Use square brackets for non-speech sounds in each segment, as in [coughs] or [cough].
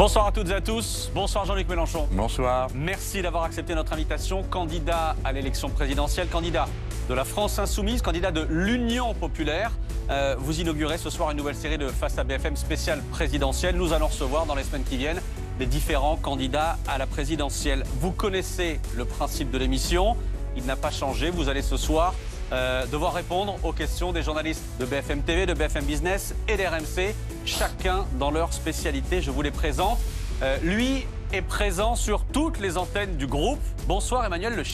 Bonsoir à toutes et à tous. Bonsoir Jean-Luc Mélenchon. Bonsoir. Merci d'avoir accepté notre invitation. Candidat à l'élection présidentielle, candidat de la France Insoumise, candidat de l'Union Populaire. Euh, vous inaugurez ce soir une nouvelle série de Face à BFM spéciale présidentielle. Nous allons recevoir dans les semaines qui viennent les différents candidats à la présidentielle. Vous connaissez le principe de l'émission. Il n'a pas changé. Vous allez ce soir euh, devoir répondre aux questions des journalistes de BFM TV, de BFM Business et d'RMC, chacun dans leur spécialité. Je vous les présente. Euh, lui est présent sur toutes les antennes du groupe. Bonsoir Emmanuel Le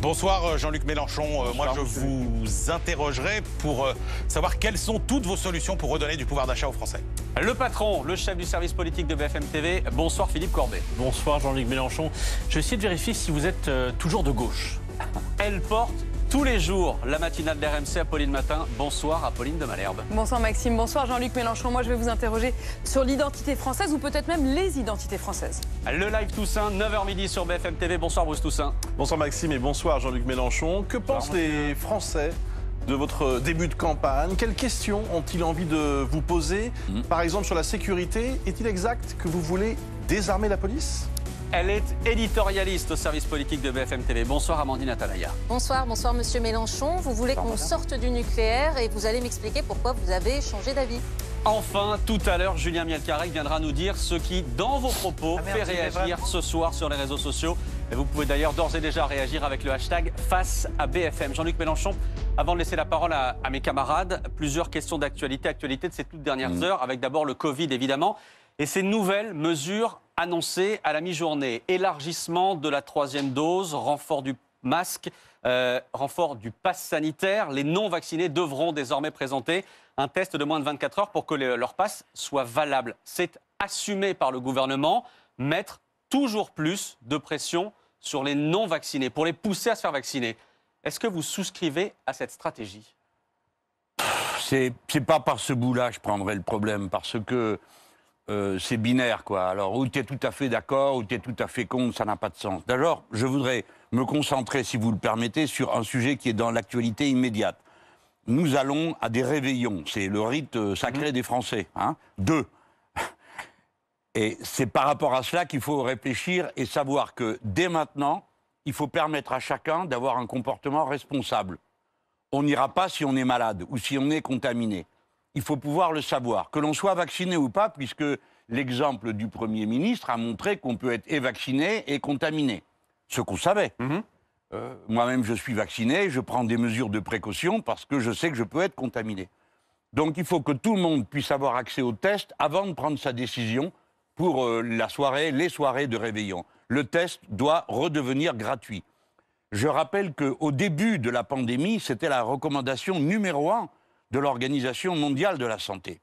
Bonsoir euh, Jean-Luc Mélenchon. Moi, je vous interrogerai pour savoir quelles sont toutes vos solutions pour redonner du pouvoir d'achat aux Français. Le patron, le chef du service politique de BFM TV. Bonsoir Philippe Corbet. Bonsoir Jean-Luc Mélenchon. Je vais essayer de vérifier si vous êtes toujours de gauche. Elle porte tous les jours la matinale à Pauline Matin, bonsoir Pauline de Malherbe. Bonsoir Maxime, bonsoir Jean-Luc Mélenchon. Moi je vais vous interroger sur l'identité française ou peut-être même les identités françaises. Le live Toussaint, 9h 30 sur BFM TV. Bonsoir Bruce Toussaint. Bonsoir Maxime et bonsoir Jean-Luc Mélenchon. Que pensent les Français de votre début de campagne. Quelles questions ont-ils envie de vous poser hmm. Par exemple sur la sécurité, est-il exact que vous voulez désarmer la police elle est éditorialiste au service politique de BFM TV. Bonsoir Amandine Atalaya. Bonsoir, bonsoir Monsieur Mélenchon. Vous voulez qu'on sorte du nucléaire et vous allez m'expliquer pourquoi vous avez changé d'avis. Enfin, tout à l'heure, Julien Mielcarec viendra nous dire ce qui, dans vos propos, ah, fait réagir ce soir sur les réseaux sociaux. Et vous pouvez d'ailleurs d'ores et déjà réagir avec le hashtag face à BFM. Jean-Luc Mélenchon, avant de laisser la parole à, mes camarades, plusieurs questions d'actualité, actualité de ces toutes dernières mm. heures, avec d'abord le Covid évidemment, et ces nouvelles mesures annoncé à la mi-journée. Élargissement de la troisième dose, renfort du masque, euh, renfort du pass sanitaire. Les non-vaccinés devront désormais présenter un test de moins de 24 heures pour que leur passe soit valable. C'est assumé par le gouvernement, mettre toujours plus de pression sur les non-vaccinés, pour les pousser à se faire vacciner. Est-ce que vous souscrivez à cette stratégie C'est pas par ce bout-là que je prendrai le problème, parce que euh, c'est binaire, quoi. Alors, ou tu es tout à fait d'accord, ou tu es tout à fait contre, ça n'a pas de sens. D'ailleurs, je voudrais me concentrer, si vous le permettez, sur un sujet qui est dans l'actualité immédiate. Nous allons à des réveillons, c'est le rite euh, sacré mhm. des Français. Hein. Deux. Et c'est par rapport à cela qu'il faut réfléchir et savoir que dès maintenant, il faut permettre à chacun d'avoir un comportement responsable. On n'ira pas si on est malade ou si on est contaminé il faut pouvoir le savoir, que l'on soit vacciné ou pas, puisque l'exemple du Premier ministre a montré qu'on peut être et vacciné et contaminé, ce qu'on savait. Mhm. Euh, moi-même, je suis vacciné, je prends des mesures de précaution parce que je sais que je peux être contaminé. Donc il faut que tout le monde puisse avoir accès au test avant de prendre sa décision pour euh, la soirée, les soirées de réveillon. Le test doit redevenir gratuit. Je rappelle qu'au début de la pandémie, c'était la recommandation numéro un de l'Organisation mondiale de la santé.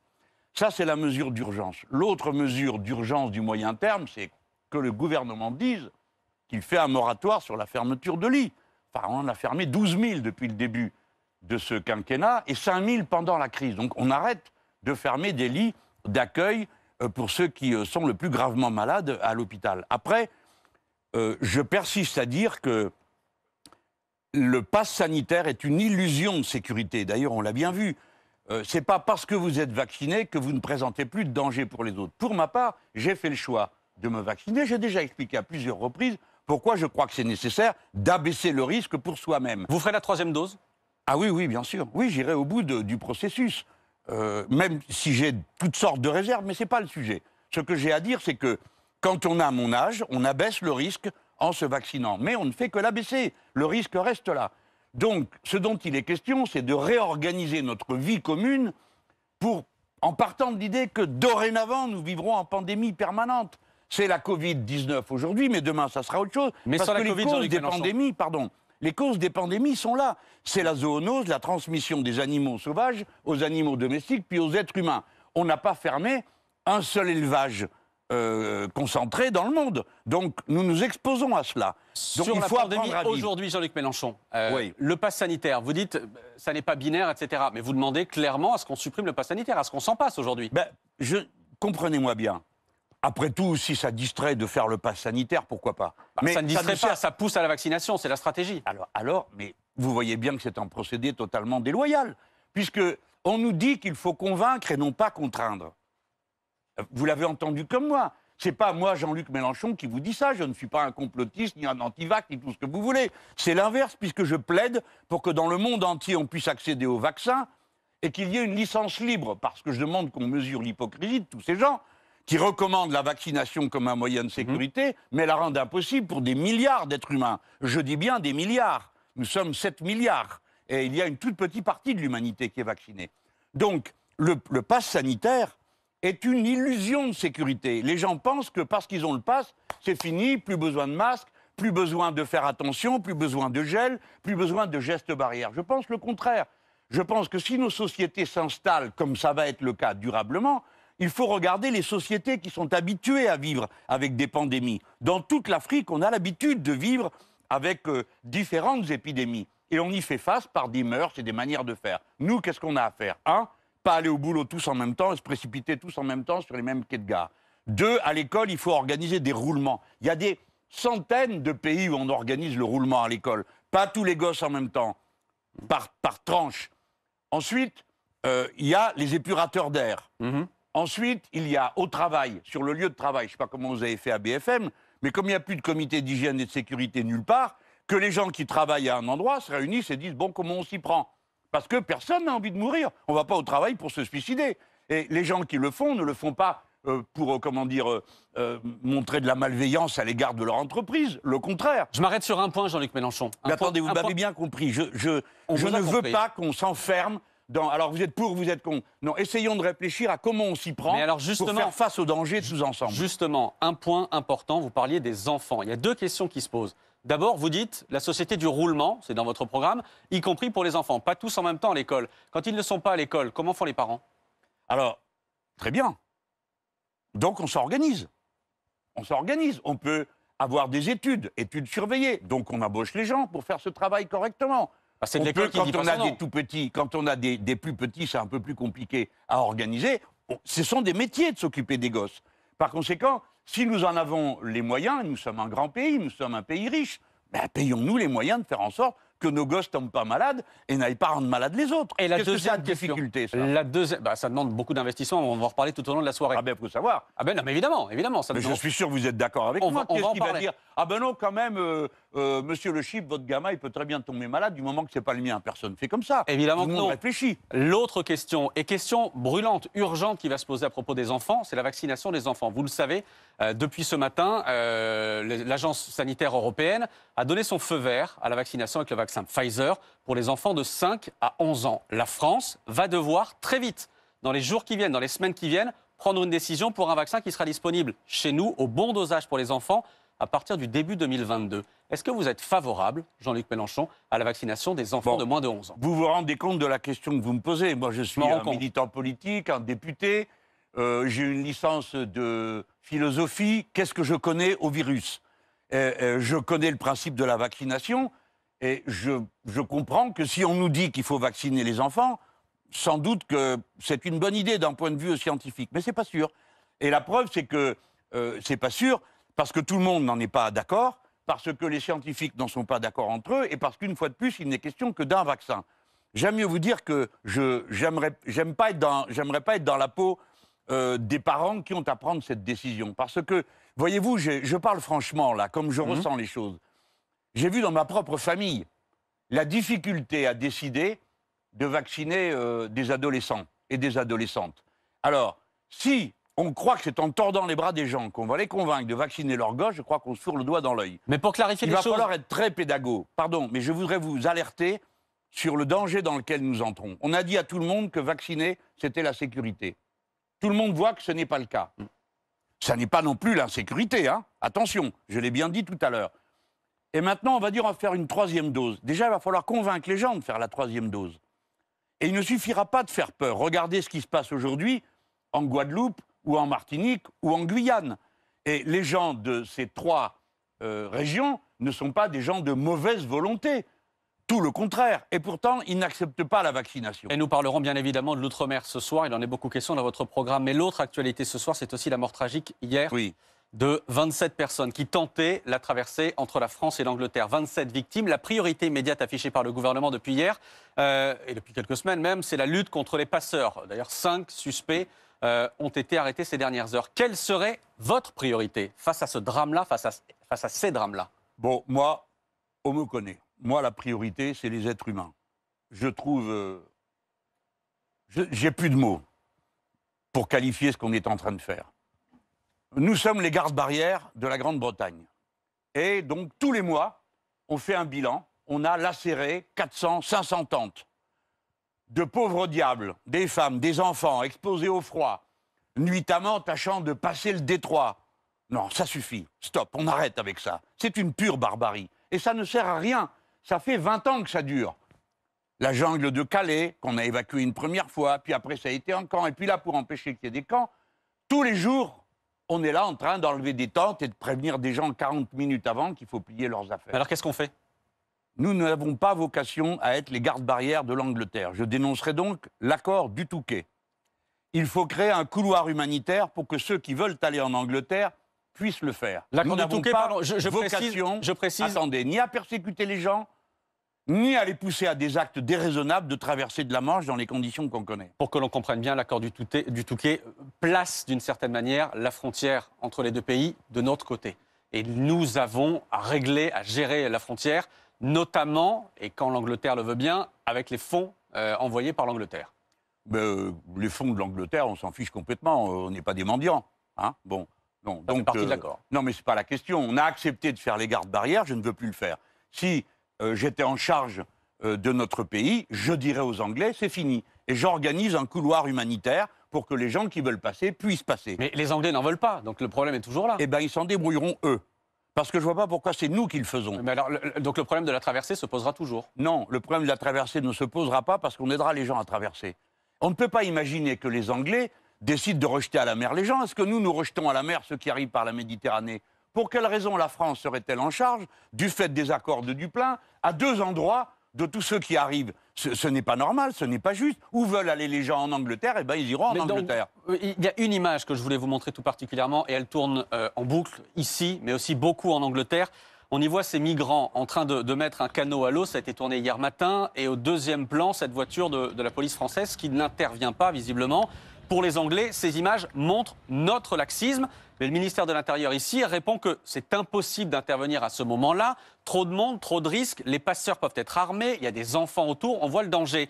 Ça, c'est la mesure d'urgence. L'autre mesure d'urgence du moyen terme, c'est que le gouvernement dise qu'il fait un moratoire sur la fermeture de lits. Enfin, on a fermé 12 000 depuis le début de ce quinquennat et 5 000 pendant la crise. Donc on arrête de fermer des lits d'accueil euh, pour ceux qui euh, sont le plus gravement malades à l'hôpital. Après, euh, je persiste à dire que le pass sanitaire est une illusion de sécurité. D'ailleurs, on l'a bien vu. Euh, ce n'est pas parce que vous êtes vacciné que vous ne présentez plus de danger pour les autres. Pour ma part, j'ai fait le choix de me vacciner. J'ai déjà expliqué à plusieurs reprises pourquoi je crois que c'est nécessaire d'abaisser le risque pour soi-même. Vous ferez la troisième dose Ah oui, oui, bien sûr. Oui, j'irai au bout du processus. Euh, même si j'ai toutes sortes de réserves, mais ce n'est pas le sujet. Ce que j'ai à dire, c'est que quand on a mon âge, on abaisse le risque en se vaccinant. Mais on ne fait que l'abaisser. Le risque reste là. Donc, ce dont il est question, c'est de réorganiser notre vie commune pour, en partant de l'idée que dorénavant, nous vivrons en pandémie permanente. C'est la Covid-19 aujourd'hui, mais demain, ça sera autre chose. Mais parce la des pandémies, pardon, les causes des pandémies sont là. C'est la zoonose, la transmission des animaux sauvages aux animaux domestiques, puis aux êtres humains. On n'a pas fermé un seul élevage. Euh, Concentré dans le monde. Donc nous nous exposons à cela. Donc, Sur il la pandémie, aujourd'hui, Jean-Luc Mélenchon, euh, le pass sanitaire, vous dites euh, ça n'est pas binaire, etc. Mais vous demandez clairement à ce qu'on supprime le pass sanitaire, à ce qu'on s'en passe aujourd'hui. Ben, je... Comprenez-moi bien. Après tout, si ça distrait de faire le pass sanitaire, pourquoi pas bah, Mais ça ne distrait pas, ça pousse à la vaccination, c'est la stratégie. Alors, alors, mais vous voyez bien que c'est un procédé totalement déloyal, puisque on nous dit qu'il faut convaincre et non pas contraindre. Vous l'avez entendu comme moi. C'est pas moi, Jean-Luc Mélenchon, qui vous dit ça. Je ne suis pas un complotiste, ni un antivax, ni tout ce que vous voulez. C'est l'inverse, puisque je plaide pour que dans le monde entier, on puisse accéder au vaccin et qu'il y ait une licence libre, parce que je demande qu'on mesure l'hypocrisie de tous ces gens qui recommandent la vaccination comme un moyen de mhm. sécurité, mais la rendent impossible pour des milliards d'êtres humains. Je dis bien des milliards. Nous sommes 7 milliards. Et il y a une toute petite partie de l'humanité qui est vaccinée. Donc, le, le pass sanitaire, est une illusion de sécurité. Les gens pensent que parce qu'ils ont le pass, c'est fini, plus besoin de masques, plus besoin de faire attention, plus besoin de gel, plus besoin de gestes barrières. Je pense le contraire. Je pense que si nos sociétés s'installent, comme ça va être le cas durablement, il faut regarder les sociétés qui sont habituées à vivre avec des pandémies. Dans toute l'Afrique, on a l'habitude de vivre avec euh, différentes épidémies. Et on y fait face par des mœurs et des manières de faire. Nous, qu'est-ce qu'on a à faire Un, pas aller au boulot tous en même temps et se précipiter tous en même temps sur les mêmes quais de gare. Deux, à l'école, il faut organiser des roulements. Il y a des centaines de pays où on organise le roulement à l'école. Pas tous les gosses en même temps, par, par tranche. Ensuite, euh, il y a les épurateurs d'air. Mhm. Ensuite, il y a au travail, sur le lieu de travail, je ne sais pas comment vous avez fait à BFM, mais comme il n'y a plus de comité d'hygiène et de sécurité nulle part, que les gens qui travaillent à un endroit se réunissent et disent, bon, comment on s'y prend parce que personne n'a envie de mourir. On ne va pas au travail pour se suicider. Et les gens qui le font ne le font pas euh, pour, euh, comment dire, euh, montrer de la malveillance à l'égard de leur entreprise. Le contraire. Je m'arrête sur un point, Jean-Luc Mélenchon. Mais attendez, vous m'avez bien compris. Je, ne veux pas qu'on s'enferme dans... Alors vous êtes pour, vous êtes contre. Non, essayons de réfléchir à comment on s'y prend alors justement, pour faire face aux dangers tous ensemble. Justement, un point important, vous parliez des enfants. Il y a deux questions qui se posent. D'abord, vous dites la société du roulement, c'est dans votre programme, y compris pour les enfants. Pas tous en même temps à l'école. Quand ils ne sont pas à l'école, comment font les parents Alors, très bien. Donc on s'organise. On s'organise. On peut avoir des études, études surveillées. Donc on embauche les gens pour faire ce travail correctement. Ah, c'est de on quand on a des tout petits, quand on a des, plus petits, c'est un peu plus compliqué à organiser. ce sont des métiers de s'occuper des gosses. Par conséquent, si nous en avons les moyens, nous sommes un grand pays, nous sommes un pays riche, ben, payons-nous les moyens de faire en sorte que nos gosses tombent pas malades et n'aillent pas rendre malades les autres. Et la deuxième difficulté, ça La deuxième, bah, ça demande beaucoup d'investissement. On va en reparler tout au long de la soirée. Ah ben, faut savoir. Ah ben non, mais évidemment, évidemment. Ça mais je suis sûr vous êtes d'accord avec moi. Qu'est-ce va dire Ah ben non, quand même, euh, euh, monsieur le Chip, votre gamin, il peut très bien tomber malade du moment que c'est pas le mien. Personne ne fait comme ça. Évidemment non On L'autre question, et question brûlante, urgente qui va se poser à propos des enfants, c'est la vaccination des enfants. Vous le savez, euh, depuis ce matin, euh, l'Agence sanitaire européenne a donné son feu vert à la vaccination avec le vaccin Pfizer pour les enfants de 5 à 11 ans. La France va devoir très vite, dans les jours qui viennent, dans les semaines qui viennent, prendre une décision pour un vaccin qui sera disponible chez nous au bon dosage pour les enfants à partir du début 2022. Est-ce que vous êtes favorable, Jean-Luc Mélenchon, à la vaccination des enfants de moins de 11 ans Vous vous rendez compte de la question que vous me posez. Moi, je suis un militant politique, un député. Euh, j'ai une licence de philosophie. Qu'est-ce que je connais au virus euh, euh, Je connais le principe de la vaccination. Et je, comprends que si on nous dit qu'il faut vacciner les enfants, sans doute que c'est une bonne idée d'un point de vue scientifique. Mais ce n'est pas sûr. Et la preuve, c'est que ce n'est pas sûr parce que tout le monde n'en est pas d'accord, parce que les scientifiques n'en sont pas d'accord entre eux, et parce qu'une fois de plus, il n'est question que d'un vaccin. J'aime mieux vous dire que je j'aimerais pas être dans pas être dans la peau euh, des parents qui ont à prendre cette décision, parce que voyez-vous, je parle franchement là, comme je mhm. ressens les choses. J'ai vu dans ma propre famille la difficulté à décider de vacciner euh, des adolescents et des adolescentes. Alors, si on croit que c'est en tordant les bras des gens qu'on va les convaincre de vacciner leur gauche, je crois qu'on se fourre le doigt dans l'œil. Mais pour clarifier Il les Il va falloir être très pédago. Pardon, mais je voudrais vous alerter sur le danger dans lequel nous entrons. On a dit à tout le monde que vacciner, c'était la sécurité. Tout le monde voit que ce n'est pas le cas. Ça n'est pas non plus l'insécurité, hein. Attention, je l'ai bien dit tout à l'heure. Et maintenant, on va dire, on va faire une troisième dose. Déjà, il va falloir convaincre les gens de faire la troisième dose. Et il ne suffira pas de faire peur. Regardez ce qui se passe aujourd'hui en Guadeloupe, ou en Martinique, ou en Guyane. Et les gens de ces trois euh, régions ne sont pas des gens de mauvaise volonté. Tout le contraire. Et pourtant, ils n'acceptent pas la vaccination. Et nous parlerons bien évidemment de l'outre-mer ce soir. Il en est beaucoup question dans votre programme. Mais l'autre actualité ce soir, c'est aussi la mort tragique hier de 27 personnes qui tentaient la traversée entre la France et l'Angleterre. 27 victimes. La priorité immédiate affichée par le gouvernement depuis hier, euh, et depuis quelques semaines même, c'est la lutte contre les passeurs. D'ailleurs, 5 suspects euh, ont été arrêtés ces dernières heures. Quelle serait votre priorité face à ce drame-là, face à, face à ces drames-là Bon, moi, on me connaît. Moi, la priorité, c'est les êtres humains. Je trouve... Euh, j'ai plus de mots pour qualifier ce qu'on est en train de faire. Nous sommes les gardes-barrières de la Grande-Bretagne. Et donc, tous les mois, on fait un bilan. On a lacéré 400, 500 tentes de pauvres diables, des femmes, des enfants exposés au froid, nuitamment tâchant de passer le détroit. Non, ça suffit. Stop, on arrête avec ça. C'est une pure barbarie. Et ça ne sert à rien. Ça fait 20 ans que ça dure. La jungle de Calais, qu'on a évacuée une première fois, puis après ça a été un camp, et puis là, pour empêcher qu'il y ait des camps, tous les jours, on est là en train d'enlever des tentes et de prévenir des gens 40 minutes avant qu'il faut plier leurs affaires. Alors qu'est-ce qu'on fait nous n'avons pas vocation à être les gardes-barrières de l'Angleterre. Je dénoncerai donc l'accord du Touquet. Il faut créer un couloir humanitaire pour que ceux qui veulent aller en Angleterre puissent le faire. L'accord du Touquet, pas pardon, je, je vocation, précise, je précise... attendez, ni à persécuter les gens, ni à les pousser à des actes déraisonnables de traverser de la Manche dans les conditions qu'on connaît. Pour que l'on comprenne bien, l'accord du, du, Touquet place d'une certaine manière la frontière entre les deux pays de notre côté. Et nous avons à régler, à gérer la frontière notamment, et quand l'Angleterre le veut bien, avec les fonds euh, envoyés par l'Angleterre ben, euh, Les fonds de l'Angleterre, on s'en fiche complètement, euh, on n'est pas des mendiants. Hein bon, non, Non, mais ce n'est pas la question. On a accepté de faire les gardes-barrières, je ne veux plus le faire. Si j'étais en charge de notre pays, je dirais aux Anglais, c'est fini. Et j'organise un couloir humanitaire pour que les gens qui veulent passer puissent passer. Mais les Anglais n'en veulent pas, donc le problème est toujours là. Eh bien, ils s'en débrouilleront eux. Parce que je ne vois pas pourquoi c'est nous qui le faisons. donc le problème de la traversée se posera toujours Non, le problème de la traversée ne se posera pas parce qu'on aidera les gens à traverser. On ne peut pas imaginer que les Anglais décident de rejeter à la mer les gens. Est-ce que nous, nous rejetons à la mer ceux qui arrivent par la Méditerranée Pour quelle raison la France serait-elle en charge, du fait des accords de Duplin, à deux endroits de tous ceux qui arrivent. Ce, n'est pas normal, ce n'est pas juste. Où veulent aller les gens en Angleterre Eh bien, ils iront en Angleterre. Euh, il y a une image que je voulais vous montrer tout particulièrement, et elle tourne euh, en boucle ici, mais aussi beaucoup en Angleterre. On y voit ces migrants en train de, mettre un canot à l'eau. Ça a été tourné hier matin. Et au deuxième plan, cette voiture de la police française qui n'intervient pas, visiblement. Pour les Anglais, ces images montrent notre laxisme. Mais le ministère de l'Intérieur ici répond que c'est impossible d'intervenir à ce moment-là. Trop de monde, trop de risques, les passeurs peuvent être armés, il y a des enfants autour, on voit le danger.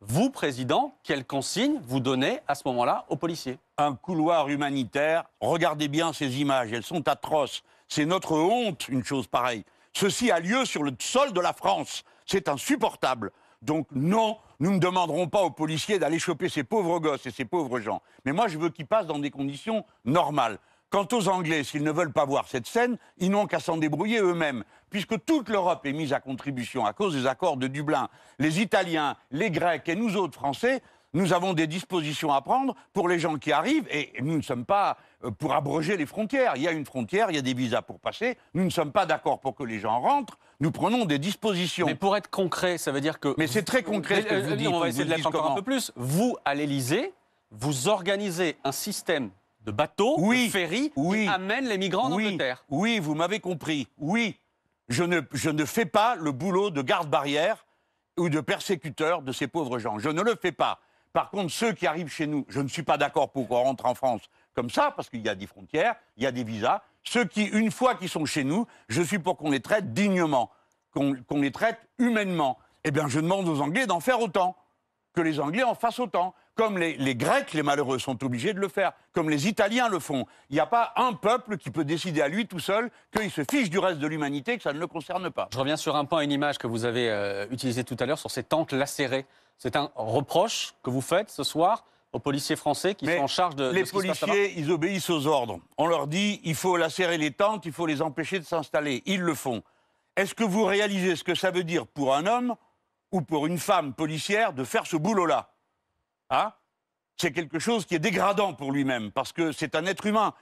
Vous, président, quelles consignes vous donnez à ce moment-là aux policiers Un couloir humanitaire. Regardez bien ces images, elles sont atroces. C'est notre honte, une chose pareille. Ceci a lieu sur le sol de la France. C'est insupportable. Donc non, nous ne demanderons pas aux policiers d'aller choper ces pauvres gosses et ces pauvres gens. Mais moi, je veux qu'ils passent dans des conditions normales. Quant aux Anglais, s'ils ne veulent pas voir cette scène, ils n'ont qu'à s'en débrouiller eux-mêmes, puisque toute l'Europe est mise à contribution à cause des accords de Dublin. Les Italiens, les Grecs et nous autres Français, nous avons des dispositions à prendre pour les gens qui arrivent, et nous ne sommes pas euh, pour abroger les frontières. Il y a une frontière, il y a des visas pour passer, nous ne sommes pas d'accord pour que les gens rentrent, nous prenons des dispositions. Mais pour être concret, ça veut dire que. Mais c'est très concret. Ce que vous euh, on va essayer de l'être encore un peu plus. Vous, à l'Élysée, vous organisez un système de bateaux, de ferries, qui amènent les migrants oui, en Angleterre. Oui, vous m'avez compris. Oui, je ne, je ne fais pas le boulot de garde-barrière ou de persécuteur de ces pauvres gens. Je ne le fais pas. Par contre, ceux qui arrivent chez nous, je ne suis pas d'accord pour qu'on rentre en France comme ça, parce qu'il y a des frontières, il y a des visas. Ceux qui, une fois qu'ils sont chez nous, je suis pour qu'on les traite dignement, qu'on les traite humainement. Eh bien, je demande aux Anglais d'en faire autant, que les Anglais en fassent autant. Comme les, Grecs, les malheureux, sont obligés de le faire, comme les Italiens le font. Il n'y a pas un peuple qui peut décider à lui tout seul qu'il se fiche du reste de l'humanité, que ça ne le concerne pas. Je reviens sur un point, une image que vous avez euh, utilisée tout à l'heure, sur ces tentes lacérées. C'est un reproche que vous faites ce soir aux policiers français qui sont en charge de. Les policiers, ils obéissent aux ordres. On leur dit il faut lacérer les tentes, il faut les empêcher de s'installer. Ils le font. Est-ce que vous réalisez ce que ça veut dire pour un homme ou pour une femme policière de faire ce boulot-là hein C'est quelque chose qui est dégradant pour lui-même parce que c'est un être humain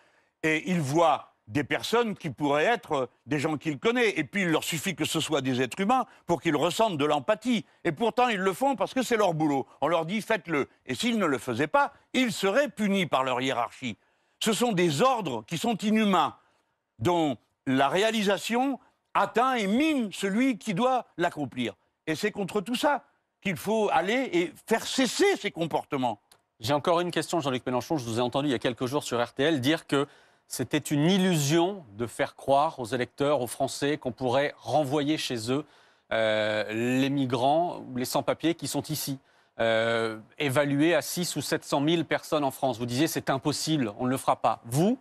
et il voit des personnes qui pourraient être euh, des gens qu'il connaît. Et puis il leur suffit que ce soit des êtres humains pour qu'ils ressentent de l'empathie. Et pourtant ils le font parce que c'est leur boulot. On leur dit faites-le. Et s'ils ne le faisaient pas, ils seraient punis par leur hiérarchie. Ce sont des ordres qui sont inhumains, dont la réalisation atteint et mine celui qui doit l'accomplir. Et c'est contre tout ça qu'il faut aller et faire cesser ces comportements. J'ai encore une question, Jean-Luc Mélenchon. Je vous ai entendu il y a quelques jours sur RTL dire que c'était une illusion de faire croire aux électeurs, aux Français, qu'on pourrait renvoyer chez eux euh, les migrants les sans-papiers qui sont ici. Euh, évalués à 6 ou 700 000 personnes en France. Vous disiez c'est impossible, on ne le fera pas. Vous,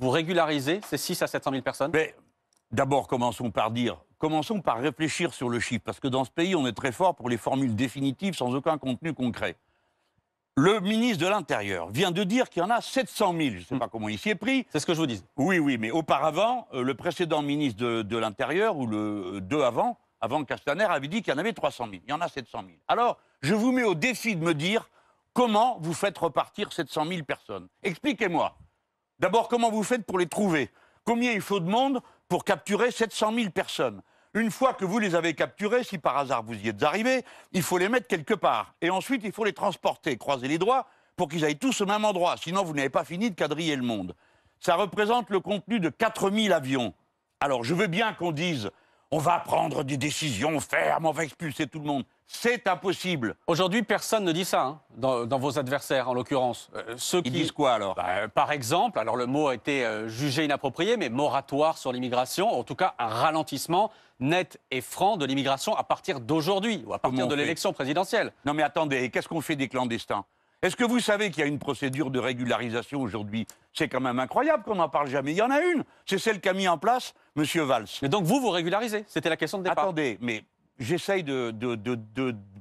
vous régularisez ces 6 à 700 000 personnes Mais d'abord, commençons par dire, commençons par réfléchir sur le chiffre, parce que dans ce pays, on est très fort pour les formules définitives sans aucun contenu concret. Le ministre de l'Intérieur vient de dire qu'il y en a 700 000. Je ne sais pas comment il s'y est pris. C'est ce que je vous dis. Oui, oui, mais auparavant, euh, le précédent ministre de, l'Intérieur, ou le euh, deux avant, avant Castaner, avait dit qu'il y en avait 300 000. Il y en a 700 000. Alors, je vous mets au défi de me dire comment vous faites repartir 700 000 personnes. Expliquez-moi. D'abord, comment vous faites pour les trouver Combien il faut de monde pour capturer 700 000 personnes une fois que vous les avez capturés, si par hasard vous y êtes arrivé, il faut les mettre quelque part. Et ensuite, il faut les transporter, croiser les doigts, pour qu'ils aillent tous au même endroit. Sinon, vous n'avez pas fini de quadriller le monde. Ça représente le contenu de 4000 avions. Alors, je veux bien qu'on dise on va prendre des décisions fermes, on va expulser tout le monde. C'est impossible. Aujourd'hui, personne ne dit ça, hein, dans, vos adversaires, en l'occurrence. Euh, ceux qui disent quoi alors bah, euh, Par exemple, alors le mot a été euh, jugé inapproprié, mais moratoire sur l'immigration, en tout cas un ralentissement net et franc de l'immigration à partir d'aujourd'hui, ou à partir de l'élection présidentielle. Non mais attendez, qu'est-ce qu'on fait des clandestins est-ce que vous savez qu'il y a une procédure de régularisation aujourd'hui C'est quand même incroyable qu'on n'en parle jamais. Il y en a une. C'est celle qu'a mis en place M. Valls. Mais donc vous, vous régularisez C'était la question de départ. Attendez, mais j'essaye de,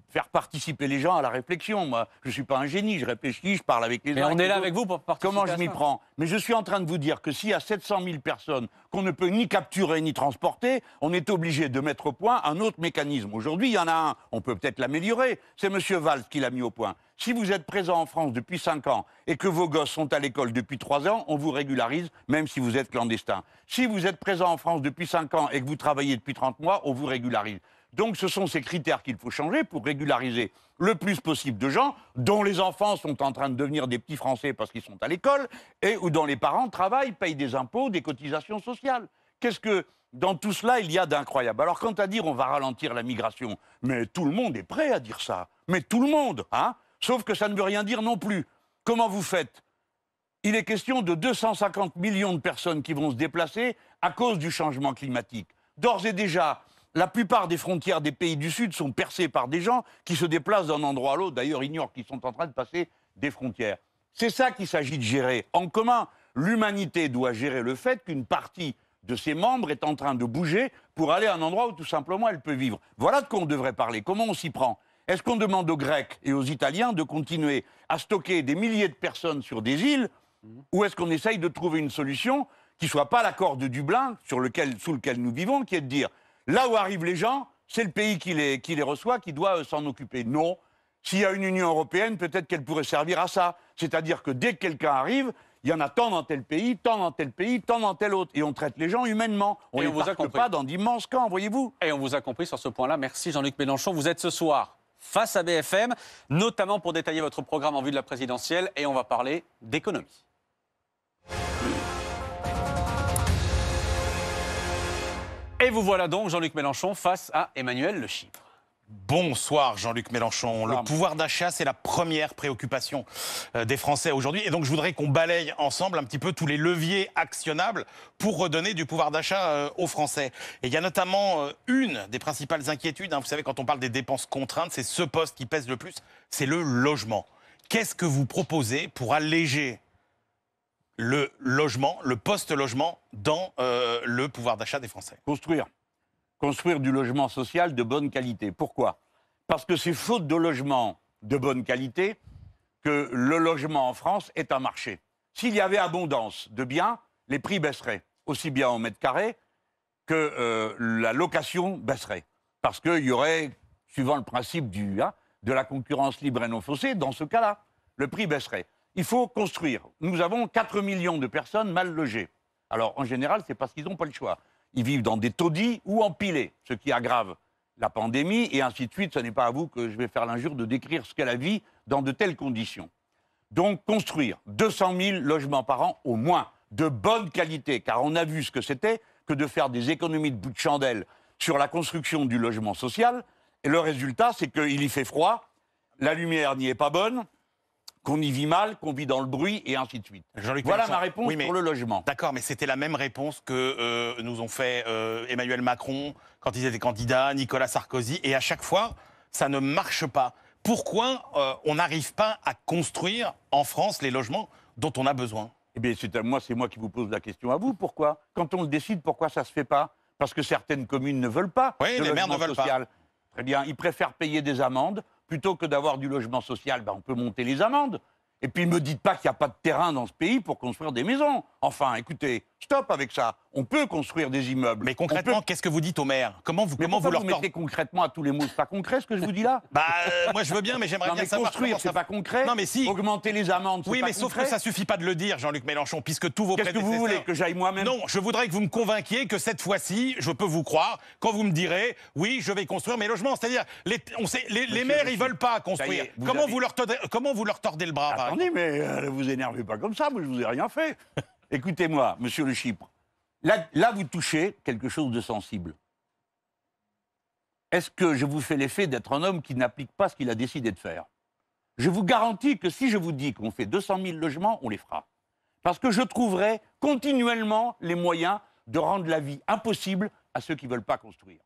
faire participer les gens à la réflexion. Moi, je ne suis pas un génie, je réfléchis, je parle avec les gens. on est là avec vous pour participer. Comment je m'y prends Mais je suis en train de vous dire que s'il y a 700 000 personnes qu'on ne peut ni capturer ni transporter, on est obligé de mettre au point un autre mécanisme. Aujourd'hui, il y en a un, on peut peut-être l'améliorer. C'est M. Valls qui l'a mis au point si vous êtes présent en France depuis 5 ans et que vos gosses sont à l'école depuis 3 ans, on vous régularise, même si vous êtes clandestin. Si vous êtes présent en France depuis 5 ans et que vous travaillez depuis 30 mois, on vous régularise. Donc ce sont ces critères qu'il faut changer pour régulariser le plus possible de gens dont les enfants sont en train de devenir des petits Français parce qu'ils sont à l'école et où dont les parents travaillent, payent des impôts, des cotisations sociales. Qu'est-ce que dans tout cela il y a d'incroyable Alors quant à dire on va ralentir la migration, mais tout le monde est prêt à dire ça. Mais tout le monde, hein Sauf que ça ne veut rien dire non plus. Comment vous faites Il est question de 250 millions de personnes qui vont se déplacer à cause du changement climatique. D'ores et déjà, la plupart des frontières des pays du Sud sont percées par des gens qui se déplacent d'un endroit à l'autre, d'ailleurs ignorent qu'ils sont en train de passer des frontières. C'est ça qu'il s'agit de gérer. En commun, l'humanité doit gérer le fait qu'une partie de ses membres est en train de bouger pour aller à un endroit où tout simplement elle peut vivre. Voilà de quoi on devrait parler, comment on s'y prend. Est-ce qu'on demande aux Grecs et aux Italiens de continuer à stocker des milliers de personnes sur des îles ou est-ce qu'on essaye de trouver une solution qui ne soit pas l'accord de Dublin sur lequel, sous lequel nous vivons, qui est de dire là où arrivent les gens, c'est le pays qui les, qui les reçoit qui doit euh, s'en occuper. Non. S'il y a une Union européenne, peut-être qu'elle pourrait servir à ça. C'est-à-dire que dès que quelqu'un arrive, il y en a tant dans tel pays, tant dans tel pays, tant dans tel autre. Et on traite les gens humainement. On ne les vous pas dans d'immenses camps, voyez-vous. Et on vous a compris sur ce point-là. Merci Jean-Luc Mélenchon. Vous êtes ce soir face à BFM, notamment pour détailler votre programme en vue de la présidentielle. Et on va parler d'économie. Et vous voilà donc, Jean-Luc Mélenchon, face à Emmanuel Le Chypre. Bonsoir Jean-Luc Mélenchon. Le pouvoir d'achat, c'est la première préoccupation euh, des Français aujourd'hui. Et donc je voudrais qu'on balaye ensemble un petit peu tous les leviers actionnables pour redonner du pouvoir d'achat euh, aux Français. Et il y a notamment euh, une des principales inquiétudes. Hein. Vous savez, quand on parle des dépenses contraintes, c'est ce poste qui pèse le plus, c'est le logement. Qu'est-ce que vous proposez pour alléger le logement, le poste logement dans le pouvoir d'achat des Français Construire construire du logement social de bonne qualité. Pourquoi Parce que c'est faute de logement de bonne qualité que le logement en France est un marché. S'il y avait abondance de biens, les prix baisseraient, aussi bien en mètre carré que euh, la location baisserait. Parce qu'il y aurait, suivant le principe du, hein, de la concurrence libre et non faussée, dans ce cas-là, le prix baisserait. Il faut construire. Nous avons 4 millions de personnes mal logées. Alors, en général, c'est parce qu'ils n'ont pas le choix. Ils vivent dans des taudis ou empilés, ce qui aggrave la pandémie et ainsi de suite. Ce n'est pas à vous que je vais faire l'injure de décrire ce qu'est la vie dans de telles conditions. Donc construire 200 000 logements par an au moins, de bonne qualité, car on a vu ce que c'était que de faire des économies de bout de chandelle sur la construction du logement social. Et le résultat, c'est qu'il y fait froid, la lumière n'y est pas bonne, qu'on y vit mal, qu'on vit dans le bruit et ainsi de suite. Voilà ma réponse pour le logement. D'accord, mais c'était la même réponse que euh, nous ont fait euh, Emmanuel Macron quand il étaient candidat, Nicolas Sarkozy, et à chaque fois, ça ne marche pas. Pourquoi euh, on n'arrive pas à construire en France les logements dont on a besoin Eh bien, c'est moi, c'est moi qui vous pose la question à vous. Pourquoi Quand on le décide, pourquoi ça ne se fait pas Parce que certaines communes ne veulent pas. Oui, les maires ne veulent pas. Très bien, ils préfèrent payer des amendes plutôt que d'avoir du logement social, ben, on peut monter les amendes. Et puis ne me dites pas qu'il n'y a pas de terrain dans ce pays pour construire des maisons. Enfin, écoutez, Stop avec ça. On peut construire des immeubles. Mais concrètement, qu'est-ce que vous dites aux maires Comment vous, mais comment vous, leur mettez concrètement à tous les mots pas concret ce que je vous dis là [laughs] Bah, euh, moi je veux bien, mais j'aimerais bien mais Construire, c'est pas concret. Non, mais si. Augmenter les amendes, Oui, pas mais sauf que ça suffit pas de le dire, Jean-Luc Mélenchon, puisque tous vos Qu'est-ce que vous voulez Que j'aille moi-même Non, je voudrais que vous me convainquiez que cette fois-ci, je peux vous croire quand vous me direz, oui, je vais construire mes logements. C'est-à-dire, les, on sait, les, maires, ils veulent pas construire. comment, vous leur comment vous leur tordez le bras Attendez, mais euh, vous énervez pas comme ça, moi je vous ai rien fait. [laughs] Écoutez-moi, monsieur Le Chypre. Là, vous touchez quelque chose de sensible. Est-ce que je vous fais l'effet d'être un homme qui n'applique pas ce qu'il a décidé de faire Je vous garantis que si je vous dis qu'on fait 200 000 logements, on les fera. Parce que je trouverai continuellement les moyens de rendre la vie impossible à ceux qui ne veulent pas construire.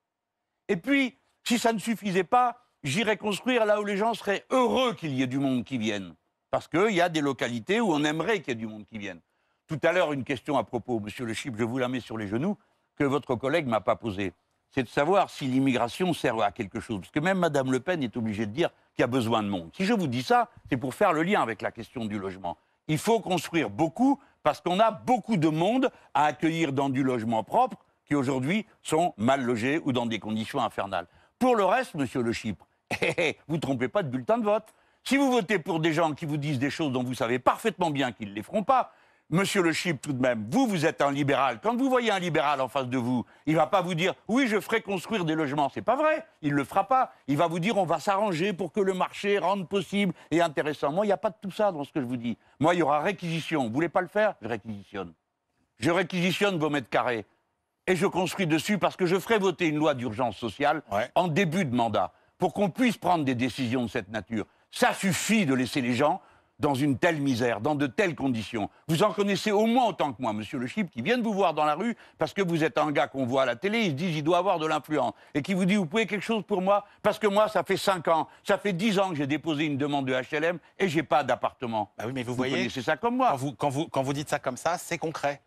Et puis, si ça ne suffisait pas, j'irai construire là où les gens seraient heureux qu'il y ait du monde qui vienne. Parce qu'il y a des localités où on aimerait qu'il y ait du monde qui vienne. Tout à l'heure, une question à propos, monsieur Le Chip, je vous la mets sur les genoux, que votre collègue ne m'a pas posée. C'est de savoir si l'immigration sert à quelque chose. Parce que même Mme Le Pen est obligée de dire qu'il y a besoin de monde. Si je vous dis ça, c'est pour faire le lien avec la question du logement. Il faut construire beaucoup parce qu'on a beaucoup de monde à accueillir dans du logement propre qui aujourd'hui sont mal logés ou dans des conditions infernales. Pour le reste, monsieur Le Chypre, [laughs] eh, eh, vous ne trompez pas de bulletin de vote. Si vous votez pour des gens qui vous disent des choses dont vous savez parfaitement bien qu'ils ne les feront pas, Monsieur Le Chip, tout de même, vous, vous êtes un libéral. Quand vous voyez un libéral en face de vous, il va pas vous dire oui, je ferai construire des logements. Ce n'est pas vrai. Il ne le fera pas. Il va vous dire on va s'arranger pour que le marché rende possible et intéressant. Moi, il n'y a pas de tout ça dans ce que je vous dis. Moi, il y aura réquisition. Vous voulez pas le faire Je réquisitionne. Je réquisitionne vos mètres carrés et je construis dessus parce que je ferai voter une loi d'urgence sociale en début de mandat pour qu'on puisse prendre des décisions de cette nature. Ça suffit de laisser les gens dans une telle misère, dans de telles conditions. Vous en connaissez au moins autant que moi, monsieur Le Chip, qui vient de vous voir dans la rue parce que vous êtes un gars qu'on voit à la télé, il se dit il doit avoir de l'influence, et qui vous dit vous pouvez quelque chose pour moi parce que moi ça fait 5 ans, ça fait 10 ans que j'ai déposé une demande de HLM et j'ai pas d'appartement. Bah mais vous, vous voyez, c'est ça comme moi. quand vous, quand vous dites ça comme ça, c'est concret.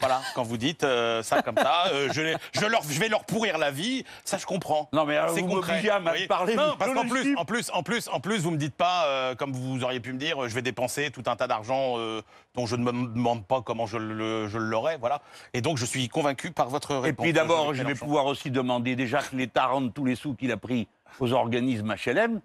Voilà, quand vous dites euh, ça comme ça, euh, je, je, leur, je vais leur pourrir la vie, ça je comprends. Non mais euh, c'est vous à me parler. Non, parce qu'en plus, en plus, en plus, en plus, vous me dites pas comme vous auriez pu me dire, je vais dépenser tout un tas d'argent dont je ne me demande pas comment je l'aurai, voilà. Et donc je suis convaincu par votre réponse. Et puis d'abord, je vais pouvoir aussi demander déjà que l'État rende tous les sous qu'il a pris aux organismes HLM.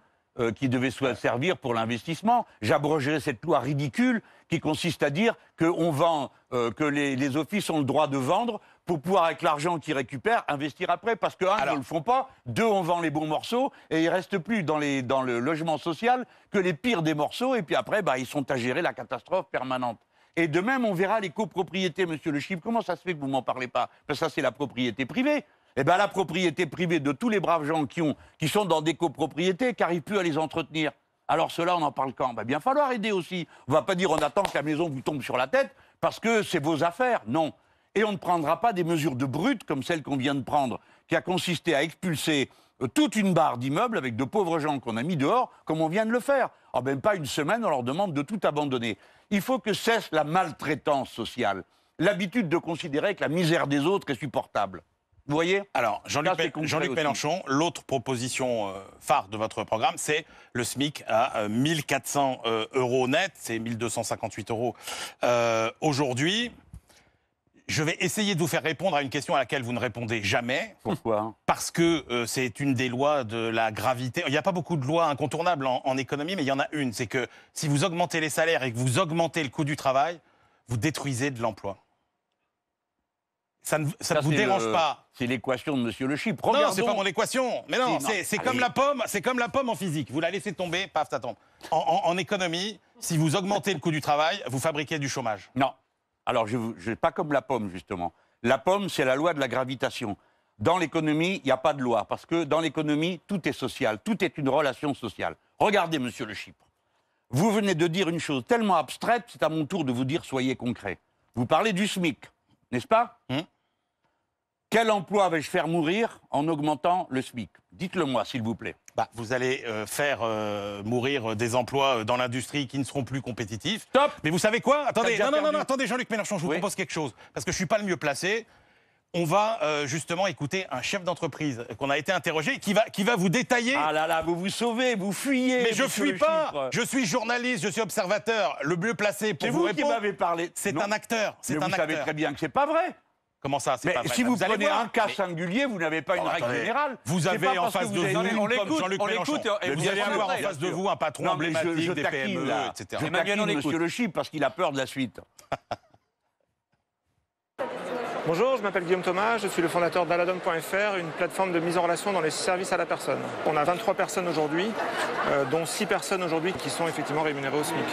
qui devaient soit servir pour l'investissement. J'abrogerai cette loi ridicule qui consiste à dire on vend, euh, que les, offices ont le droit de vendre pour pouvoir, avec l'argent qu'ils récupèrent, investir après. Parce que, un, ils ne le font pas. Deux, on vend les bons morceaux. Et il reste plus dans, le logement social que les pires des morceaux. Et puis après, bah, ils sont à gérer la catastrophe permanente. Et de même, on verra les copropriétés, monsieur Le Chip. Comment ça se fait que vous ne m'en parlez pas Parce que ça, c'est la propriété privée. Eh bien, la propriété privée de tous les braves gens qui, qui sont dans des copropriétés, qui n'arrivent plus à les entretenir. Alors cela, on en parle quand Il ben, Va bien falloir aider aussi. On va pas dire on attend que la maison vous tombe sur la tête parce que c'est vos affaires. Non. Et on ne prendra pas des mesures de brutes comme celle qu'on vient de prendre, qui a consisté à expulser euh, toute une barre d'immeubles avec de pauvres gens qu'on a mis dehors, comme on vient de le faire. Ah en même pas une semaine, on leur demande de tout abandonner. Il faut que cesse la maltraitance sociale, l'habitude de considérer que la misère des autres est supportable. Vous voyez Alors, Jean-Luc, Jean-Luc, Mélenchon, l'autre proposition euh, phare de votre programme, c'est le SMIC à 1400 euh, euh, euros net, c'est 1258 euros aujourd'hui. Je vais essayer de vous faire répondre à une question à laquelle vous ne répondez jamais. Pourquoi Parce que c'est une des lois de la gravité. Il n'y a pas beaucoup de lois incontournables en économie, mais il y en a une. C'est que si vous augmentez les salaires et que vous augmentez le coût du travail, vous détruisez de l'emploi. Ça ne, vous dérange pas C'est l'équation de Monsieur Le Chypre. Regardons. Non, c'est pas mon équation. Mais non, c'est comme la pomme, c'est comme la pomme en physique. Vous la laissez tomber, paf, ça En, économie, si vous augmentez le coût du travail, vous fabriquez du chômage. Non. Alors, je, vais pas comme la pomme justement. La pomme, c'est la loi de la gravitation. Dans l'économie, il n'y a pas de loi parce que dans l'économie, tout est social, tout est une relation sociale. Regardez, Monsieur Le Chypre. Vous venez de dire une chose tellement abstraite, c'est à mon tour de vous dire soyez concret. Vous parlez du SMIC, n'est-ce pas hmm quel emploi vais-je faire mourir en augmentant le SMIC Dites-le moi, s'il vous plaît. Bah, vous allez euh, faire euh, mourir euh, des emplois dans l'industrie qui ne seront plus compétitifs. Top Mais vous savez quoi Attendez, non, non, non, attendez, Jean-Luc Mélenchon, je vous propose quelque chose, parce que je ne suis pas le mieux placé. On va justement écouter un chef d'entreprise qu'on a été interrogé qui va, qui va vous détailler. Ah là là, vous vous sauvez, vous fuyez. Mais je fuis pas. Je suis journaliste, je suis observateur. Le mieux placé pour vous, répondre. C'est vous qui parlé. C'est un acteur. C'est vous savez très bien que c'est pas vrai. Comment ça C'est pas Si bah, vous, prenez un cas singulier, vous n'avez pas une règle générale. Vous avez en face de vous, Vous allez avoir en face de vous un patron emblématique des PME, etc. Je taquine Monsieur Le parce qu'il a peur de la suite. [laughs] Bonjour, je m'appelle Guillaume Thomas, je suis le fondateur d'Aladom.fr, une plateforme de mise en relation dans les services à la personne. On a 23 personnes aujourd'hui, euh, dont 6 personnes aujourd'hui qui sont effectivement rémunérées au SMIC.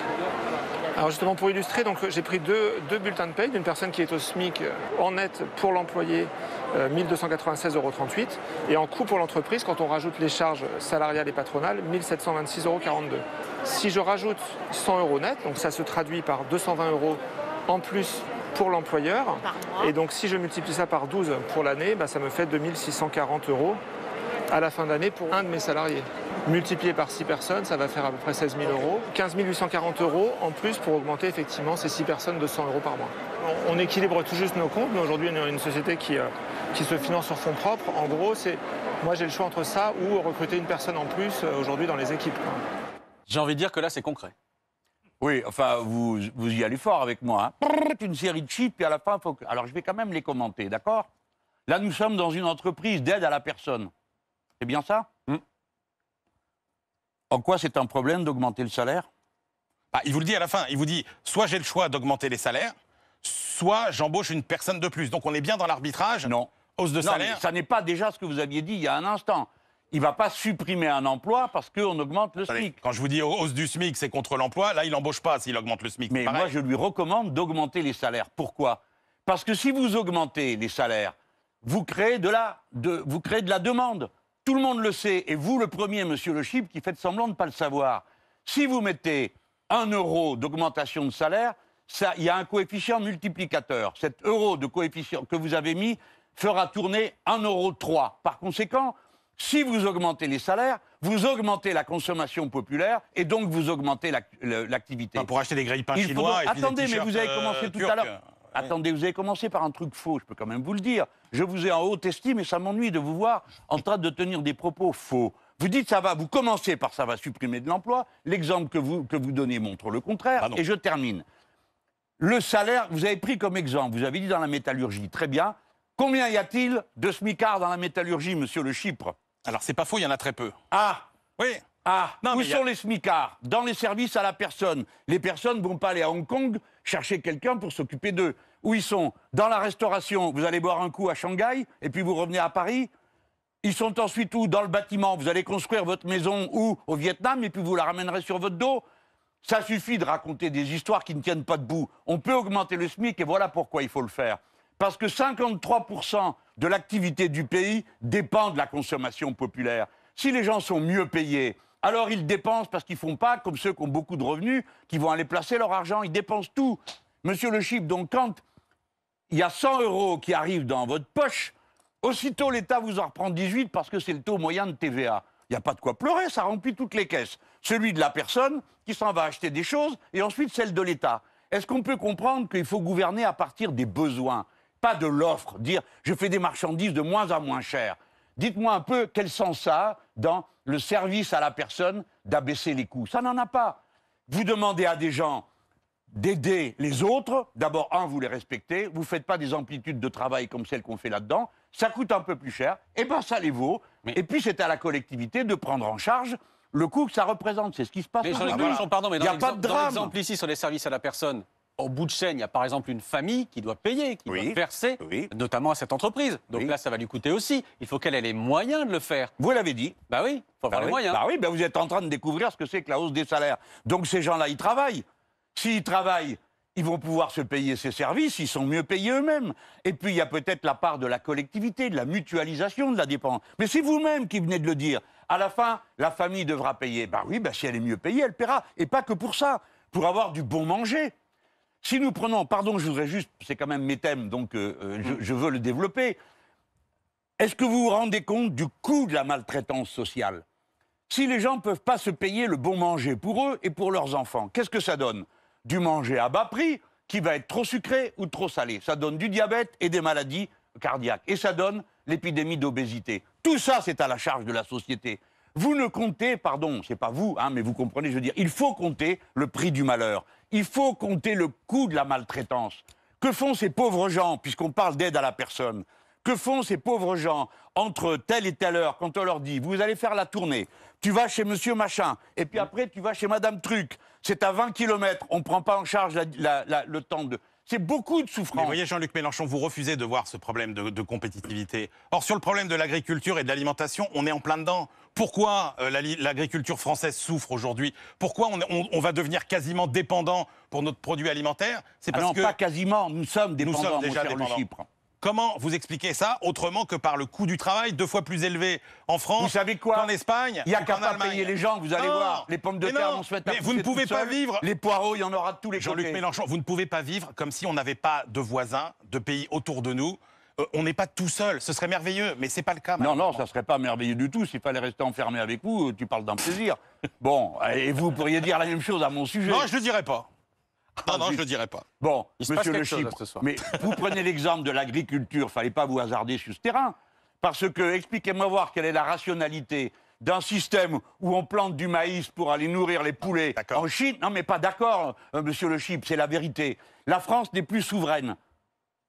Alors justement, pour illustrer, donc, j'ai pris deux, bulletins de paye d'une personne qui est au SMIC euh, en net pour l'employé, 1296,38 euh, euros, et en coût pour l'entreprise, quand on rajoute les charges salariales et patronales, 1726,42 euros. Si je rajoute 100 euros net, donc ça se traduit par 220 euros en plus pour l'employeur. Et donc si je multiplie ça par 12 pour l'année, bah, ça me fait 2640 euros à la fin d'année pour un de mes salariés. Multiplié par 6 personnes, ça va faire à peu près 16 000 euros. 15 840 euros en plus pour augmenter effectivement ces 6 personnes de 100 euros par mois. On, équilibre tout juste nos comptes, mais aujourd'hui on est une société qui, euh, qui se finance sur fonds propres. En gros, c'est moi j'ai le choix entre ça ou recruter une personne en plus euh, aujourd'hui dans les équipes. J'ai envie de dire que là c'est concret. Oui, enfin, vous, vous y allez fort avec moi. Hein. Une série de chiffres, puis à la fin, faut que... Alors, je vais quand même les commenter, d'accord Là, nous sommes dans une entreprise d'aide à la personne. C'est bien ça hmm. En quoi c'est un problème d'augmenter le salaire bah, Il vous le dit à la fin. Il vous dit soit j'ai le choix d'augmenter les salaires, soit j'embauche une personne de plus. Donc on est bien dans l'arbitrage. Non. Hausse de salaire. ça n'est pas déjà ce que vous aviez dit il y a un instant. Il ne va pas supprimer un emploi parce qu'on augmente le SMIC. Quand je vous dis hausse du SMIC, c'est contre l'emploi. Là, il n'embauche pas s'il augmente le SMIC. Mais moi, je lui recommande d'augmenter les salaires. Pourquoi Parce que si vous augmentez les salaires, vous créez de la, vous créez de la demande. Tout le monde le sait, et vous le premier, monsieur Le Chip, qui faites semblant de ne pas le savoir. Si vous mettez un euro d'augmentation de salaire, il y a un coefficient multiplicateur. Cet euro de coefficient que vous avez mis fera tourner 1,3 euro. Par conséquent, si vous augmentez les salaires, vous augmentez la consommation populaire et donc vous augmentez l'activité. pour acheter des grilles chinois. Attendez, mais vous avez commencé euh, tout à l'heure. Attendez, vous avez commencé par un truc faux, je peux quand même vous le dire. Je vous ai en haute estime et ça m'ennuie de vous voir en train de tenir des propos faux. Vous dites ça va, vous commencez par ça va supprimer de l'emploi. L'exemple que vous, que vous donnez montre le contraire. Ah et je termine. Le salaire, vous avez pris comme exemple, vous avez dit dans la métallurgie, très bien. Combien y a-t-il de smicards dans la métallurgie, monsieur le Chypre Alors c'est pas faux, il y en a très peu. Ah Oui ah, non, où sont les smicards Dans les services à la personne. Les personnes ne vont pas aller à Hong Kong chercher quelqu'un pour s'occuper d'eux. Où ils sont Dans la restauration, vous allez boire un coup à Shanghai, et puis vous revenez à Paris. Ils sont ensuite où Dans le bâtiment, vous allez construire votre maison où Au Vietnam, et puis vous la ramènerez sur votre dos. Ça suffit de raconter des histoires qui ne tiennent pas debout. On peut augmenter le SMIC, et voilà pourquoi il faut le faire. Parce que 53% de l'activité du pays dépend de la consommation populaire. Si les gens sont mieux payés, alors ils dépensent parce qu'ils font pas comme ceux qui ont beaucoup de revenus, qui vont aller placer leur argent. Ils dépensent tout. Monsieur Le Chip, donc quand il y a 100 euros qui arrivent dans votre poche, aussitôt l'État vous en reprend 18 parce que c'est le taux moyen de TVA. Il n'y a pas de quoi pleurer, ça remplit toutes les caisses. Celui de la personne qui s'en va acheter des choses et ensuite celle de l'État. Est-ce qu'on peut comprendre qu'il faut gouverner à partir des besoins, pas de l'offre Dire je fais des marchandises de moins en moins chères. Dites-moi un peu quel sens ça a dans le service à la personne d'abaisser les coûts. Ça n'en a pas. Vous demandez à des gens d'aider les autres. D'abord, un, vous les respectez. Vous ne faites pas des amplitudes de travail comme celles qu'on fait là-dedans. Ça coûte un peu plus cher. et eh bien, ça les vaut. Et puis, c'est à la collectivité de prendre en charge le coût que ça représente. C'est ce qui se passe. Mais les ah, pardon, Il n'y a pas de drame. ici, sur les services à la personne, au bout de chaîne, il y a par exemple une famille qui doit payer, qui oui, doit verser, notamment à cette entreprise. Donc là, ça va lui coûter aussi. Il faut qu'elle ait les moyens de le faire. Vous l'avez dit. Bah oui, il faut bah avoir les moyens. Bah oui, bah vous êtes en train de découvrir ce que c'est que la hausse des salaires. Donc ces gens-là, ils travaillent. S'ils travaillent, ils vont pouvoir se payer ces services, ils sont mieux payés eux-mêmes. Et puis il y a peut-être la part de la collectivité, de la mutualisation de la dépense. Mais c'est vous-même qui venez de le dire. À la fin, la famille devra payer. Ben oui, bah si elle est mieux payée, elle paiera. Et pas que pour ça, pour avoir du bon manger si nous prenons, pardon, je voudrais juste, c'est quand même mes thèmes, donc euh, euh, je, mm. je, veux le développer. Est-ce que vous vous rendez compte du coût de la maltraitance sociale Si les gens ne peuvent pas se payer le bon manger pour eux et pour leurs enfants, qu'est-ce que ça donne Du manger à bas prix qui va être trop sucré ou trop salé. Ça donne du diabète et des maladies cardiaques. Et ça donne l'épidémie d'obésité. Tout ça, c'est à la charge de la société. Vous ne comptez, pardon, c'est pas vous, hein, mais vous comprenez, je veux dire, il faut compter le prix du malheur. Il faut compter le coût de la maltraitance. Que font ces pauvres gens, puisqu'on parle d'aide à la personne Que font ces pauvres gens entre telle et telle heure quand on leur dit vous allez faire la tournée, tu vas chez monsieur machin, et puis après tu vas chez madame truc, c'est à 20 km, on ne prend pas en charge le temps de. C'est beaucoup de souffrance. Mais vous voyez, Jean-Luc Mélenchon, vous refusez de voir ce problème de, compétitivité. Or, sur le problème de l'agriculture et de l'alimentation, on est en plein dedans. Pourquoi euh, l'agriculture française souffre aujourd'hui Pourquoi on, va devenir quasiment dépendant pour notre produit alimentaire C'est ah parce non, que... pas quasiment, nous sommes dépendants, nous sommes déjà dépendants. Chypre. Comment vous expliquez ça autrement que par le coût du travail deux fois plus élevé en France vous savez quoi qu'en Espagne Il n'y a qu'à payer les gens, vous allez oh voir. Les pommes de terre on Mais vous ne pouvez pas vivre. Les poireaux, il y en aura de tous les Jean-Luc Mélenchon, vous ne pouvez pas vivre comme si on n'avait pas de voisins, de pays autour de nous. Euh, on n'est pas tout seul, ce serait merveilleux, mais ce n'est pas le cas. Non, non, ça serait pas merveilleux du tout. S'il fallait rester enfermé avec vous, euh, tu parles d'un plaisir. bon, et vous pourriez dire la même chose à mon sujet. Non, je le dirais pas. Non, ah, non, je ne dirais pas. Bon, monsieur Le Chip, mais vous [laughs] prenez l'exemple de l'agriculture, fallait pas vous hasarder sur ce terrain. Parce que, expliquez-moi voir quelle est la rationalité d'un système où on plante du maïs pour aller nourrir les poulets ah, en Chine. Non, mais pas d'accord, euh, monsieur Le chip c'est la vérité. La France n'est plus souveraine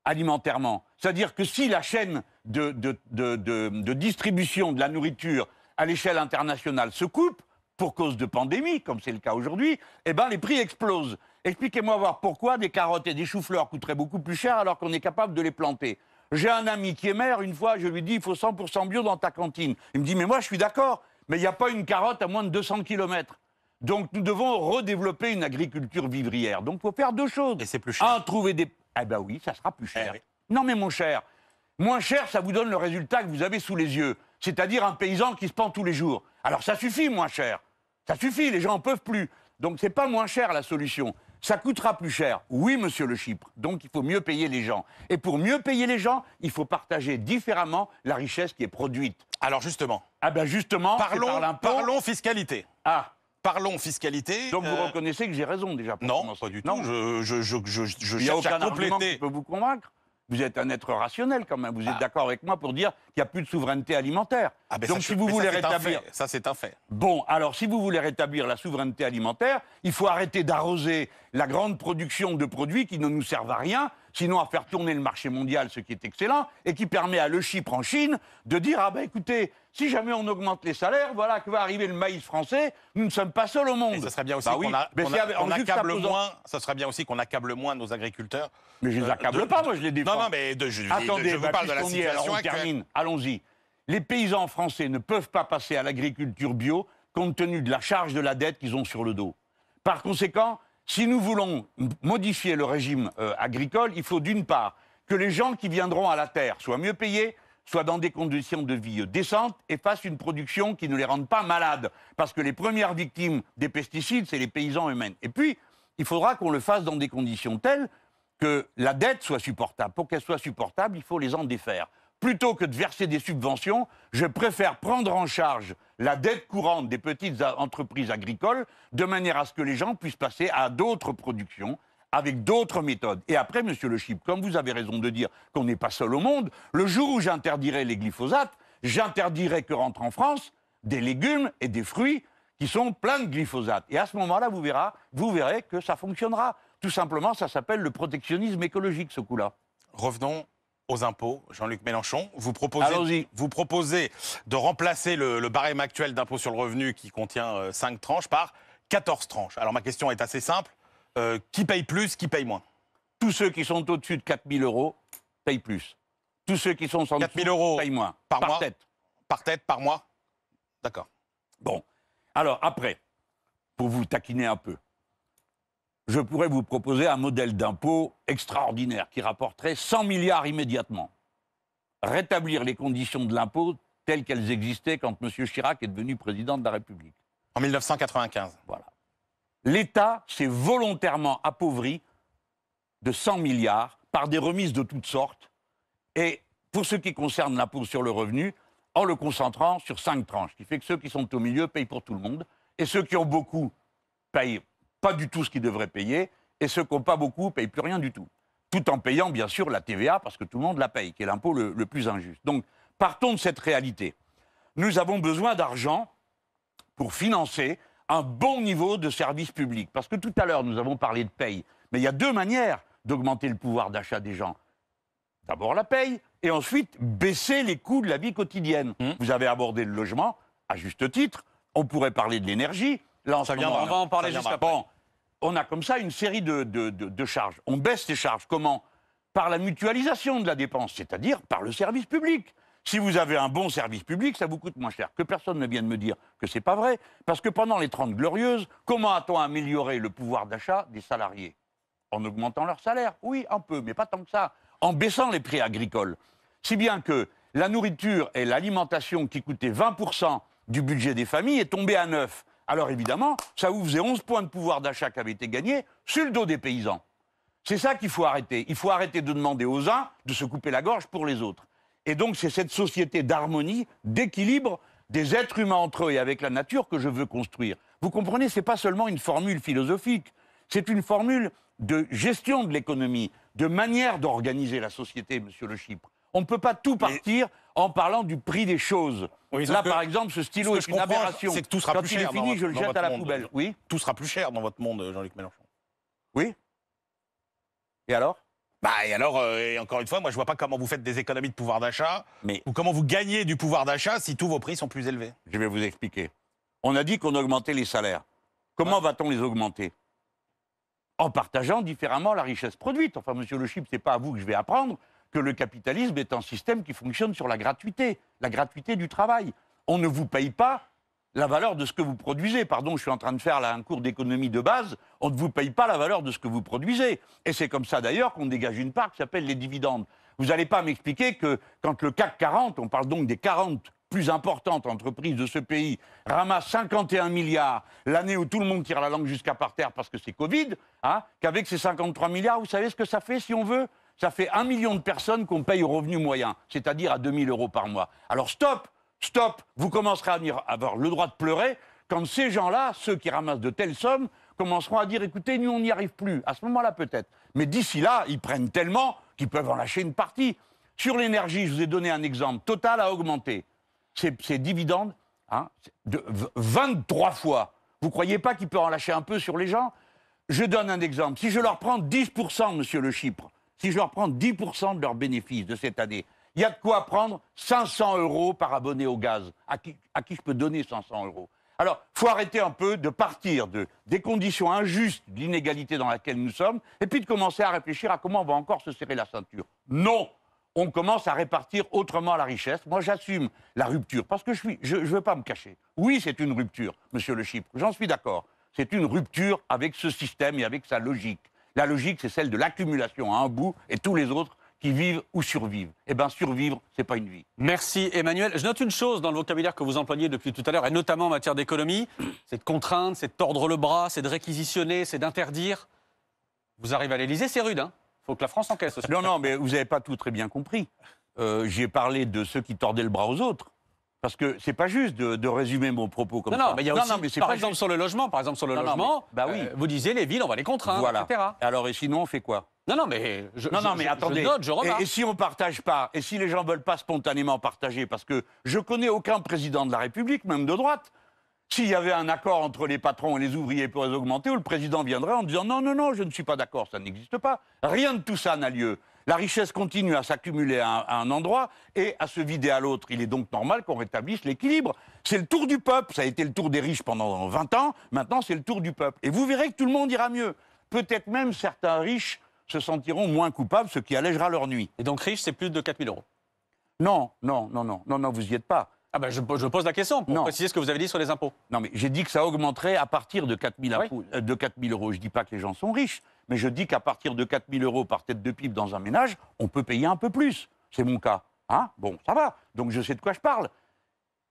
alimentairement. C'est-à-dire que si la chaîne de, de, de distribution de la nourriture à l'échelle internationale se coupe, pour cause de pandémie, comme c'est le cas aujourd'hui, eh ben les prix explosent. Expliquez-moi voir pourquoi des carottes et des choux-fleurs coûteraient beaucoup plus cher alors qu'on est capable de les planter. J'ai un ami qui est maire, une fois, je lui dis, il faut 100% bio dans ta cantine. Il me dit, mais moi, je suis d'accord, mais il n'y a pas une carotte à moins de 200 km. Donc, nous devons redévelopper une agriculture vivrière. Donc, il faut faire deux choses. Et c'est plus cher. Un, trouver des... Eh ben oui, ça sera plus eh cher. Non, mais mon cher, moins cher, ça vous donne le résultat que vous avez sous les yeux. C'est-à-dire un paysan qui se pend tous les jours. Alors, ça suffit, moins cher. Ça suffit, les gens en peuvent plus. Donc, c'est pas moins cher, la solution. Ça coûtera plus cher. Oui, monsieur le Chypre. Donc il faut mieux payer les gens. Et pour mieux payer les gens, il faut partager différemment la richesse qui est produite. Alors justement. Ah ben justement, parlons, parlons fiscalité. Ah. Parlons fiscalité. Donc vous euh, reconnaissez que j'ai raison déjà. non, pas du tout. Non. Je, je, je, je cherche à compléter. Qui peut vous convaincre vous êtes un être rationnel quand même. Vous êtes ah. d'accord avec moi pour dire qu'il n'y a plus de souveraineté alimentaire. Ah, ben Donc si vous voulez rétablir... Ça c'est un fait. Bon, alors si vous voulez rétablir la souveraineté alimentaire, il faut arrêter d'arroser la grande production de produits qui ne nous servent à rien, sinon à faire tourner le marché mondial, ce qui est excellent, et qui permet à Le Chypre en Chine de dire, ah ben écoutez, si jamais on augmente les salaires, voilà que va arriver le maïs français. Nous ne sommes pas seuls au monde. ça serait bien aussi bah qu'on accable moins. Ça serait bien aussi qu'on accable moins nos agriculteurs. Mais je ne les euh, accable pas, moi je les défends. Non, non, mais je, Attendez, je vous parle de la situation. termine. Allons-y. Les paysans français ne peuvent pas passer à l'agriculture bio compte tenu de la charge de la dette qu'ils ont sur le dos. Par conséquent, si nous voulons modifier le régime euh, agricole, il faut d'une part que les gens qui viendront à la terre soient mieux payés, soient dans des conditions de vie décentes et fassent une production qui ne les rende pas malades. Parce que les premières victimes des pesticides, c'est les paysans eux-mêmes. Et puis, il faudra qu'on le fasse dans des conditions telles que la dette soit supportable. Pour qu'elle soit supportable, il faut les en défaire. Plutôt que de verser des subventions, je préfère prendre en charge la dette courante des petites entreprises agricoles de manière à ce que les gens puissent passer à d'autres productions avec d'autres méthodes. Et après, monsieur Le Chip, comme vous avez raison de dire qu'on n'est pas seul au monde, le jour où j'interdirai les glyphosates, j'interdirai que rentrent en France des légumes et des fruits qui sont pleins de glyphosate. Et à ce moment-là, vous, verrez que ça fonctionnera. Tout simplement, ça s'appelle le protectionnisme écologique, ce coup-là. Revenons aux impôts, Jean-Luc Mélenchon. Vous proposez, de remplacer le, barème actuel d'impôt sur le revenu qui contient 5 euh, tranches par 14 tranches. Alors ma question est assez simple. Euh, qui paye plus, qui paye moins. Tous ceux qui sont au-dessus de 4 000 euros payent plus. Tous ceux qui sont sans 4 000 euros payent moins. Par, tête. Par tête, par mois D'accord. Bon. Alors, après, pour vous taquiner un peu, je pourrais vous proposer un modèle d'impôt extraordinaire qui rapporterait 100 milliards immédiatement. Rétablir les conditions de l'impôt telles qu'elles existaient quand M. Chirac est devenu président de la République. En 1995. Voilà l'État s'est volontairement appauvri de 100 milliards par des remises de toutes sortes, et pour ce qui concerne l'impôt sur le revenu, en le concentrant sur cinq tranches, ce qui fait que ceux qui sont au milieu payent pour tout le monde, et ceux qui ont beaucoup payent pas du tout ce qu'ils devraient payer, et ceux qui n'ont pas beaucoup payent plus rien du tout, tout en payant bien sûr la TVA, parce que tout le monde la paye, qui est l'impôt le, le plus injuste. Donc partons de cette réalité. Nous avons besoin d'argent pour financer un bon niveau de service public. Parce que tout à l'heure, nous avons parlé de paye. Mais il y a deux manières d'augmenter le pouvoir d'achat des gens. D'abord la paye, et ensuite baisser les coûts de la vie quotidienne. Mmh. Vous avez abordé le logement, à juste titre. On pourrait parler de l'énergie. Là, ça vient, on va en parler on a comme ça une série de, charges. On baisse les charges. Comment Par la mutualisation de la dépense, c'est-à-dire par le service public. Si vous avez un bon service public, ça vous coûte moins cher. Que personne ne vienne me dire que c'est pas vrai, parce que pendant les 30 glorieuses, comment a-t-on amélioré le pouvoir d'achat des salariés En augmentant leur salaire, oui, un peu, mais pas tant que ça. En baissant les prix agricoles. Si bien que la nourriture et l'alimentation qui coûtaient 20% du budget des familles est tombée à 9. Alors évidemment, ça vous faisait 11 points de pouvoir d'achat qui avaient été gagnés sur le dos des paysans. C'est ça qu'il faut arrêter. Il faut arrêter de demander aux uns de se couper la gorge pour les autres. Et donc, c'est cette société d'harmonie, d'équilibre des êtres humains entre eux et avec la nature que je veux construire. Vous comprenez, c'est pas seulement une formule philosophique, c'est une formule de gestion de l'économie, de manière d'organiser la société, monsieur Le Chypre. On ne peut pas tout partir en parlant du prix des choses. Là, par exemple, ce stylo est une aberration. C'est que tout sera plus cher est votre, je le jette à la monde, poubelle. Oui tout sera plus cher dans votre monde, Jean-Luc Mélenchon. Oui. Et alors bah et alors, euh, et encore une fois, moi je vois pas comment vous faites des économies de pouvoir d'achat, ou comment vous gagnez du pouvoir d'achat si tous vos prix sont plus élevés. Je vais vous expliquer. On a dit qu'on augmentait les salaires. Comment va-t-on les augmenter En partageant différemment la richesse produite. Enfin, monsieur Le Chip, c'est pas à vous que je vais apprendre que le capitalisme est un système qui fonctionne sur la gratuité, la gratuité du travail. On ne vous paye pas la valeur de ce que vous produisez. Pardon, je suis en train de faire là un cours d'économie de base. On ne vous paye pas la valeur de ce que vous produisez. Et c'est comme ça d'ailleurs qu'on dégage une part qui s'appelle les dividendes. Vous n'allez pas m'expliquer que quand le CAC 40, on parle donc des 40 plus importantes entreprises de ce pays, ramasse 51 milliards l'année où tout le monde tire la langue jusqu'à par terre parce que c'est Covid, hein, qu'avec ces 53 milliards, vous savez ce que ça fait si on veut ça fait un million de personnes qu'on paye au revenu moyen, c'est-à-dire à 2000 euros par mois. Alors stop Stop, vous commencerez à, avoir le droit de pleurer quand ces gens-là, ceux qui ramassent de telles sommes, commenceront à dire écoutez, nous, on n'y arrive plus. À ce moment-là, peut-être. Mais d'ici là, ils prennent tellement qu'ils peuvent en lâcher une partie. Sur l'énergie, je vous ai donné un exemple. Total a augmenté ses, dividendes hein, de 23 fois. Vous croyez pas qu'il peut en lâcher un peu sur les gens Je donne un exemple. Si je leur prends 10%, monsieur Le Chypre, si je leur prends 10% de leurs bénéfices de cette année, il y a de quoi prendre 500 euros par abonné au gaz. À qui, je peux donner 500 euros alors, il faut arrêter un peu de partir de, des conditions injustes d'inégalité dans laquelle nous sommes, et puis de commencer à réfléchir à comment on va encore se serrer la ceinture. Non, on commence à répartir autrement la richesse. Moi, j'assume la rupture, parce que je ne veux pas me cacher. Oui, c'est une rupture, monsieur Le Chypre, j'en suis d'accord. C'est une rupture avec ce système et avec sa logique. La logique, c'est celle de l'accumulation à un bout et tous les autres qui vivent ou survivent. Eh bien, survivre, ce n'est pas une vie. Merci Emmanuel. Je note une chose dans le vocabulaire que vous employez depuis tout à l'heure, et notamment en matière d'économie, c'est de contraindre, c'est de tordre le bras, c'est de réquisitionner, c'est d'interdire. Vous arrivez à l'Elysée, c'est rude, hein faut que la France encaisse. Aussi. Non, non, mais vous n'avez pas tout très bien compris. Euh, J'ai parlé de ceux qui tordaient le bras aux autres. Parce que c'est pas juste de, résumer mon propos comme ça. Non, mais il y a aussi, par exemple sur le logement, par exemple sur le logement, bah oui, euh, vous disiez les villes, on va les contraindre, voilà. etc. Alors et sinon on fait quoi non, non, mais, je, non, non, mais attendez. Et, si on partage pas, et si les gens veulent pas spontanément partager, parce que je connais aucun président de la République, même de droite, s'il y avait un accord entre les patrons et les ouvriers pour les augmenter, où le président viendrait en disant non, non, non, je ne suis pas d'accord, ça n'existe pas. Rien de tout ça n'a lieu. La richesse continue à s'accumuler à, à, un endroit et à se vider à l'autre. Il est donc normal qu'on rétablisse l'équilibre. C'est le tour du peuple. Ça a été le tour des riches pendant 20 ans. Maintenant, c'est le tour du peuple. Et vous verrez que tout le monde ira mieux. Peut-être même certains riches se sentiront moins coupables, ce qui allégera leur nuit. Et donc riche, c'est plus de 4 000 euros Non, non, non, non, non, non, vous n'y êtes pas. Ah ben je, pose la question pour préciser ce que vous avez dit sur les impôts. Non, mais j'ai dit que ça augmenterait à partir de 4 000, euh, de euros. Je ne dis pas que les gens sont riches, mais je dis qu'à partir de 4 000 euros par tête de pipe dans un ménage, on peut payer un peu plus. C'est mon cas. Hein bon, ça va. Donc je sais de quoi je parle.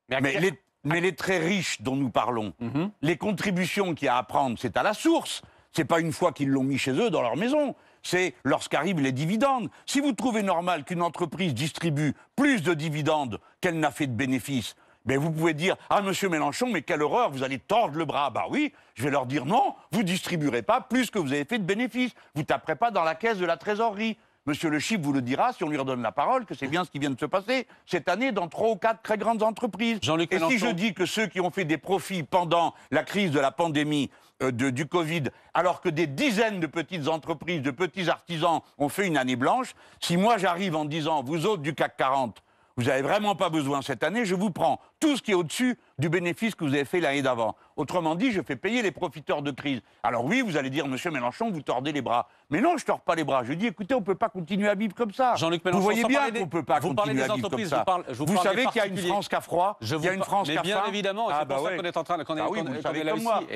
Mais, les, très riches dont nous parlons, mhm. les contributions qu'il y a à prendre, c'est à la source. C'est pas une fois qu'ils l'ont mis chez eux dans leur maison c'est lorsqu'arrivent les dividendes. Si vous trouvez normal qu'une entreprise distribue plus de dividendes qu'elle n'a fait de bénéfices, ben, vous pouvez dire Ah, monsieur Mélenchon, mais quelle horreur, vous allez tordre le bras. Bah oui, je vais leur dire non, vous distribuerez pas plus que vous avez fait de bénéfices. Vous taperez pas dans la caisse de la trésorerie. Monsieur Le Chip vous le dira, si on lui redonne la parole, que c'est bien ce qui vient de se passer cette année dans trois ou quatre très grandes entreprises. Et si je dis que ceux qui ont fait des profits pendant la crise de la pandémie euh, de, du Covid, alors que des dizaines de petites entreprises, de petits artisans ont fait une année blanche, si moi j'arrive en disant, vous autres du CAC 40, vous n'avez vraiment pas besoin cette année, je vous prends tout ce qui est au-dessus, du bénéfice que vous avez fait l'année d'avant. Autrement dit, je fais payer les profiteurs de crise. Alors oui, vous allez dire, Monsieur Mélenchon, vous tordez les bras. Mais non, je tords pas les bras. Je dis, écoutez, on ne peut pas continuer à vivre comme ça. vous voyez bien qu'on ne peut pas continuer à vivre comme ça. Vous, vous savez qu'il y a une France a froid, il y a une France qu'à Mais Bien évidemment, ah c'est pour bah ça qu'on est en train de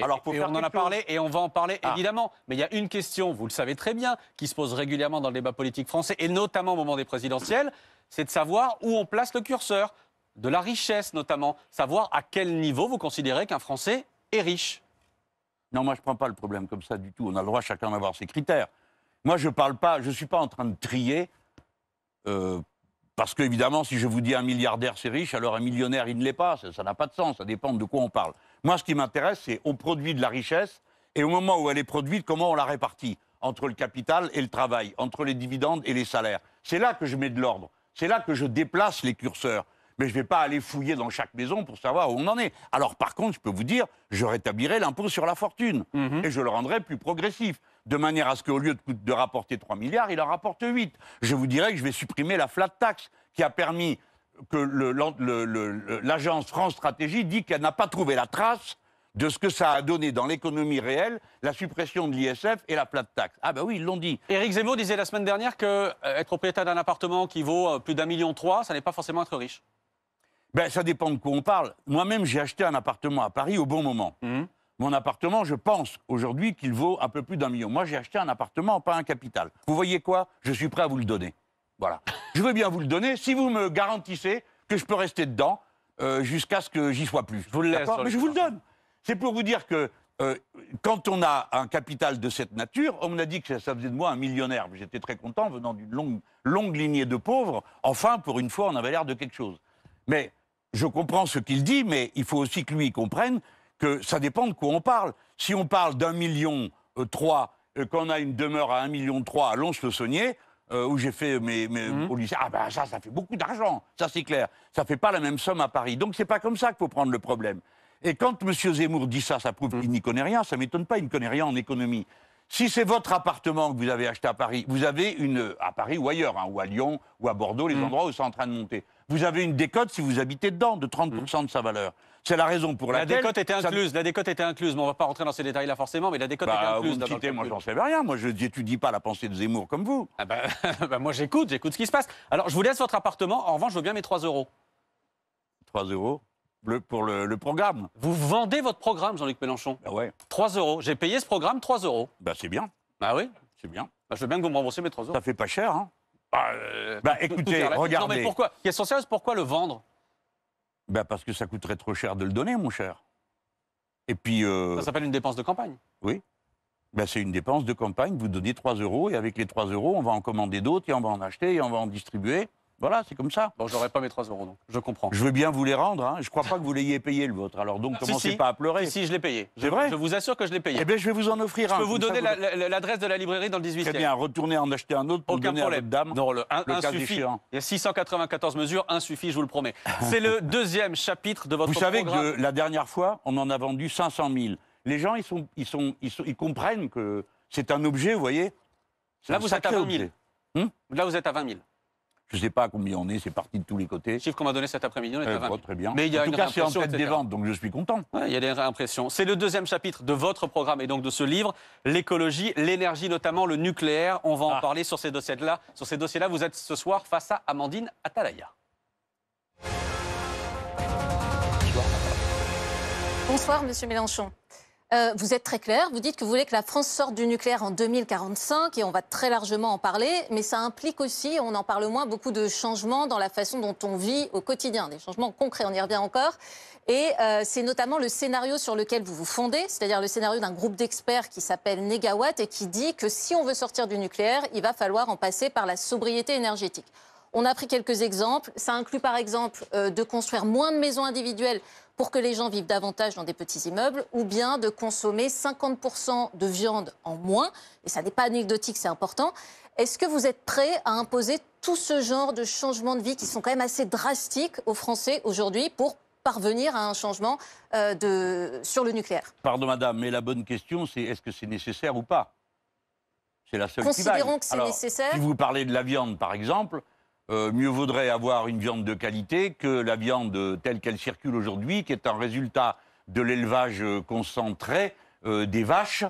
Alors, on en a parlé et on va en parler ah. évidemment. Mais il y a une question, vous le savez très bien, qui se pose régulièrement dans le débat politique français et notamment au moment des présidentielles, c'est de savoir où on place le curseur de la richesse notamment. Savoir à quel niveau vous considérez qu'un Français est riche. Non, moi je ne prends pas le problème comme ça du tout. On a le droit chacun d'avoir ses critères. Moi je parle pas, je ne suis pas en train de trier. Euh, parce qu'évidemment, si je vous dis un milliardaire c'est riche, alors un millionnaire il ne l'est pas. Ça n'a pas de sens, ça dépend de quoi on parle. Moi, ce qui m'intéresse, c'est au produit de la richesse et au moment où elle est produite, comment on la répartit entre le capital et le travail, entre les dividendes et les salaires. C'est là que je mets de l'ordre. C'est là que je déplace les curseurs mais je ne vais pas aller fouiller dans chaque maison pour savoir où on en est. Alors par contre, je peux vous dire, je rétablirai l'impôt sur la fortune mhm. et je le rendrai plus progressif. De manière à ce qu'au lieu de, rapporter 3 milliards, il en rapporte 8. Je vous dirais que je vais supprimer la flat tax qui a permis que l'agence France Stratégie dit qu'elle n'a pas trouvé la trace de ce que ça a donné dans l'économie réelle la suppression de l'ISF et la flat tax. Ah ben oui, ils l'ont dit. Éric Zemmour disait la semaine dernière que euh, propriétaire d'un appartement qui vaut euh, plus d'un million trois, ça n'est pas forcément être riche. Ben, ça dépend de quoi on parle. Moi-même, j'ai acheté un appartement à Paris au bon moment. Mmh. Mon appartement, je pense aujourd'hui qu'il vaut un peu plus d'un million. Moi, j'ai acheté un appartement, pas un capital. Vous voyez quoi Je suis prêt à vous le donner. Voilà. je veux bien vous le donner si vous me garantissez que je peux rester dedans euh, jusqu'à ce que j'y sois plus. Je vous le laisse. Mais je vous le donne. C'est pour vous dire que euh, quand on a un capital de cette nature, on m'a dit que ça, ça, faisait de moi un millionnaire. J'étais très content venant d'une longue, longue lignée de pauvres. Enfin, pour une fois, on avait l'air de quelque chose. Mais je comprends ce qu'il dit, mais il faut aussi que lui comprenne que ça dépend de quoi on parle. Si on parle d'un million euh, trois, euh, qu'on a une demeure à un million trois à Lons-le-Saunier, euh, où j'ai fait mes, mes mhm. au ah ben ça, ça fait beaucoup d'argent, ça c'est clair. Ça fait pas la même somme à Paris. Donc c'est pas comme ça qu'il faut prendre le problème. Et quand M. Zemmour dit ça, ça prouve qu'il n'y connaît rien, ça m'étonne pas, il ne connaît rien en économie. Si c'est votre appartement que vous avez acheté à Paris, vous avez une. à Paris ou ailleurs, hein, ou à Lyon, ou à Bordeaux, les mhm. endroits où c'est en train de monter vous avez une décote si vous habitez dedans de 30% de sa valeur. C'est la raison pour laquelle. La décote était incluse, la décote était incluse, mais on ne va pas rentrer dans ces détails-là forcément, mais la décote était bah, incluse. Vous me citez, moi j'en sais rien, moi je n'étudie pas la pensée de Zemmour comme vous. Ah bah, [laughs] bah, moi j'écoute, j'écoute ce qui se passe. Alors je vous laisse votre appartement, en revanche je veux bien mes 3 euros. 3 euros pour le, programme. Vous vendez votre programme, Jean-Luc Mélenchon Ah ouais. 3 euros. J'ai payé ce programme 3 euros. Bah c'est bien. Bah oui. C'est bien. je veux bien que vous me remboursiez mes 3 euros. Ça fait pas cher, hein bah, euh, bah, écoutez, regardez. Non, mais pourquoi Question sérieuse, pourquoi le vendre bah Parce que ça coûterait trop cher de le donner, mon cher. Et puis. Euh, ça s'appelle une dépense de campagne. Oui. Bah c'est une dépense de campagne. Vous donnez 3 euros et avec les 3 euros, on va en commander d'autres et on va en acheter et on va en distribuer. Voilà, c'est comme ça. Bon, j'aurais pas mes 3 euros, donc je comprends. Je veux bien vous les rendre, hein. je crois pas que vous l'ayez payé le vôtre, alors donc commencez pas à pleurer. Si, je l'ai payé. C'est vrai Je vous assure que je l'ai payé. Eh bien, je vais vous en offrir un. Je peux vous donner l'adresse de la librairie dans le 18e. Très bien, retournez en acheter un autre pour donner à dame. Non, le, cas Il y a 694 mesures, un suffit, je vous le promets. [laughs] C'est le deuxième chapitre de votre vous programme. Vous savez que la dernière fois, on en a vendu 500 000. Les gens, ils, sont, ils, sont, ils, comprennent que c'est un objet, vous voyez. Hum Là, vous êtes à 20 000. Là, vous êtes à 20 000. Je ne sais pas combien on est, c'est parti de tous les côtés. chiffre qu'on m'a donné cet après-midi, on est eh, à 20 Très bien. Mais il y a en tout une cas, c'est en tête des ventes, donc je suis content. il y a des réimpressions. C'est le deuxième chapitre de votre programme et donc de ce livre, l'écologie, l'énergie notamment, le nucléaire. On va en ah. parler sur ces dossiers-là. Sur ces dossiers-là, vous êtes ce soir face à Amandine Atalaya. Bonsoir, Monsieur Mélenchon. Euh, vous êtes très clair, vous dites que vous voulez que la France sorte du nucléaire en 2045 et on va très largement en parler, mais ça implique aussi, on en parle moins, beaucoup de changements dans la façon dont on vit au quotidien, des changements concrets, on y revient encore. Et euh, c'est notamment le scénario sur lequel vous vous fondez, c'est-à-dire le scénario d'un groupe d'experts qui s'appelle Negawatt et qui dit que si on veut sortir du nucléaire, il va falloir en passer par la sobriété énergétique. On a pris quelques exemples. Ça inclut par exemple euh, de construire moins de maisons individuelles pour que les gens vivent davantage dans des petits immeubles ou bien de consommer 50% de viande en moins. Et ça n'est pas anecdotique, c'est important. Est-ce que vous êtes prêt à imposer tout ce genre de changements de vie qui sont quand même assez drastiques aux Français aujourd'hui pour parvenir à un changement euh, sur le nucléaire Pardon, madame, mais la bonne question, c'est est-ce que c'est nécessaire ou pas C'est la seule Considérons qui que c'est nécessaire. Si vous parlez de la viande, par exemple, euh, mieux vaudrait avoir une viande de qualité que la viande telle qu'elle circule aujourd'hui, qui est un résultat de l'élevage concentré euh, des vaches,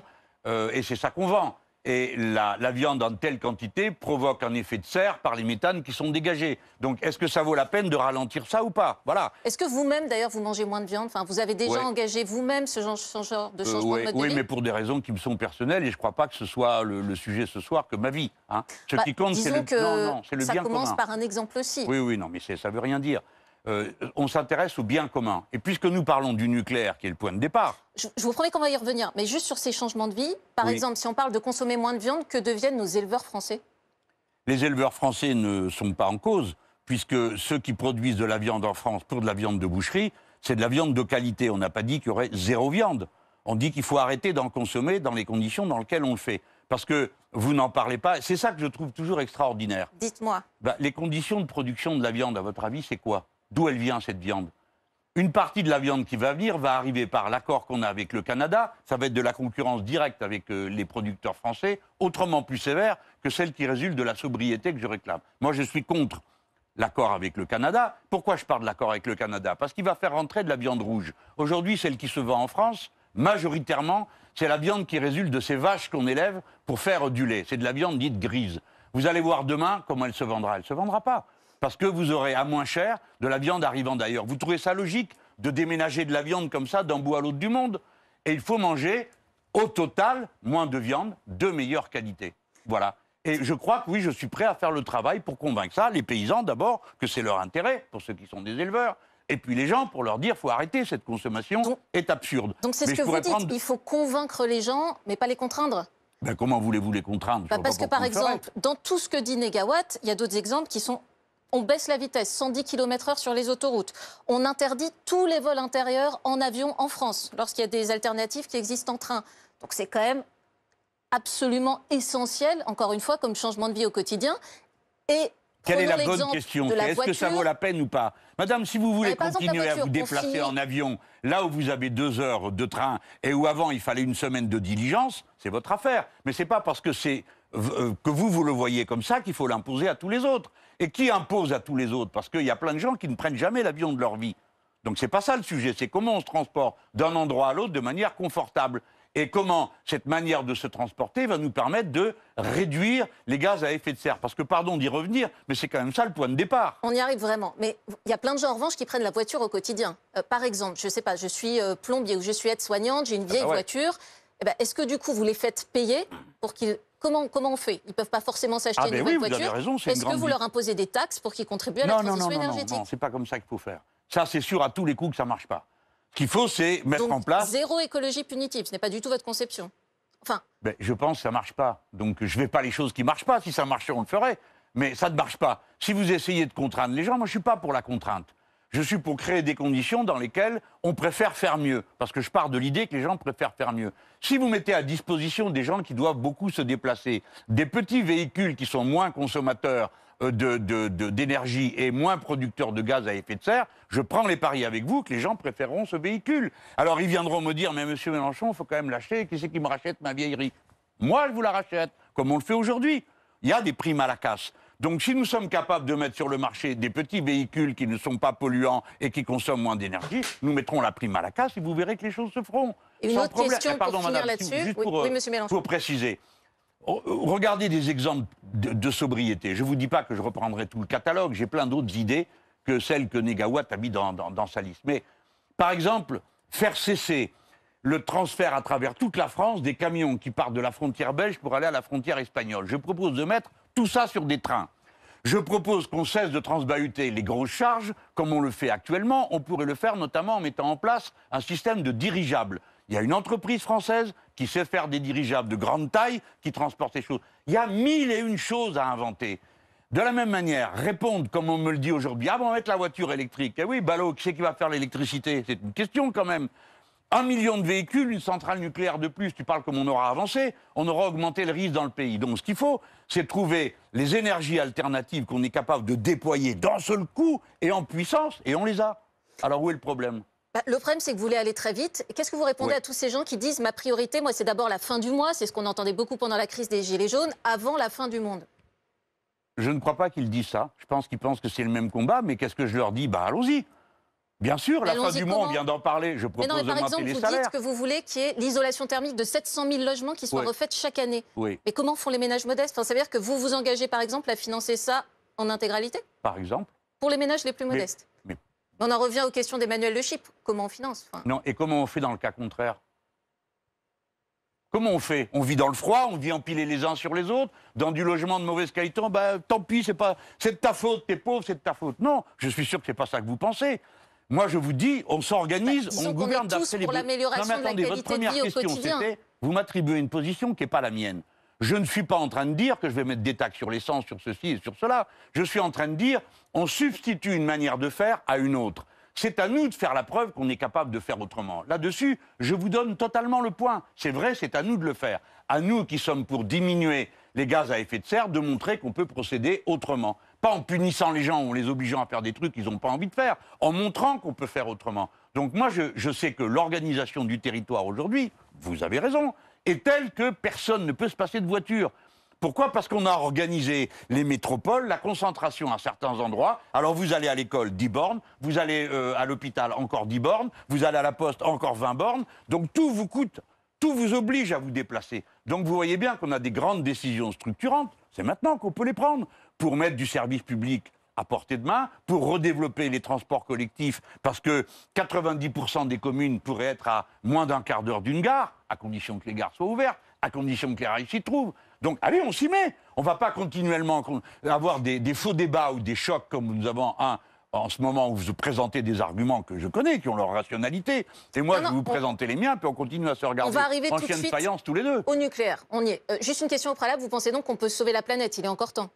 euh, et c'est ça qu'on vend. Et la, viande en telle quantité provoque un effet de serre par les méthanes qui sont dégagés. Donc est-ce que ça vaut la peine de ralentir ça ou pas Voilà. Est-ce que vous-même, d'ailleurs, vous mangez moins de viande enfin, Vous avez déjà engagé vous-même ce genre, de euh, changement de mode Oui, mais pour des raisons qui me sont personnelles et je ne crois pas que ce soit le, sujet ce soir que ma vie. Hein. Ce bah, qui compte, c'est le, non, non, le bien commun. Ça commence par un exemple aussi. Oui, oui, non, mais ça ne veut rien dire. Euh, on s'intéresse au bien commun. Et puisque nous parlons du nucléaire, qui est le point de départ. Je, vous promets qu'on va y revenir, mais juste sur ces changements de vie, par exemple, si on parle de consommer moins de viande, que deviennent nos éleveurs français Les éleveurs français ne sont pas en cause, puisque ceux qui produisent de la viande en France pour de la viande de boucherie, c'est de la viande de qualité. On n'a pas dit qu'il y aurait zéro viande. On dit qu'il faut arrêter d'en consommer dans les conditions dans lesquelles on le fait. Parce que vous n'en parlez pas. C'est ça que je trouve toujours extraordinaire. Dites-moi. Ben, les conditions de production de la viande, à votre avis, c'est quoi D'où elle vient cette viande Une partie de la viande qui va venir va arriver par l'accord qu'on a avec le Canada. Ça va être de la concurrence directe avec euh, les producteurs français, autrement plus sévère que celle qui résulte de la sobriété que je réclame. Moi, je suis contre l'accord avec le Canada. Pourquoi je parle de l'accord avec le Canada Parce qu'il va faire rentrer de la viande rouge. Aujourd'hui, celle qui se vend en France, majoritairement, c'est la viande qui résulte de ces vaches qu'on élève pour faire du lait. C'est de la viande dite grise. Vous allez voir demain comment elle se vendra. Elle ne se vendra pas parce que vous aurez à moins cher de la viande arrivant d'ailleurs. Vous trouvez ça logique de déménager de la viande comme ça d'un bout à l'autre du monde Et il faut manger au total moins de viande de meilleure qualité. Voilà. Et je crois que oui, je suis prêt à faire le travail pour convaincre ça, les paysans d'abord, que c'est leur intérêt, pour ceux qui sont des éleveurs, et puis les gens pour leur dire faut arrêter cette consommation est absurde. Donc c'est ce que vous dites, il faut convaincre les gens, mais pas les contraindre. Ben, comment voulez-vous les contraindre bah, Parce que par exemple, dans tout ce que dit Négawatt, il y a d'autres exemples qui sont on baisse la vitesse, 110 km/h sur les autoroutes. On interdit tous les vols intérieurs en avion en France, lorsqu'il y a des alternatives qui existent en train. Donc c'est quand même absolument essentiel, encore une fois, comme changement de vie au quotidien. Et quelle est la bonne question Est-ce que ça vaut la peine ou pas Madame, si vous voulez eh, continuer à vous déplacer en avion, là où vous avez deux heures de train et où avant il fallait une semaine de diligence, c'est votre affaire. Mais ce n'est pas parce que c'est euh, que vous, vous le voyez comme ça qu'il faut l'imposer à tous les autres et qui impose à tous les autres, parce qu'il y a plein de gens qui ne prennent jamais l'avion de leur vie. Donc c'est pas ça le sujet, c'est comment on se transporte d'un endroit à l'autre de manière confortable et comment cette manière de se transporter va nous permettre de réduire les gaz à effet de serre. Parce que, pardon d'y revenir, mais c'est quand même ça le point de départ. On y arrive vraiment. Mais il y a plein de gens, en revanche, qui prennent la voiture au quotidien. Euh, par exemple, je ne sais pas, je suis euh, plombier ou je suis aide-soignante, j'ai une ah vieille bah voiture. Eh ben, est-ce que du coup, vous les faites payer pour qu'ils Comment, comment on fait Ils ne peuvent pas forcément s'acheter ah une ben nouvelle voiture. Est-ce que vous leur imposez des taxes pour qu'ils contribuent à la transition non, non, Non, non, c'est pas comme ça qu'il faut faire. Ça, c'est sûr à tous les coups que ça ne marche pas. Ce qu'il faut, c'est mettre en place. Zéro écologie punitive, ce n'est pas du tout votre conception. Enfin. Ben, je pense que ça ne marche pas. Donc je ne vais pas les choses qui ne marchent pas. Si ça marchait, on le ferait. Mais ça ne marche pas. Si vous essayez de contraindre les gens, moi je ne suis pas pour la contrainte je suis pour créer des conditions dans lesquelles on préfère faire mieux, parce que je pars de l'idée que les gens préfèrent faire mieux. Si vous mettez à disposition des gens qui doivent beaucoup se déplacer, des petits véhicules qui sont moins consommateurs euh, d'énergie et moins producteurs de gaz à effet de serre, je prends les paris avec vous que les gens préféreront ce véhicule. Alors ils viendront me dire, mais monsieur Mélenchon, il faut quand même l'acheter, qui c'est qui me rachète ma vieillerie Moi, je vous la rachète, comme on le fait aujourd'hui. Il y a des primes à la casse. Donc si nous sommes capables de mettre sur le marché des petits véhicules qui ne sont pas polluants et qui consomment moins d'énergie, nous mettrons la prime à la casse et vous verrez que les choses se feront. une autre question eh, pardon, là-dessus. Oui, pour, euh, préciser. Oh, euh, regardez des exemples de, sobriété. Je ne vous dis pas que je reprendrai tout le catalogue, j'ai plein d'autres idées que celles que Negawatt a mis dans sa liste. Mais par exemple, faire cesser le transfert à travers toute la France des camions qui partent de la frontière belge pour aller à la frontière espagnole. Je propose de mettre tout ça sur des trains. Je propose qu'on cesse de transbahuter les grosses charges comme on le fait actuellement. On pourrait le faire notamment en mettant en place un système de dirigeables. Il y a une entreprise française qui sait faire des dirigeables de grande taille qui transportent ces choses. Il y a mille et une choses à inventer. De la même manière, répondre, comme on me le dit aujourd'hui, avant ah, mettre la voiture électrique. Eh oui, ballot, qui c'est qui va faire l'électricité C'est une question quand même un million de véhicules, une centrale nucléaire de plus, tu parles comme on aura avancé, on aura augmenté le risque dans le pays. Donc ce qu'il faut, c'est trouver les énergies alternatives qu'on est capable de déployer d'un seul coup et en puissance, et on les a. Alors où est le problème bah, le problème, c'est que vous voulez aller très vite. Qu'est-ce que vous répondez à tous ces gens qui disent ma priorité, moi, c'est d'abord la fin du mois, c'est ce qu'on entendait beaucoup pendant la crise des Gilets jaunes, avant la fin du monde Je ne crois pas qu'ils disent ça. Je pense qu'ils pensent que c'est le même combat, mais qu'est-ce que je leur dis Bah allons-y. Bien sûr, la fin du monde, on vient d'en parler. Je propose mais non, par exemple, vous dites que vous voulez qu'il y ait l'isolation thermique de 700 000 logements qui soient oui. refaits chaque année. Oui. Mais comment font les ménages modestes Ça veut dire que vous vous engagez, par exemple, à financer ça en intégralité Par exemple Pour les ménages les plus modestes. Mais, On en revient aux questions d'Emmanuel Le Chip. Comment on finance Non, et comment on fait dans le cas contraire Comment on fait On vit dans le froid, on vit empiler les uns sur les autres, dans du logement de mauvaise qualité. Bah, tant pis, c'est pas, c'est de ta faute, t'es pauvre, c'est de ta faute. Non, je suis sûr que c'est pas ça que vous pensez. Moi, je vous dis, on s'organise, bah, on gouverne d'après les pour l'amélioration de la votre première question, c'était vous m'attribuez une position qui n'est pas la mienne. Je ne suis pas en train de dire que je vais mettre des taxes sur l'essence, sur ceci et sur cela. Je suis en train de dire on substitue une manière de faire à une autre. C'est à nous de faire la preuve qu'on est capable de faire autrement. Là-dessus, je vous donne totalement le point. C'est vrai, c'est à nous de le faire. À nous qui sommes pour diminuer les gaz à effet de serre, de montrer qu'on peut procéder autrement. Pas en punissant les gens, en les obligeant à faire des trucs qu'ils n'ont pas envie de faire, en montrant qu'on peut faire autrement. Donc moi, je, sais que l'organisation du territoire aujourd'hui, vous avez raison, est telle que personne ne peut se passer de voiture. Pourquoi Parce qu'on a organisé les métropoles, la concentration à certains endroits. Alors vous allez à l'école 10 bornes, vous allez euh, à l'hôpital encore 10 bornes, vous allez à la poste encore 20 bornes. Donc tout vous coûte, tout vous oblige à vous déplacer. Donc vous voyez bien qu'on a des grandes décisions structurantes. C'est maintenant qu'on peut les prendre pour mettre du service public à portée de main pour redévelopper les transports collectifs, parce que 90% des communes pourraient être à moins d'un quart d'heure d'une gare, à condition que les gares soient ouvertes, à condition que les rails s'y trouvent. Donc, allez, on s'y met. On ne va pas continuellement avoir des, faux débats ou des chocs comme nous avons un en ce moment où vous présentez des arguments que je connais, qui ont leur rationalité. Et moi, je vais vous présenter les miens, puis on continue à se regarder on va arriver en tout de faïence tous les deux. Au nucléaire, on y est. Euh, juste une question au préalable, vous pensez donc qu'on peut sauver la planète Il est encore temps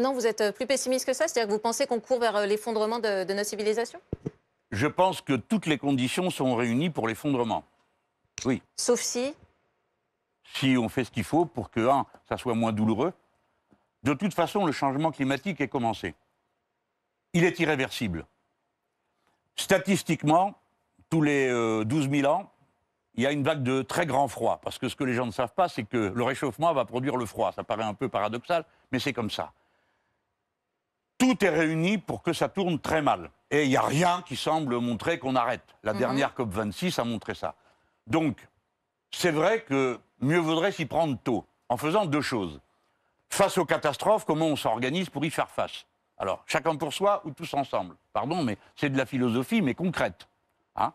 ah non, vous êtes euh, plus pessimiste que ça C'est-à-dire que vous pensez qu'on court vers euh, l'effondrement de, de, notre civilisation Je pense que toutes les conditions sont réunies pour l'effondrement. Oui. Sauf si Si on fait ce qu'il faut pour que, un, ça soit moins douloureux. De toute façon, le changement climatique est commencé. Il est irréversible. Statistiquement, tous les 12 euh, 000 ans, il y a une vague de très grand froid. Parce que ce que les gens ne savent pas, c'est que le réchauffement va produire le froid. Ça paraît un peu paradoxal, mais c'est comme ça tout est réuni pour que ça tourne très mal. Et il n'y a rien qui semble montrer qu'on arrête. La mhm. dernière COP26 a montré ça. Donc, c'est vrai que mieux vaudrait s'y prendre tôt, en faisant deux choses. Face aux catastrophes, comment on s'organise pour y faire face Alors, chacun pour soi ou tous ensemble. Pardon, mais c'est de la philosophie, mais concrète. Hein.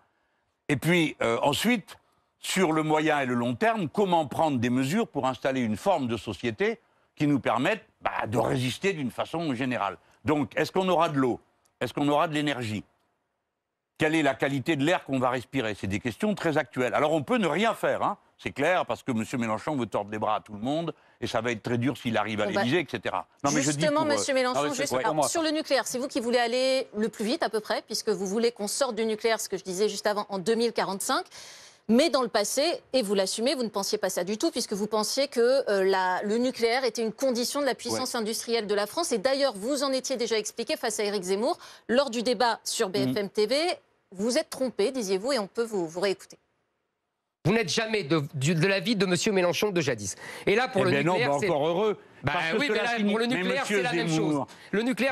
et puis, euh, ensuite, sur le moyen et le long terme, comment prendre des mesures pour installer une forme de société qui nous permette bah, de résister d'une façon générale. Donc, est-ce qu'on aura de l'eau Est-ce qu'on aura de l'énergie Quelle est la qualité de l'air qu'on va respirer C'est des questions très actuelles. Alors, on peut ne rien faire, hein. c'est clair, parce que M. Mélenchon veut tordre les bras à tout le monde, et ça va être très dur s'il arrive à bah, l'Élysée, etc. Non, mais justement, euh, M. Mélenchon, sur le nucléaire, c'est vous qui voulez aller le plus vite, à peu près, puisque vous voulez qu'on sorte du nucléaire, ce que je disais juste avant, en 2045. Mais dans le passé, et vous l'assumez, vous ne pensiez pas ça du tout, puisque vous pensiez que euh, le nucléaire était une condition de la puissance industrielle de la France. Et d'ailleurs, vous en étiez déjà expliqué face à Éric Zemmour lors du débat sur mm. BFM TV. Vous êtes trompé, disiez-vous, et on peut vous, réécouter. Vous n'êtes jamais de, l'avis de M. Mélenchon de jadis. Et là, pour eh le nucléaire, encore heureux. Bah oui, mais pour le nucléaire, c'est la même chose.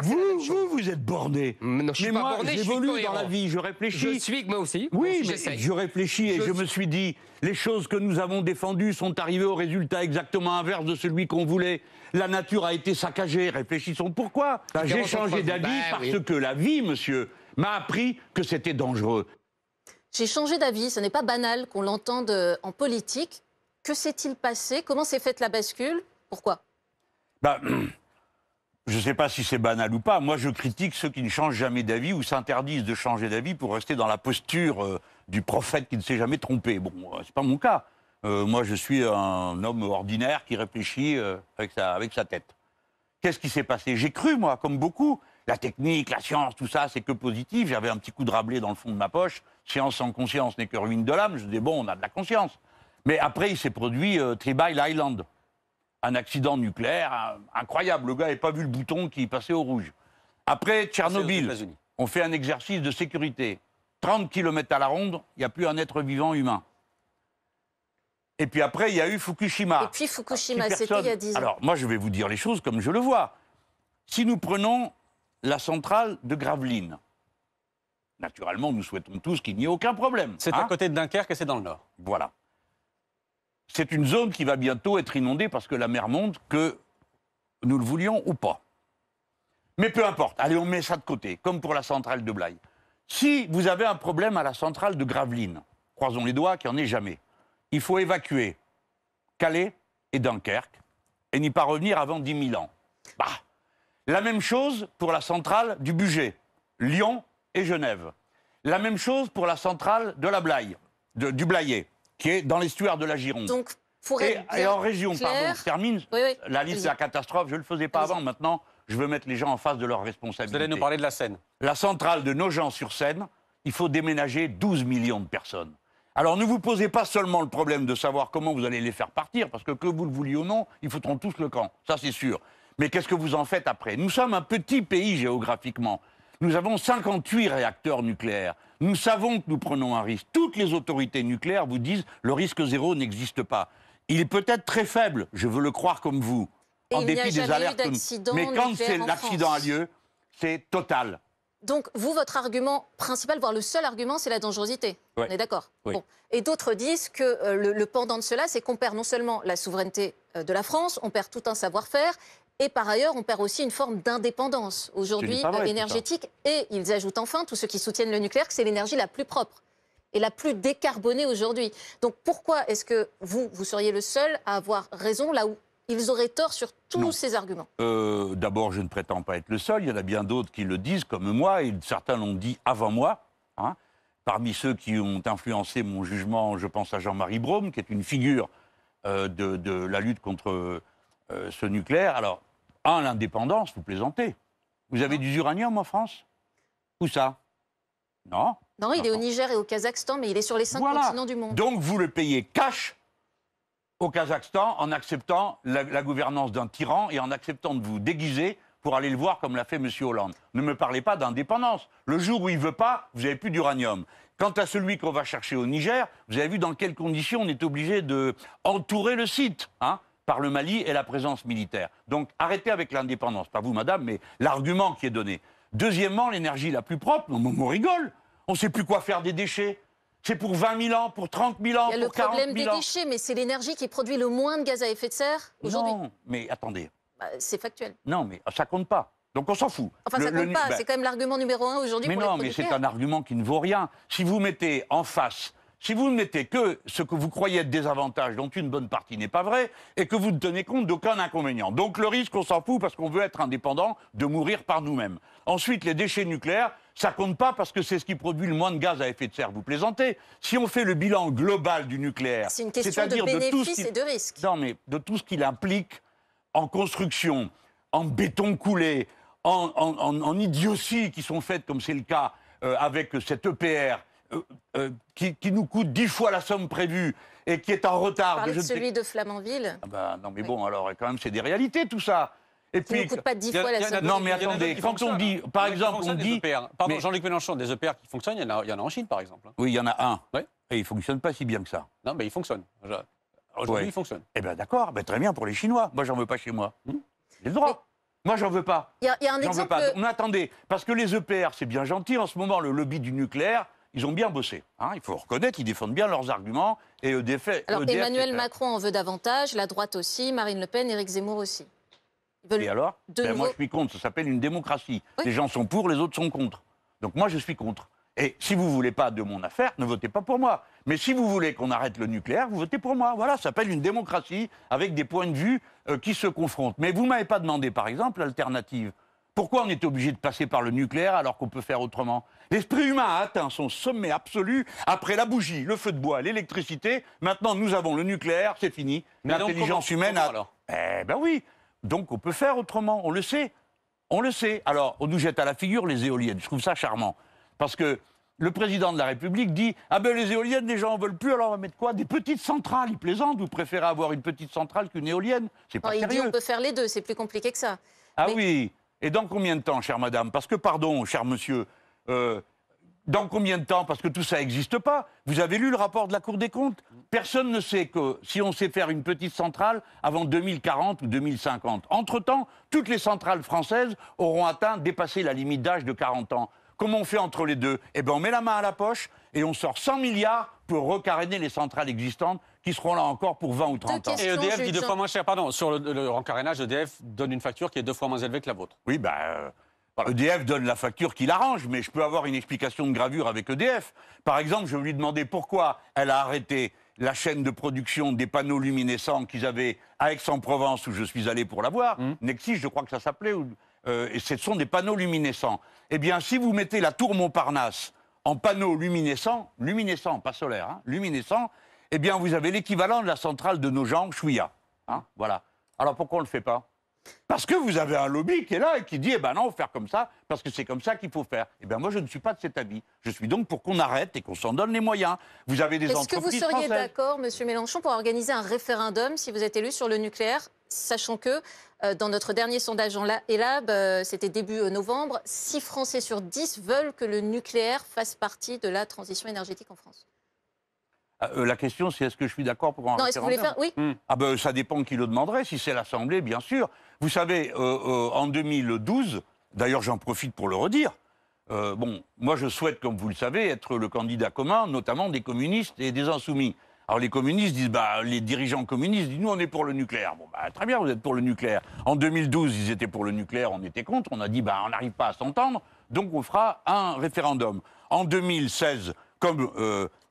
vous, Vous, êtes borné. Mais, je suis mais moi, j'évolue dans la vie, je réfléchis. Je suis moi aussi. Oui, je réfléchis et je, me suis dit, les choses que nous avons défendues sont arrivées au résultat exactement inverse de celui qu'on voulait. La nature a été saccagée. Réfléchissons pourquoi. Bah, J'ai changé d'avis bah, parce que la vie, monsieur, m'a appris que c'était dangereux. J'ai changé d'avis. Ce n'est pas banal qu'on l'entende en politique. Que s'est-il passé Comment s'est faite la bascule Pourquoi bah, [clears throat] je ne sais pas si c'est banal ou pas. Moi, je critique ceux qui ne changent jamais d'avis ou s'interdisent de changer d'avis pour rester dans la posture euh, du prophète qui ne s'est jamais trompé. Bon, euh, c'est pas mon cas. Euh, moi, je suis un homme ordinaire qui réfléchit avec, sa, tête. Qu'est-ce qui s'est passé J'ai cru, moi, comme beaucoup, la technique, la science, tout ça, c'est que positif. J'avais un petit coup de rabelais dans le fond de ma poche. Science sans conscience n'est que ruine de l'âme. Je dis, bon, on a de la conscience. Mais après, il s'est produit Tribal Island un accident nucléaire incroyable. Le gars n'avait pas vu le bouton qui passait au rouge. Après Tchernobyl, on fait un exercice de sécurité. 30 km à la ronde, il n'y a plus un être vivant humain. Et puis après, il y a eu Fukushima. Et puis Fukushima, ah, c'était il y a 10 ans. Alors, moi, je vais vous dire les choses comme je le vois. Si nous prenons la centrale de Gravelines, naturellement, nous souhaitons tous qu'il n'y ait aucun problème. C'est à hein. côté de Dunkerque et c'est dans le nord. Voilà c'est une zone qui va bientôt être inondée parce que la mer monte, que nous le voulions ou pas. Mais peu importe, allez, on met ça de côté, comme pour la centrale de Blaye. Si vous avez un problème à la centrale de Gravelines, croisons les doigts qu'il n'y en ait jamais, il faut évacuer Calais et Dunkerque et n'y pas revenir avant 10 000 ans. Bah La même chose pour la centrale du Buget, Lyon et Genève. La même chose pour la centrale de la Blaye, du Blayet qui est dans l'estuaire de la Gironde. et, en région, pardon, je termine. La liste de la catastrophe, je ne le faisais pas avant. Maintenant, je veux mettre les gens en face de leurs responsabilités. Vous allez nous parler de la Seine. La centrale de Nogent-sur-Seine, il faut déménager 12 millions de personnes. Alors ne vous posez pas seulement le problème de savoir comment vous allez les faire partir, parce que que vous le vouliez ou non, ils foutront tous le camp, ça c'est sûr. Mais qu'est-ce que vous en faites après Nous sommes un petit pays géographiquement. Nous avons 58 réacteurs nucléaires. Nous savons que nous prenons un risque. Toutes les autorités nucléaires vous disent le risque zéro n'existe pas. Il est peut-être très faible, je veux le croire comme vous, en dépit des alertes. Mais quand l'accident a lieu, c'est total. Donc, vous, votre argument principal, voire le seul argument, c'est la dangerosité. On est d'accord Et d'autres disent que euh, le, pendant de cela, c'est qu'on perd non seulement la souveraineté euh, de la France, on perd tout un savoir-faire, et par ailleurs, on perd aussi une forme d'indépendance aujourd'hui énergétique. Et ils ajoutent enfin, tous ceux qui soutiennent le nucléaire, que c'est l'énergie la plus propre et la plus décarbonée aujourd'hui. Donc pourquoi est-ce que vous, vous seriez le seul à avoir raison là où ils auraient tort sur tous ces arguments euh, D'abord, je ne prétends pas être le seul. Il y en a bien d'autres qui le disent, comme moi, et certains l'ont dit avant moi. Hein. Parmi ceux qui ont influencé mon jugement, je pense à Jean-Marie Brome, qui est une figure euh, de, la lutte contre euh, ce nucléaire. Alors, ah, l'indépendance, vous plaisantez. Vous avez du uranium en France Où ça Non. Non, il est au Niger et au Kazakhstan, mais il est sur les cinq continents du monde. Donc vous le payez cash au Kazakhstan en acceptant la, gouvernance d'un tyran et en acceptant de vous déguiser pour aller le voir comme l'a fait M. Hollande. Ne me parlez pas d'indépendance. Le jour où il ne veut pas, vous n'avez plus d'uranium. Quant à celui qu'on va chercher au Niger, vous avez vu dans quelles conditions on est obligé de entourer le site. Hein par le Mali et la présence militaire. Donc arrêtez avec l'indépendance, pas vous madame, mais l'argument qui est donné. Deuxièmement, l'énergie la plus propre, on, on rigole, on ne sait plus quoi faire des déchets. C'est pour 20 000 ans, pour 30 000 ans, pour ans. Il y a le problème des déchets, mais c'est l'énergie qui produit le moins de gaz à effet de serre aujourd'hui. Non, mais attendez. Bah, c'est factuel. Non, mais ça compte pas. Donc on s'en fout. Enfin, ça ça compte pas. Ben c'est quand même l'argument numéro un aujourd'hui. Mais non, mais c'est un argument qui ne vaut rien. Si vous mettez en face si vous ne mettez que ce que vous croyez être des avantages, dont une bonne partie n'est pas vraie, et que vous ne tenez compte d'aucun inconvénient. Donc le risque, on s'en fout parce qu'on veut être indépendant de mourir par nous-mêmes. Ensuite, les déchets nucléaires, ça compte pas parce que c'est ce qui produit le moins de gaz à effet de serre. Vous plaisantez. Si on fait le bilan global du nucléaire, c'est une question de bénéfices et de risques. Non, mais de tout ce qu'il implique en construction, en béton coulé, en, en, qui sont faites, comme c'est le cas euh, avec cette EPR, euh, euh, qui, nous coûte dix fois la somme prévue et qui est en retard. Vous de, celui de Flamanville ah bah, Non, mais bon, alors quand même, c'est des réalités tout ça. Et puis, ne coûte pas dix fois la somme. Non, mais attendez, quand on dit, par exemple, on dit. E Pardon, Jean-Luc Mélenchon, des EPR qui fonctionnent, il y, en a, en Chine, par exemple. Hein. Oui, il y en a un. Et il ne fonctionne pas si bien que ça. Non, mais il fonctionne. Aujourd'hui, il fonctionne. Eh bien, d'accord, très bien pour les Chinois. Moi, j'en veux pas chez moi. Hmm. J'ai le droit. Moi, j'en veux pas. Il y, a un exemple. On attendait. Parce que les EPR, c'est bien gentil. En ce moment, le lobby du nucléaire ils ont bien bossé. Hein. il faut reconnaître, qu'ils défendent bien leurs arguments et EDF. Alors Emmanuel Macron en veut davantage, la droite aussi, Marine Le Pen, Éric Zemmour aussi. et alors ben, Moi je suis contre, ça s'appelle une démocratie. Les gens sont pour, les autres sont contre. Donc moi je suis contre. Et si vous voulez pas de mon affaire, ne votez pas pour moi. Mais si vous voulez qu'on arrête le nucléaire, vous votez pour moi. Voilà, ça s'appelle une démocratie avec des points de vue euh, qui se confrontent. Mais vous m'avez pas demandé, par exemple, l'alternative. Pourquoi on est obligé de passer par le nucléaire alors qu'on peut faire autrement L'esprit humain a atteint son sommet absolu après la bougie, le feu de bois, l'électricité. Maintenant, nous avons le nucléaire, c'est fini. L'intelligence humaine a... eh ben oui, donc on peut faire autrement, on le sait. On le sait. Alors, on nous jette à la figure les éoliennes. Je trouve ça charmant. Parce que le président de la République dit Ah ben les éoliennes, les gens en veulent plus, alors on va mettre quoi Des petites centrales. Il plaisante, vous préférez avoir une petite centrale qu'une éolienne. C'est pas sérieux. Oh, il dit on peut faire les deux, c'est plus compliqué que ça. Ah oui et dans combien de temps, chère madame Parce que, pardon, cher monsieur, euh, dans combien de temps Parce que tout ça n'existe pas. Vous avez lu le rapport de la Cour des comptes Personne ne sait que si on sait faire une petite centrale avant 2040 ou 2050. Entre-temps, toutes les centrales françaises auront atteint, dépassé la limite d'âge de 40 ans. Comment on fait entre les deux Eh bien, on met la main à la poche et on sort 100 milliards pour recaréner les centrales existantes qui seront là encore pour 20 ou 30 ans. Et EDF qui deux fois moins cher, pardon, sur le, recarénage, rencarénage, EDF donne une facture qui est deux fois moins élevée que la vôtre. Oui, ben... EDF euh, e donne la facture qu'il arrange, mais je peux avoir une explication de gravure avec EDF. Par exemple, je vais lui demander pourquoi elle a arrêté la chaîne de production des panneaux luminescents qu'ils avaient à Aix-en-Provence, où je suis allé pour la voir, hum. Nexis, je crois que ça s'appelait, euh, et ce sont des panneaux luminescents. Eh bien, si vous mettez la tour Montparnasse en panneaux luminescents, luminescents, pas solaires, hein, luminescents, eh bien, vous avez l'équivalent de la centrale de nos jambes, Hein, voilà. Alors pourquoi on ne le fait pas parce que vous avez un lobby qui est là et qui dit, eh ben non, faire comme ça, parce que c'est comme ça qu'il faut faire. Eh ben moi, je ne suis pas de cet avis. Je suis donc pour qu'on arrête et qu'on s'en donne les moyens. Vous avez des Est-ce que vous seriez d'accord, M. Mélenchon, pour organiser un référendum si vous êtes élu sur le nucléaire, sachant que euh, dans notre dernier sondage en ELAB, euh, c'était début euh, novembre, 6 Français sur 10 veulent que le nucléaire fasse partie de la transition énergétique en France ah, euh, la question, c'est est-ce que je suis d'accord pour un non, référendum faire... oui. Hmm. Ah ben, ça dépend qui le demanderait. Si c'est l'Assemblée, bien sûr. Vous savez, euh, euh, en 2012, d'ailleurs, j'en profite pour le redire. bon, moi, je souhaite, comme vous le savez, être le candidat commun, notamment des communistes et des insoumis. Alors les communistes disent, bah, les dirigeants communistes disent, nous on est pour le nucléaire. Bon, bah, très bien, vous êtes pour le nucléaire. En 2012, ils étaient pour le nucléaire, on était contre. On a dit, bah, on n'arrive pas à s'entendre, donc on fera un référendum. En 2016, comme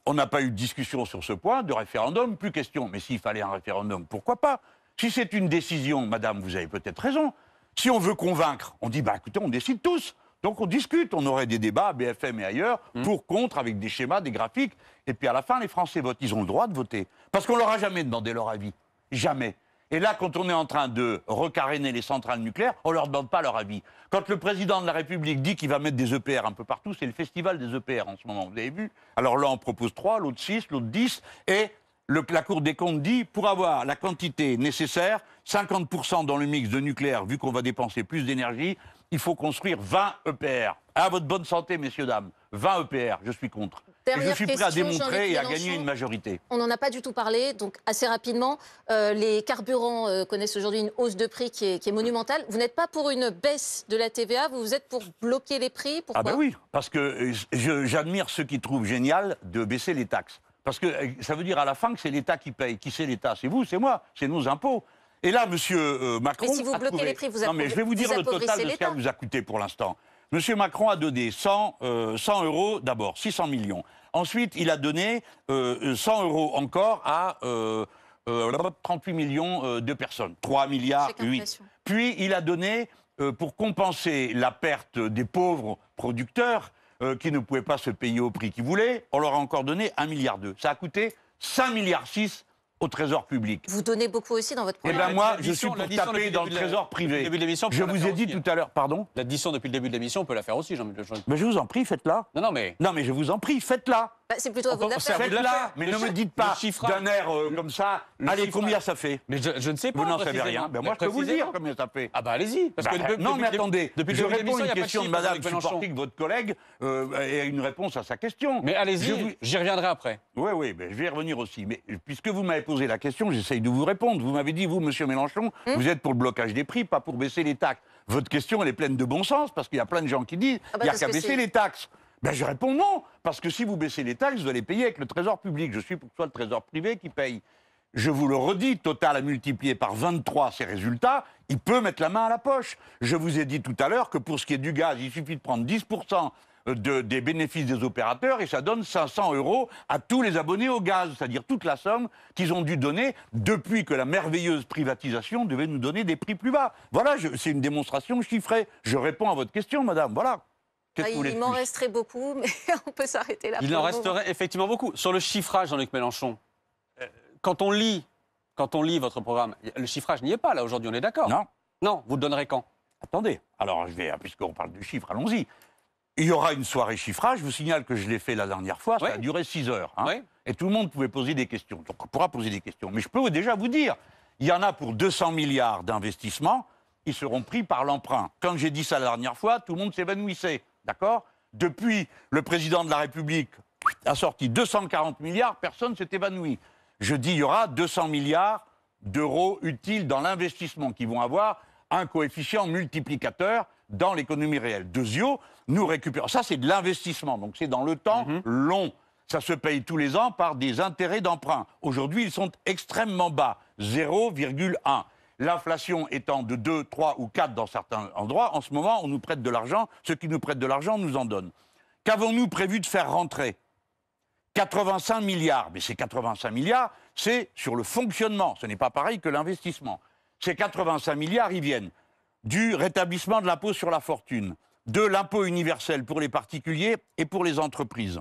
on n'a pas eu de discussion sur ce point, de référendum, plus question. Mais s'il fallait un référendum, pourquoi pas Si c'est une décision, madame, vous avez peut-être raison. Si on veut convaincre, on dit, bah écoutez, on décide tous. Donc on discute, on aurait des débats à BFM et ailleurs, hmm. pour, contre, avec des schémas, des graphiques. Et puis à la fin, les Français votent. Ils ont le droit de voter. Parce qu'on leur a jamais demandé leur avis. Jamais. Et là, quand on est en train de recaréner les centrales nucléaires, on ne leur demande pas leur avis. Quand le président de la République dit qu'il va mettre des EPR un peu partout, c'est le festival des EPR en ce moment, vous avez vu. Alors là, on propose 3, l'autre 6, l'autre 10, et la Cour des comptes dit, pour avoir la quantité nécessaire, 50% dans le mix de nucléaire, vu qu'on va dépenser plus d'énergie, il faut construire 20 EPR. À votre bonne santé, messieurs, dames. 20 EPR, je suis contre. je suis prêt à démontrer et à gagner une majorité. On n'en a pas du tout parlé, donc assez rapidement, euh, les carburants euh, connaissent aujourd'hui une hausse de prix qui est, monumentale. Vous n'êtes pas pour une baisse de la TVA, vous, vous êtes pour bloquer les prix ah Pourquoi Ah ben oui, parce que euh, j'admire ceux qui trouvent génial de baisser les taxes. Parce que ça veut dire à la fin que c'est l'État qui paye. Qui c'est l'État C'est vous, c'est moi, c'est nos impôts. Et là, Monsieur euh, Macron. Mais si vous bloquez les prix, vous Non, mais je vais vous dire le total de ce qu'elle vous a coûté pour l'instant. Monsieur Macron a donné 100, 100 euh, euros d'abord, 600 millions. Ensuite, il a donné 100 euh, euros encore à 38 millions de personnes, 3 milliards 8. Puis il a donné, pour compenser la perte des pauvres producteurs qui ne pouvaient pas se payer au prix qu'ils voulaient, on leur a encore donné 1 milliard 2. Ça a coûté 5 milliards 6 au trésor public. Vous donnez beaucoup aussi dans votre eh programme. Eh bien moi, je suis pour taper dans le trésor privé. je vous ai dit tout à hein. l'heure, pardon L'addition depuis le début de l'émission, on peut la faire aussi, Jean-Michel. Mais je vous en prie, faites-la. Non, non, mais... Non, mais je vous en prie, faites-la. Bah, c'est plutôt à vous de la faire. mais ne me dites pas d'un air euh, comme ça. Allez, combien ça fait Mais je ne sais pas. Vous n'en savez rien. Moi, je peux vous dire combien ça fait. Ah bah allez-y. Bah, non, mais attendez. Je réponds à une question de Madame Supportique, votre collègue, euh, et à une réponse à sa question. Mais allez-y, j'y reviendrai après. Oui, oui, je vais y revenir aussi. Mais puisque vous m'avez posé la question, j'essaye de vous répondre. Vous m'avez dit, vous, M. Mélenchon, hum vous êtes pour le blocage des prix, pas pour baisser les taxes. Votre question, elle est pleine de bon sens, parce qu'il y a plein de gens qui disent, ah bah, il n'y a qu'à baisser les taxes. Ben, je réponds non, parce que si vous baissez les taxes, vous allez payer avec le trésor public. Je suis pour que ce soit le trésor privé qui paye. Je vous le redis, Total a multiplié par 23 ses résultats, il peut mettre la main à la poche. Je vous ai dit tout à l'heure que pour ce qui est du gaz, il suffit de prendre 10% des bénéfices des opérateurs et ça donne 500 euros à tous les abonnés au gaz, c'est-à-dire toute la somme qu'ils ont dû donner depuis que la merveilleuse privatisation devait nous donner des prix plus bas. Voilà, c'est une démonstration chiffrée. Je réponds à votre question, madame. Voilà. Ah, il m'en resterait beaucoup, [laughs] mais on peut s'arrêter là. Il en resterait effectivement beaucoup. Sur le chiffrage, Jean-Luc Mélenchon, euh, quand on lit, quand on lit votre programme, le chiffrage n'y est pas là aujourd'hui, on est d'accord Non. Non, vous le donnerez quand Attendez. Alors, je vais, puisqu'on parle du chiffre, allons-y. Il y aura une soirée chiffrage. Je vous signale que je l'ai fait la dernière fois. Ça a duré 6 heures. Hein. Et tout le monde pouvait poser des questions. Donc, on pourra poser des questions. Mais je peux déjà vous dire, il y en a pour 200 milliards d'investissements. Ils seront pris par l'emprunt. Quand j'ai dit ça la dernière fois, tout le monde s'évanouissait. D'accord Depuis, le président de la République a sorti 240 milliards, personne ne s'est évanoui. Je dis, il y aura 200 milliards d'euros utiles dans l'investissement qui vont avoir un coefficient multiplicateur dans l'économie réelle. 2zio nous récupérons. Ça, c'est de l'investissement, donc c'est dans le temps mhm. long. Ça se paye tous les ans par des intérêts d'emprunt. Aujourd'hui, ils sont extrêmement bas, 0,1. L'inflation étant de 2, 3 ou 4 dans certains endroits, en ce moment, on nous prête de l'argent. Ceux qui nous prêtent de l'argent nous en donnent. Qu'avons-nous prévu de faire rentrer 85 milliards. Mais ces 85 milliards, c'est sur le fonctionnement. Ce n'est pas pareil que l'investissement. Ces 85 milliards, ils viennent du rétablissement de l'impôt sur la fortune, de l'impôt universel pour les particuliers et pour les entreprises,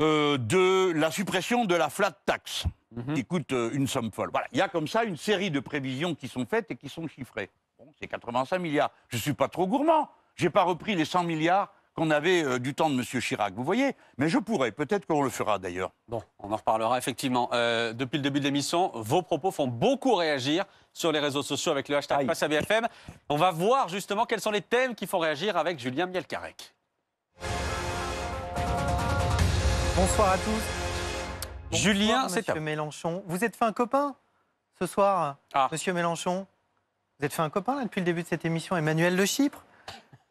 euh, de la suppression de la flat tax, mhm. qui coûte euh, une somme folle. Voilà, il y a comme ça une série de prévisions qui sont faites et qui sont chiffrées. Bon, c'est 85 milliards. Je ne suis pas trop gourmand. Je n'ai pas repris les 100 milliards qu'on avait euh, du temps de M. Chirac, vous voyez. Mais je pourrais, peut-être qu'on le fera d'ailleurs. Bon, on en reparlera effectivement. depuis le début de l'émission, vos propos font beaucoup réagir sur les réseaux sociaux avec le hashtag On va voir justement quels sont les thèmes qui font réagir avec Julien Bielcarec. Bonsoir à tous. Julien, c'est ah. Monsieur Mélenchon. Vous êtes fait un copain ce soir, Monsieur Mélenchon Vous êtes fait un copain depuis le début de cette émission, Emmanuel de Chypre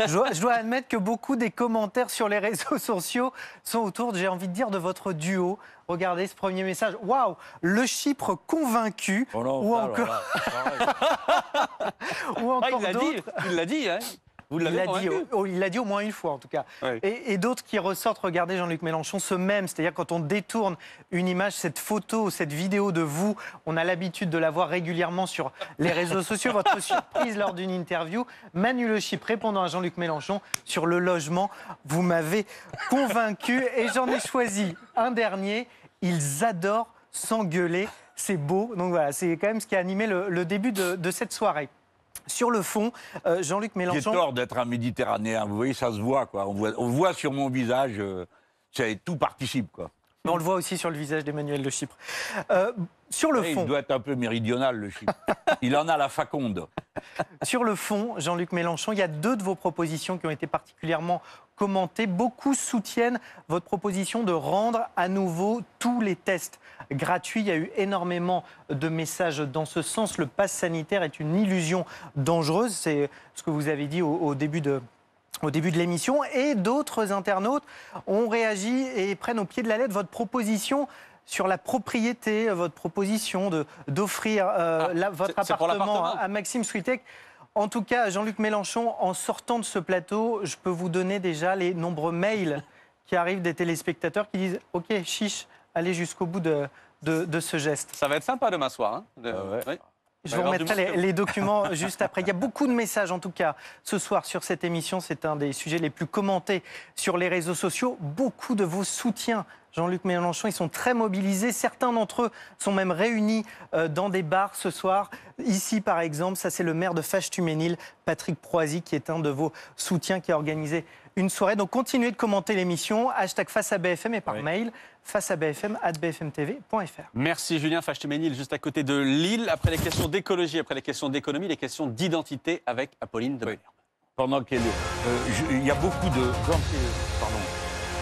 je dois, admettre que beaucoup des commentaires sur les réseaux sociaux sont autour, j'ai envie de dire, de votre duo. Regardez ce premier message. Waouh Le Chypre convaincu. Oh non, ou, oh encore... [laughs] ou, encore... Ah, ou Il l'a dit, il l'a dit hein il l'a dit, il dit au moins une fois en tout cas. Et, d'autres qui ressortent, regardez Jean-Luc Mélenchon, ce même, c'est-à-dire quand on détourne une image, cette photo, cette vidéo de vous, on a l'habitude de la voir régulièrement sur les réseaux sociaux. Votre [laughs] surprise lors d'une interview, Manu Le répondant à Jean-Luc Mélenchon sur le logement, vous m'avez convaincu et j'en ai choisi un dernier. Ils adorent s'engueuler, c'est beau. Donc voilà, c'est quand même ce qui a animé le, début de cette soirée. Sur le fond, euh, Jean-Luc Mélenchon. J'ai tort d'être un Méditerranéen. Vous voyez, ça se voit, quoi. On voit, on sur mon visage, euh, tout participe, quoi on le voit aussi sur le visage d'Emmanuel de Chypre. Euh, sur le eh, fond. Il doit être un peu méridional, le Chypre. [laughs] il en a la faconde. Sur le fond, Jean-Luc Mélenchon, il y a deux de vos propositions qui ont été particulièrement commentées. Beaucoup soutiennent votre proposition de rendre à nouveau tous les tests gratuits. Il y a eu énormément de messages dans ce sens. Le pass sanitaire est une illusion dangereuse. C'est ce que vous avez dit au début de, au début de l'émission et d'autres internautes ont réagi et prennent au pied de la lettre votre proposition sur la propriété, votre proposition de d'offrir euh, ah, votre appartement, à Maxime Switek. En tout cas, Jean-Luc Mélenchon, en sortant de ce plateau, je peux vous donner déjà les nombreux mails qui arrivent des téléspectateurs qui disent OK, chiche, allez jusqu'au bout de, de, ce geste. Ça va être sympa demain soir. Hein, de... m'asseoir. Ah je vous remettrai les, documents [laughs] juste après. Il y a beaucoup de messages, en tout cas, ce soir sur cette émission. C'est un des sujets les plus commentés sur les réseaux sociaux. Beaucoup de vos soutiens, Jean-Luc Mélenchon, ils sont très mobilisés. Certains d'entre eux sont même réunis euh, dans des bars ce soir. Ici, par exemple, ça c'est le maire de Fachetuménil, tuménil Patrick Proisy, qui est un de vos soutiens, qui a organisé une soirée. Donc continuez de commenter l'émission. Hashtag face à BFM et par mail face à BFM at bfmtv.fr. Merci Julien Fachez-Ménil, juste à côté de Lille. Après les questions d'écologie, après les questions d'économie, les questions d'identité avec Apolline de Pendant qu'elle euh, y a beaucoup de pardon,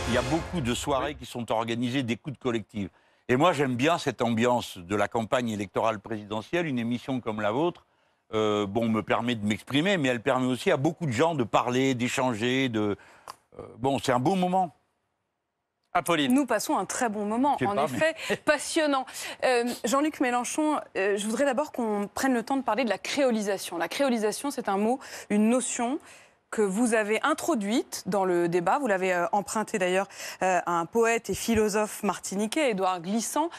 il y a beaucoup de soirées qui sont organisées d'écoute collective. Et moi j'aime bien cette ambiance de la campagne électorale présidentielle, une émission comme la vôtre euh, bon, me permet de m'exprimer, mais elle permet aussi à beaucoup de gens de parler, d'échanger, de... Euh, bon, c'est un beau moment. Apolline. Nous passons un très bon moment, en effet, [laughs] passionnant. Euh, Jean-Luc Mélenchon, je voudrais d'abord qu'on prenne le temps de parler de la créolisation. La créolisation, c'est un mot, une notion que vous avez introduite dans le débat. Vous l'avez empruntée emprunté d'ailleurs à un poète et philosophe martiniquais, Édouard Glissant.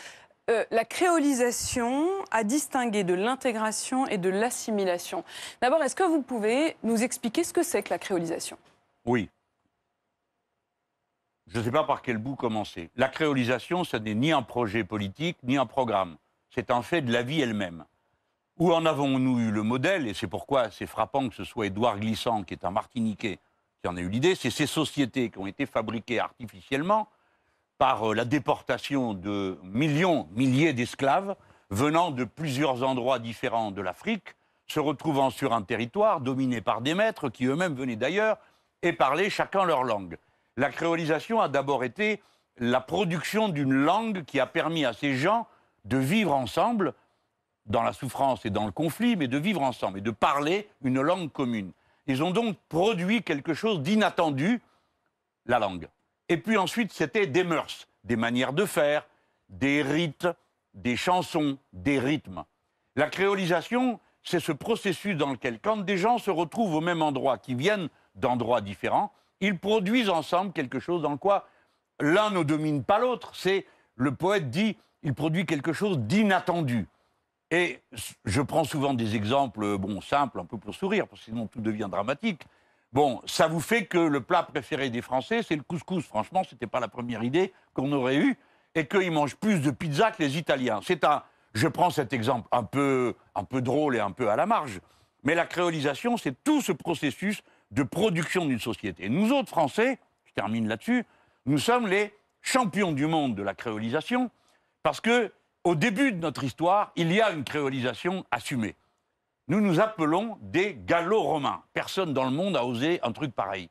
Euh, la créolisation à distinguer de l'intégration et de l'assimilation. D'abord, est-ce que vous pouvez nous expliquer ce que c'est que la créolisation Oui. Je ne sais pas par quel bout commencer. La créolisation, ce n'est ni un projet politique, ni un programme. C'est un fait de la vie elle-même. Où en avons-nous eu le modèle Et c'est pourquoi c'est frappant que ce soit Édouard Glissant, qui est un Martiniquais, qui en a eu l'idée. C'est ces sociétés qui ont été fabriquées artificiellement par euh, la déportation de millions, milliers d'esclaves venant de plusieurs endroits différents de l'Afrique, se retrouvant sur un territoire dominé par des maîtres qui eux-mêmes venaient d'ailleurs et parlaient chacun leur langue. La créolisation a d'abord été la production d'une langue qui a permis à ces gens de vivre ensemble, dans la souffrance et dans le conflit, mais de vivre ensemble et de parler une langue commune. Ils ont donc produit quelque chose d'inattendu, la langue. Et puis ensuite, c'était des mœurs, des manières de faire, des rites, des chansons, des rythmes. La créolisation, c'est ce processus dans lequel, quand des gens se retrouvent au même endroit, qui viennent d'endroits différents, ils produisent ensemble quelque chose dans quoi l'un ne domine pas l'autre. C'est, le poète dit, il produit quelque chose d'inattendu. Et je prends souvent des exemples, bon, simples, un peu pour sourire, parce que sinon tout devient dramatique. Bon, ça vous fait que le plat préféré des Français, c'est le couscous. Franchement, ce n'était pas la première idée qu'on aurait eue. Et qu'ils mangent plus de pizza que les Italiens. C'est un. Je prends cet exemple un peu, drôle et un peu à la marge. Mais la créolisation, c'est tout ce processus de production d'une société. nous autres Français, je termine là-dessus, nous sommes les champions du monde de la créolisation parce que, au début de notre histoire, il y a une créolisation assumée nous nous appelons des gallo-romains. Personne dans le monde a osé un truc pareil.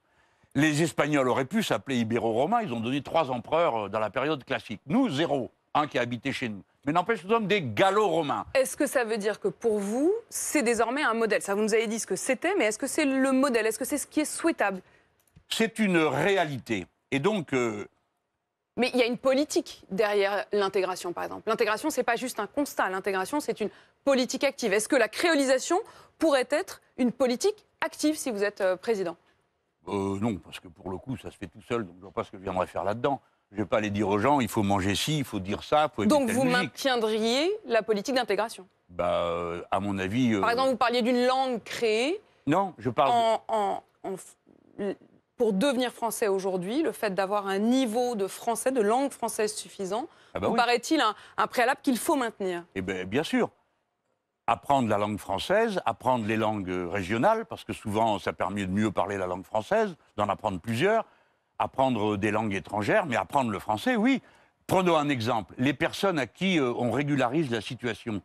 Les Espagnols auraient pu s'appeler ibéro-romains, ils ont donné trois empereurs euh, dans la période classique. Nous, zéro, un qui a habité chez nous. Mais n'empêche, nous sommes des gallo-romains. Est-ce que ça veut dire que pour vous, c'est désormais un modèle Ça, vous nous avez dit ce que c'était, mais est-ce que c'est le modèle Est-ce que c'est ce qui est souhaitable C'est une réalité. Et donc, euh, mais il y a une politique derrière l'intégration, par exemple. L'intégration, ce n'est pas juste un constat. L'intégration, c'est une politique active. Est-ce que la créolisation pourrait être une politique active si vous êtes euh, président euh, Non, parce que pour le coup, ça se fait tout seul. Donc je ne vois pas ce que je viendrais faire là-dedans. Je ne vais pas aller dire aux gens, il faut manger ci, il faut dire ça. Faut donc vous maintiendriez la politique d'intégration bah, euh, À mon avis. Par exemple, vous parliez d'une langue créée. Non, je parle. en pour devenir français aujourd'hui, le fait d'avoir un niveau de français, de langue française suffisant, ah bah paraît-il un, préalable qu'il faut maintenir Eh bien, bien sûr. Apprendre la langue française, apprendre les langues euh, régionales, parce que souvent ça permet de mieux parler la langue française, d'en apprendre plusieurs, apprendre euh, des langues étrangères, mais apprendre le français, oui. Prenons un exemple. Les personnes à qui euh, on régularise la situation.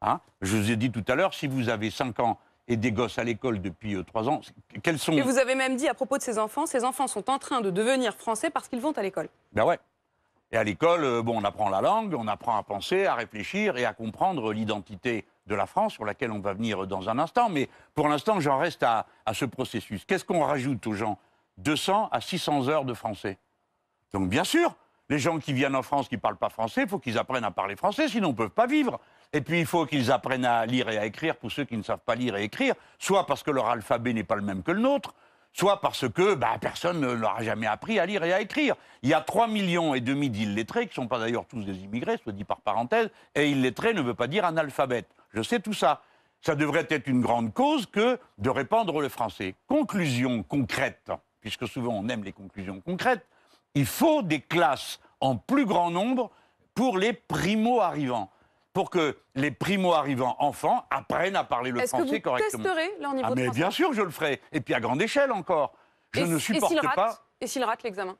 Hein Je vous ai dit tout à l'heure, si vous avez 5 ans et des gosses à l'école depuis euh, trois ans. Quels sont... Et vous avez même dit à propos de ces enfants, ces enfants sont en train de devenir français parce qu'ils vont à l'école. Ben ouais. Et à l'école, euh, bon, on apprend la langue, on apprend à penser, à réfléchir et à comprendre l'identité de la France sur laquelle on va venir dans un instant. Mais pour l'instant, j'en reste à, à, ce processus. Qu'est-ce qu'on rajoute aux gens 200 à 600 heures de français. Donc bien sûr, les gens qui viennent en France qui ne parlent pas français, il faut qu'ils apprennent à parler français, sinon ils ne peuvent pas vivre. Et puis il faut qu'ils apprennent à lire et à écrire pour ceux qui ne savent pas lire et écrire, soit parce que leur alphabet n'est pas le même que le nôtre, soit parce que bah, personne ne leur a jamais appris à lire et à écrire. Il y a 3,5 millions et demi d'illettrés, qui ne sont pas d'ailleurs tous des immigrés, soit dit par parenthèse, et illettré ne veut pas dire analphabète. Je sais tout ça. Ça devrait être une grande cause que de répandre le français. Conclusion concrète, puisque souvent on aime les conclusions concrètes, il faut des classes en plus grand nombre pour les primo-arrivants pour que les primo-arrivants enfants apprennent à parler le français que vous correctement. Testerez leur niveau ah, mais bien sûr, je le ferai. Et puis à grande échelle encore. Je ne supporte pas. Et s'ils ratent l'examen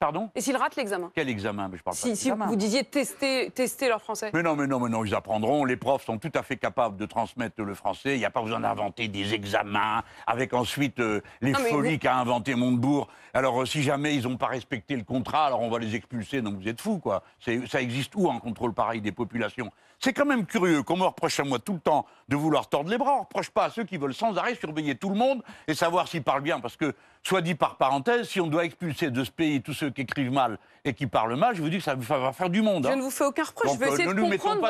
Pardon Et s'ils ratent l'examen Quel examen je parle Si, si vous disiez tester, tester leur français. Mais non, mais non, mais non, ils apprendront. Les profs sont tout à fait capables de transmettre le français. Il n'y a pas besoin d'inventer des examens avec ensuite euh, les folies qu'a inventé Montebourg. Alors, euh, si jamais ils n'ont pas respecté le contrat, alors on va les expulser. donc vous êtes fous, quoi. Ça existe où un contrôle pareil des populations c'est quand même curieux qu'on me reproche à moi tout le temps de vouloir tordre les bras. On ne reproche pas à ceux qui veulent sans arrêt surveiller tout le monde et savoir s'ils parlent bien. Parce que, soit dit par parenthèse, si on doit expulser de ce pays tous ceux qui écrivent mal et qui parle mal, je vous dis que ça va faire du monde. Je hein. ne vous fais aucun reproche, je vais euh, essayer de, comprendre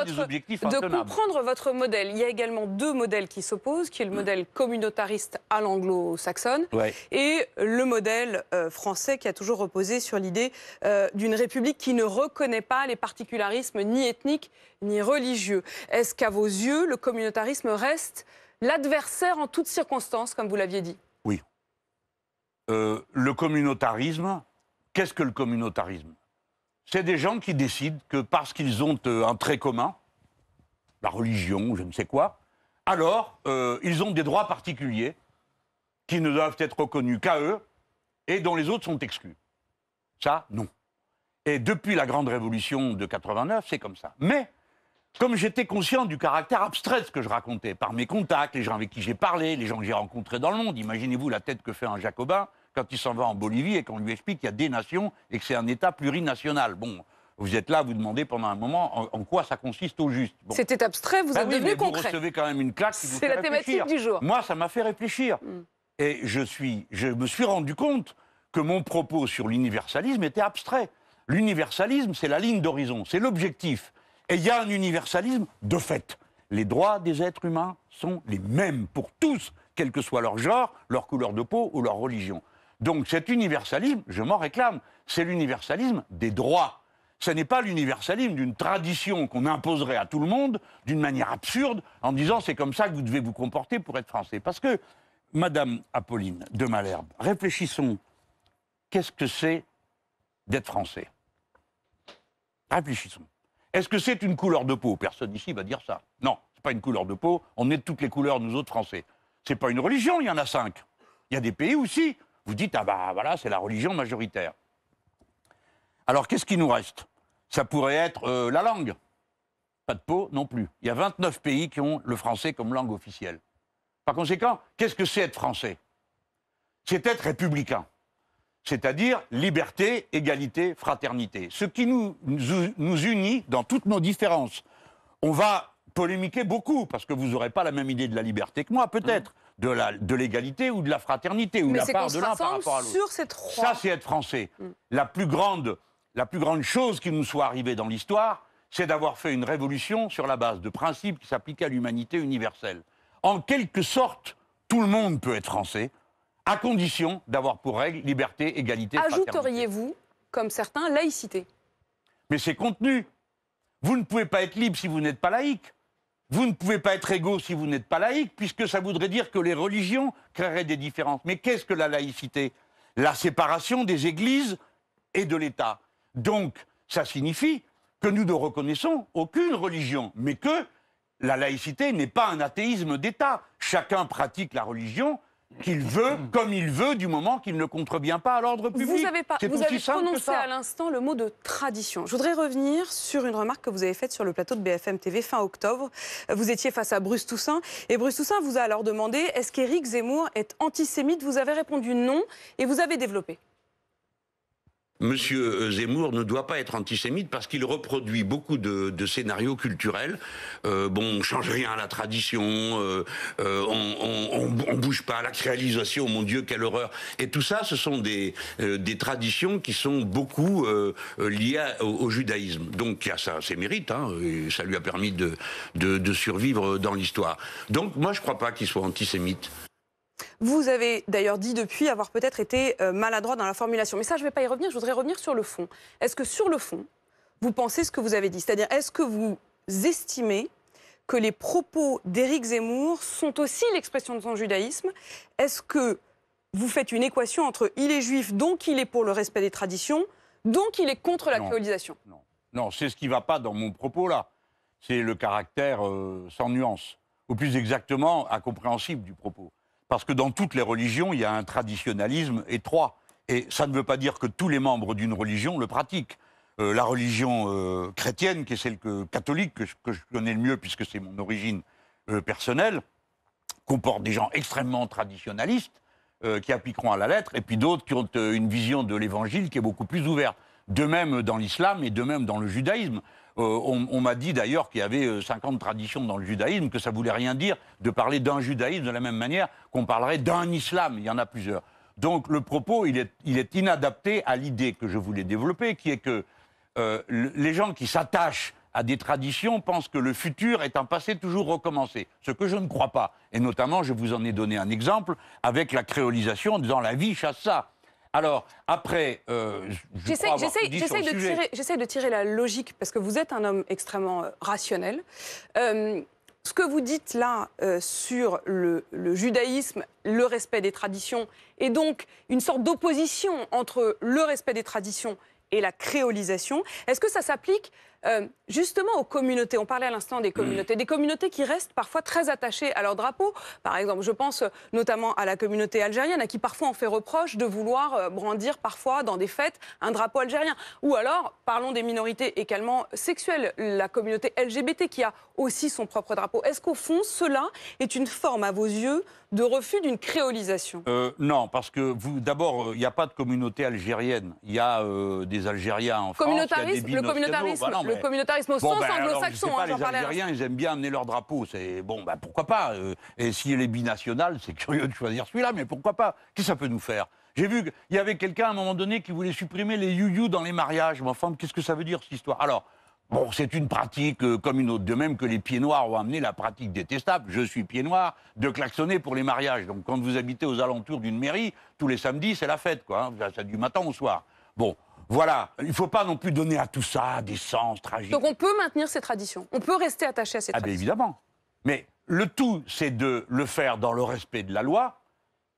votre, modèle. Il y a également deux modèles qui s'opposent, qui est le mm. modèle communautariste à l'anglo-saxonne et le modèle euh, français qui a toujours reposé sur l'idée euh, d'une république qui ne reconnaît pas les particularismes ni ethniques ni religieux. Est-ce qu'à vos yeux, le communautarisme reste l'adversaire en toutes circonstances, comme vous l'aviez dit Oui. le communautarisme, Qu'est-ce que le communautarisme C'est des gens qui décident que parce qu'ils ont euh, un trait commun, la religion, je ne sais quoi, alors euh, ils ont des droits particuliers qui ne doivent être reconnus qu'à eux et dont les autres sont exclus. Ça, non. Et depuis la Grande Révolution de 89, c'est comme ça. Mais, comme j'étais conscient du caractère abstrait de ce que je racontais, par mes contacts, les gens avec qui j'ai parlé, les gens que j'ai rencontrés dans le monde, imaginez-vous la tête que fait un jacobin, quand il s'en va en Bolivie et qu'on lui explique qu'il y a des nations et que c'est un État plurinational. Bon, vous êtes là, vous demandez pendant un moment en, quoi ça consiste au juste. C'était abstrait, vous avez ben êtes devenu Vous recevez quand même une claque. C'est la thématique du jour. Moi, ça m'a fait réfléchir. Mm. Et je, suis, je me suis rendu compte que mon propos sur l'universalisme était abstrait. L'universalisme, c'est la ligne d'horizon, c'est l'objectif. Et il y a un universalisme de fait. Les droits des êtres humains sont les mêmes pour tous, quel que soit leur genre, leur couleur de peau ou leur religion. Donc cet universalisme, je m'en réclame, c'est l'universalisme des droits. Ce n'est pas l'universalisme d'une tradition qu'on imposerait à tout le monde d'une manière absurde en disant c'est comme ça que vous devez vous comporter pour être français. Parce que, Madame Apolline de Malherbe, réfléchissons, qu'est-ce que c'est d'être français Réfléchissons. Est-ce que c'est une couleur de peau Personne ici va dire ça. Non, c'est pas une couleur de peau, on est de toutes les couleurs, nous autres Français. C'est pas une religion, il y en a cinq. Il y a des pays aussi vous dites ah bah voilà, c'est la religion majoritaire. Alors qu'est-ce qui nous reste Ça pourrait être euh, la langue. Pas de peau non plus. Il y a 29 pays qui ont le français comme langue officielle. Par conséquent, qu'est-ce que c'est être français C'est être républicain, c'est-à-dire liberté, égalité, fraternité. Ce qui nous, nous, unit dans toutes nos différences. On va polémiquer beaucoup, parce que vous n'aurez pas la même idée de la liberté que moi, peut-être de l'égalité de ou de la fraternité, ou la part de l'un par rapport à l'autre. sur Ça, c'est être français. Mm. La, plus grande, la plus grande chose qui nous soit arrivée dans l'histoire, c'est d'avoir fait une révolution sur la base de principes qui s'appliquent à l'humanité universelle. En quelque sorte, tout le monde peut être français, à condition d'avoir pour règle liberté, égalité, Ajouteriez-vous, comme certains, laïcité Mais c'est contenu. Vous ne pouvez pas être libre si vous n'êtes pas laïque. Vous ne pouvez pas être égaux si vous n'êtes pas laïque, puisque ça voudrait dire que les religions créeraient des différences. Mais qu'est-ce que la laïcité La séparation des églises et de l'État. Donc, ça signifie que nous ne reconnaissons aucune religion, mais que la laïcité n'est pas un athéisme d'État. Chacun pratique la religion qu'il veut comme il veut du moment qu'il ne contrevient pas à l'ordre public. Vous avez, pas, vous prononcé à l'instant le mot de tradition. Je voudrais revenir sur une remarque que vous avez faite sur le plateau de BFM TV fin octobre. Vous étiez face à Bruce Toussaint et Bruce Toussaint vous a alors demandé est-ce qu'Éric Zemmour est antisémite Vous avez répondu non et vous avez développé. Monsieur euh, Zemmour ne doit pas être antisémite parce qu'il reproduit beaucoup de, scénarios culturels. Euh, bon, on change rien à la tradition, euh, on, on, bouge pas à la créalisation, mon Dieu, quelle horreur. Et tout ça, ce sont des, traditions qui sont beaucoup liées au, judaïsme. Donc, il y a ça, ses mérites, hein, et ça lui a permis de, de survivre dans l'histoire. Donc, moi, je crois pas qu'il soit antisémite. Vous avez d'ailleurs dit depuis avoir peut-être été euh, maladroit dans la formulation. Mais ça, je ne vais pas y revenir. Je voudrais revenir sur le fond. Est-ce que sur le fond, vous pensez ce que vous avez dit C'est-à-dire, est-ce que vous estimez que les propos d'Éric Zemmour sont aussi l'expression de son judaïsme Est-ce que vous faites une équation entre il est juif, donc il est pour le respect des traditions, donc il est contre la non, Non, non c'est ce qui ne va pas dans mon propos là. C'est le caractère euh, sans nuance, ou plus exactement, incompréhensible du propos. Parce que dans toutes les religions, il y a un traditionnalisme étroit. Et ça ne veut pas dire que tous les membres d'une religion le pratiquent. Euh, la religion euh, chrétienne, qui est celle que, catholique, que, je connais le mieux puisque c'est mon origine euh, personnelle, comporte des gens extrêmement traditionnalistes qui appliqueront à la lettre, et puis d'autres qui ont une vision de l'évangile qui est beaucoup plus ouverte. De même dans l'islam et de même dans le judaïsme. Euh, on, m'a dit d'ailleurs qu'il y avait 50 euh, traditions dans le judaïsme, que ça voulait rien dire de parler d'un judaïsme de la même manière qu'on parlerait d'un islam. Il y en a plusieurs. Donc le propos, il est, inadapté à l'idée que je voulais développer, qui est que euh, les gens qui s'attachent à des traditions pensent que le futur est un passé toujours recommencé, ce que je ne crois pas. Et notamment, je vous en ai donné un exemple avec la créolisation en disant la vie chasse ça. Alors, après, euh, j'essaie de, de, tirer la logique, parce que vous êtes un homme extrêmement euh, rationnel. Euh, ce que vous dites là euh, sur le, le, judaïsme, le respect des traditions, et donc une sorte d'opposition entre le respect des traditions et la créolisation, est-ce que ça s'applique euh, justement aux communautés. On parlait à l'instant des communautés, des communautés qui restent parfois très attachées à leur drapeau. Par exemple, je pense notamment à la communauté algérienne, à qui parfois on fait reproche de vouloir euh, brandir parfois dans des fêtes un drapeau algérien. Ou alors, parlons des minorités également sexuelles, la communauté LGBT qui a aussi son propre drapeau. Est-ce qu'au fond, cela est une forme, à vos yeux, de refus d'une créolisation euh, Non, parce que vous, d'abord, il n'y a pas de communauté algérienne. Il y a des Algériens en France. le bah communautarisme, le communautarisme au sens ben, anglo-saxon. Je hein, les Algériens, ils aiment bien amener leur drapeau. C'est bon, ben, pourquoi pas euh, Et s'il est binational, c'est curieux de choisir celui-là, mais pourquoi pas Qu'est-ce que ça peut nous faire j'ai vu qu'il y avait quelqu'un à un moment donné qui voulait supprimer les you-you dans les mariages. Mais enfin, qu'est-ce que ça veut dire cette histoire Alors, Bon, c'est une pratique euh, comme une autre, de même que les pieds noirs ont amené la pratique détestable, je suis pied noir, de klaxonner pour les mariages. Donc quand vous habitez aux alentours d'une mairie, tous les samedis, c'est la fête, quoi, hein, ça, du matin au soir. Bon, voilà, il ne faut pas non plus donner à tout ça des sens tragiques. Donc on peut maintenir ces traditions, on peut rester attaché à ces ah ben, traditions. Ah bien évidemment. Mais le tout, c'est de le faire dans le respect de la loi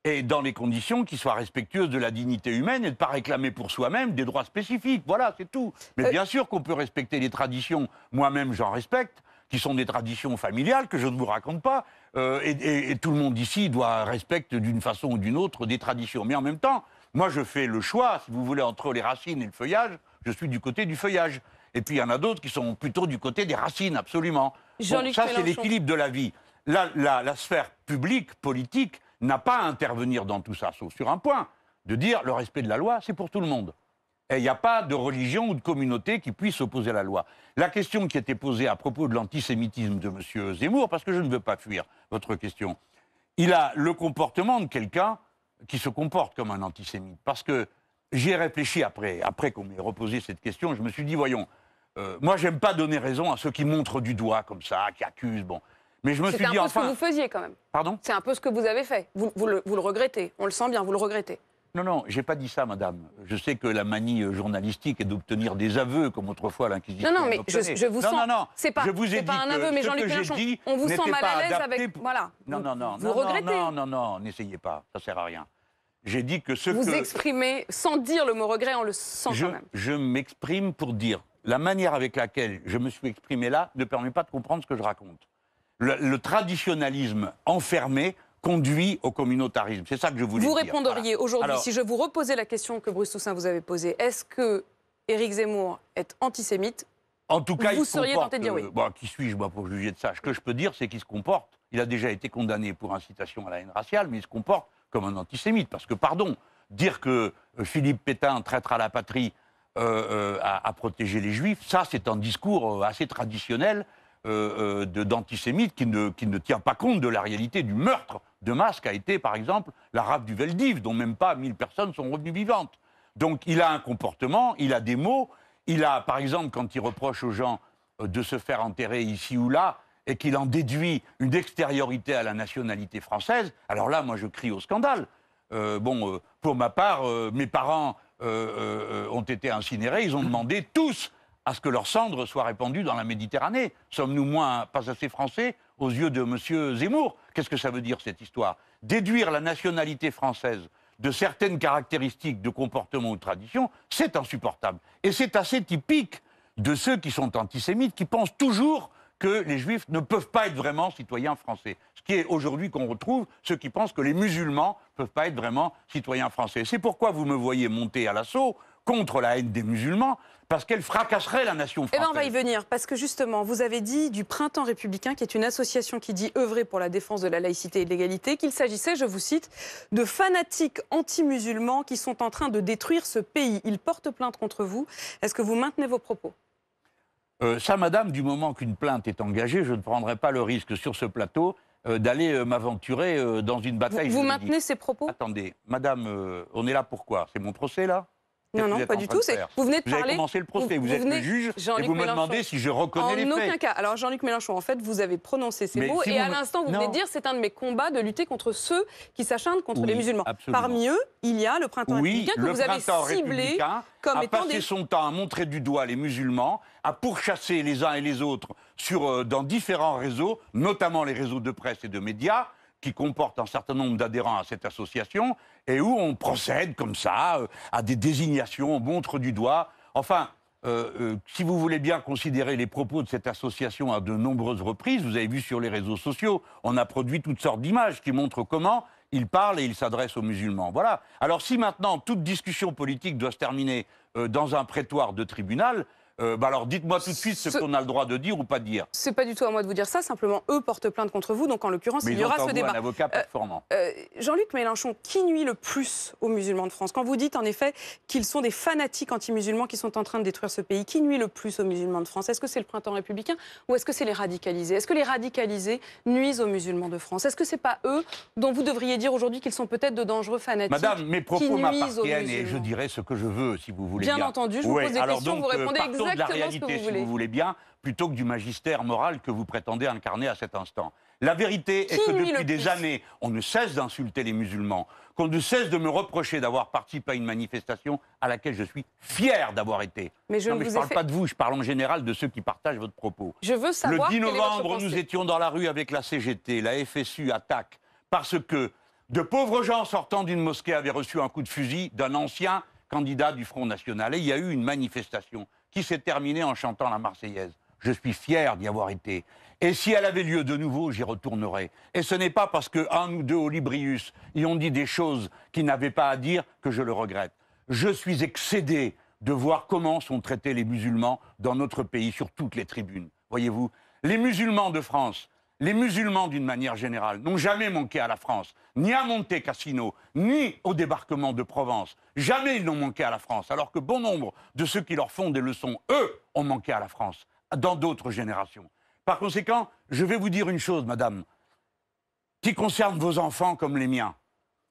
et dans les conditions qui soient respectueuses de la dignité humaine et de ne pas réclamer pour soi-même des droits spécifiques. Voilà, c'est tout. Mais euh, bien sûr qu'on peut respecter les traditions, moi-même j'en respecte, qui sont des traditions familiales que je ne vous raconte pas, euh, et, et, tout le monde ici doit respecter d'une façon ou d'une autre des traditions. Mais en même temps, moi, je fais le choix, si vous voulez, entre les racines et le feuillage. Je suis du côté du feuillage. Et puis, il y en a d'autres qui sont plutôt du côté des racines, absolument. ça, c'est l'équilibre de la vie. La, sphère publique, politique, n'a pas à intervenir dans tout ça, sauf sur un point, de dire le respect de la loi, c'est pour tout le monde. Et il n'y a pas de religion ou de communauté qui puisse opposer la loi. La question qui était posée à propos de l'antisémitisme de M. Zemmour, parce que je ne veux pas fuir votre question, il a le comportement de quelqu'un qui se comporte comme un antisémite. Parce que j'y ai réfléchi après, après qu'on m'ait reposé cette question, je me suis dit, voyons, euh, moi, j'aime pas donner raison à ceux qui montrent du doigt comme ça, qui accusent, bon. Mais je me suis dit, enfin... C'est un peu ce que vous faisiez, quand même. Pardon C'est un peu ce que vous avez fait. vous le regrettez, on le sent bien, vous le regrettez. Non, non, j'ai pas dit ça, madame. Je sais que la manie euh, journalistique est d'obtenir des aveux, comme autrefois l'Inquisition. Non, non, mais je, vous sens. Non, non, c'est pas, je vous ai dit pas un aveu, mais Jean-Luc Mélenchon, on vous sent mal à l'aise avec. Voilà. Non, non, non. Vous, regrettez Non, non, non, n'essayez pas, ça sert à rien. J'ai dit que ce vous que. Vous exprimez, sans dire le mot regret, en le sent je, quand même. Je m'exprime pour dire. La manière avec laquelle je me suis exprimé là ne permet pas de comprendre ce que je raconte. le, le traditionnalisme enfermé conduit au communautarisme. C'est ça que je voulais vous dire. Vous répondriez aujourd'hui, si je vous reposais la question que Bruce Toussaint vous avait posée, est-ce que Éric Zemmour est antisémite En tout cas, vous il seriez tenté de dire oui. Euh, bah, qui suis-je bah, pour juger de ça Ce que je peux dire, c'est qu'il se comporte. Il a déjà été condamné pour incitation à la haine raciale, mais il se comporte comme un antisémite. Parce que, pardon, dire que euh, Philippe Pétain, traître la patrie, à, euh, protéger les juifs, ça c'est un discours assez traditionnel d'antisémite qui ne, qui ne tient pas compte de la réalité du meurtre de masques a été, par exemple, la rave du Veldiv, dont même pas 1000 personnes sont revenues vivantes. Donc il a un comportement, il a des mots, il a, par exemple, quand il reproche aux gens euh, de se faire enterrer ici ou là, et qu'il en déduit une extériorité à la nationalité française, alors là, moi, je crie au scandale. Euh, bon, euh, pour ma part, mes parents ont été incinérés, ils ont demandé tous à ce que leurs cendres soient répandues dans la Méditerranée. Sommes-nous moins pas assez français aux yeux de M. Zemmour Qu'est-ce que ça veut dire cette histoire Déduire la nationalité française de certaines caractéristiques de comportement ou de tradition, c'est insupportable. Et c'est assez typique de ceux qui sont antisémites, qui pensent toujours que les juifs ne peuvent pas être vraiment citoyens français. Ce qui est aujourd'hui qu'on retrouve ceux qui pensent que les musulmans ne peuvent pas être vraiment citoyens français. C'est pourquoi vous me voyez monter à l'assaut contre la haine des musulmans, parce qu'elle fracasserait la nation française. Eh bien, on va y venir, parce que justement, vous avez dit du Printemps républicain, qui est une association qui dit œuvrer pour la défense de la laïcité et de l'égalité, qu'il s'agissait, je vous cite, de fanatiques anti-musulmans qui sont en train de détruire ce pays. Ils portent plainte contre vous. Est-ce que vous maintenez vos propos euh, ça, madame, du moment qu'une plainte est engagée, je ne prendrai pas le risque sur ce plateau euh, d'aller euh, m'aventurer dans une bataille. Vous, vous maintenez ces propos Attendez, madame, on est là pourquoi C'est mon procès, là non, non, pas du tout. Vous venez de parler. Vous avez le procès, vous, êtes le juge et vous me demandez si je reconnais en les En aucun cas. Alors, Jean-Luc Mélenchon, en fait, vous avez prononcé ces mots et à l'instant, vous venez de dire c'est un de mes combats de lutter contre ceux qui s'acharnent contre les musulmans. Parmi eux, il y a le printemps oui, que vous avez ciblé comme a passé son temps à montrer du doigt les musulmans, à pourchasser les uns et les autres sur, euh, dans différents réseaux, notamment les réseaux de presse et de médias qui comporte un certain nombre d'adhérents à cette association et où on procède comme ça euh, à des désignations, on montre du doigt. Enfin, euh, euh, si vous voulez bien considérer les propos de cette association à de nombreuses reprises, vous avez vu sur les réseaux sociaux, on a produit toutes sortes d'images qui montrent comment il parle et il s'adresse aux musulmans. Voilà. Alors si maintenant toute discussion politique doit se terminer dans un prétoire de tribunal, euh, bah alors dites-moi tout de suite ce, qu'on a le droit de dire ou pas de dire. C'est pas du tout à moi de vous dire ça, simplement eux portent plainte contre vous, donc en l'occurrence il y aura ce vous débat. un avocat performant. Euh, euh, Jean-Luc Mélenchon, qui nuit le plus aux musulmans de France Quand vous dites en effet qu'ils sont des fanatiques anti-musulmans qui sont en train de détruire ce pays, qui nuit le plus aux musulmans de France Est-ce que c'est le printemps républicain ou est-ce que c'est les radicalisés Est-ce que les radicalisés nuisent aux musulmans de France Est-ce que c'est pas eux dont vous devriez dire aujourd'hui qu'ils sont peut-être de dangereux fanatiques Madame, mes propos m'appartiennent et je dirai ce que je veux si vous voulez bien. entendu, je vous pose des questions, vous répondez de la réalité, si vous voulez bien, plutôt que du magistère moral que vous prétendez incarner à cet instant. La vérité est que depuis des années, on ne cesse d'insulter les musulmans, qu'on ne cesse de me reprocher d'avoir participé à une manifestation à laquelle je suis fier d'avoir été. Mais je ne parle pas de vous, je parle en général de ceux qui partagent votre propos. Je veux savoir. Le 10 novembre, nous étions dans la rue avec la CGT, la FSU attaque parce que de pauvres gens sortant d'une mosquée avaient reçu un coup de fusil d'un ancien candidat du Front National et il y a eu une manifestation qui s'est terminée en chantant la Marseillaise. Je suis fier d'y avoir été. Et si elle avait lieu de nouveau, j'y retournerais. Et ce n'est pas parce que ou deux Olibrius y ont dit des choses qu'ils n'avaient pas à dire que je le regrette. Je suis excédé de voir comment sont traités les musulmans dans notre pays, sur toutes les tribunes. Voyez-vous, les musulmans de France les musulmans, d'une manière générale, n'ont jamais manqué à la France, ni à Monte Cassino, ni au débarquement de Provence. Jamais ils n'ont manqué à la France, alors que bon nombre de ceux qui leur font des leçons, eux, ont manqué à la France, dans d'autres générations. Par conséquent, je vais vous dire une chose, madame, qui concerne vos enfants comme les miens.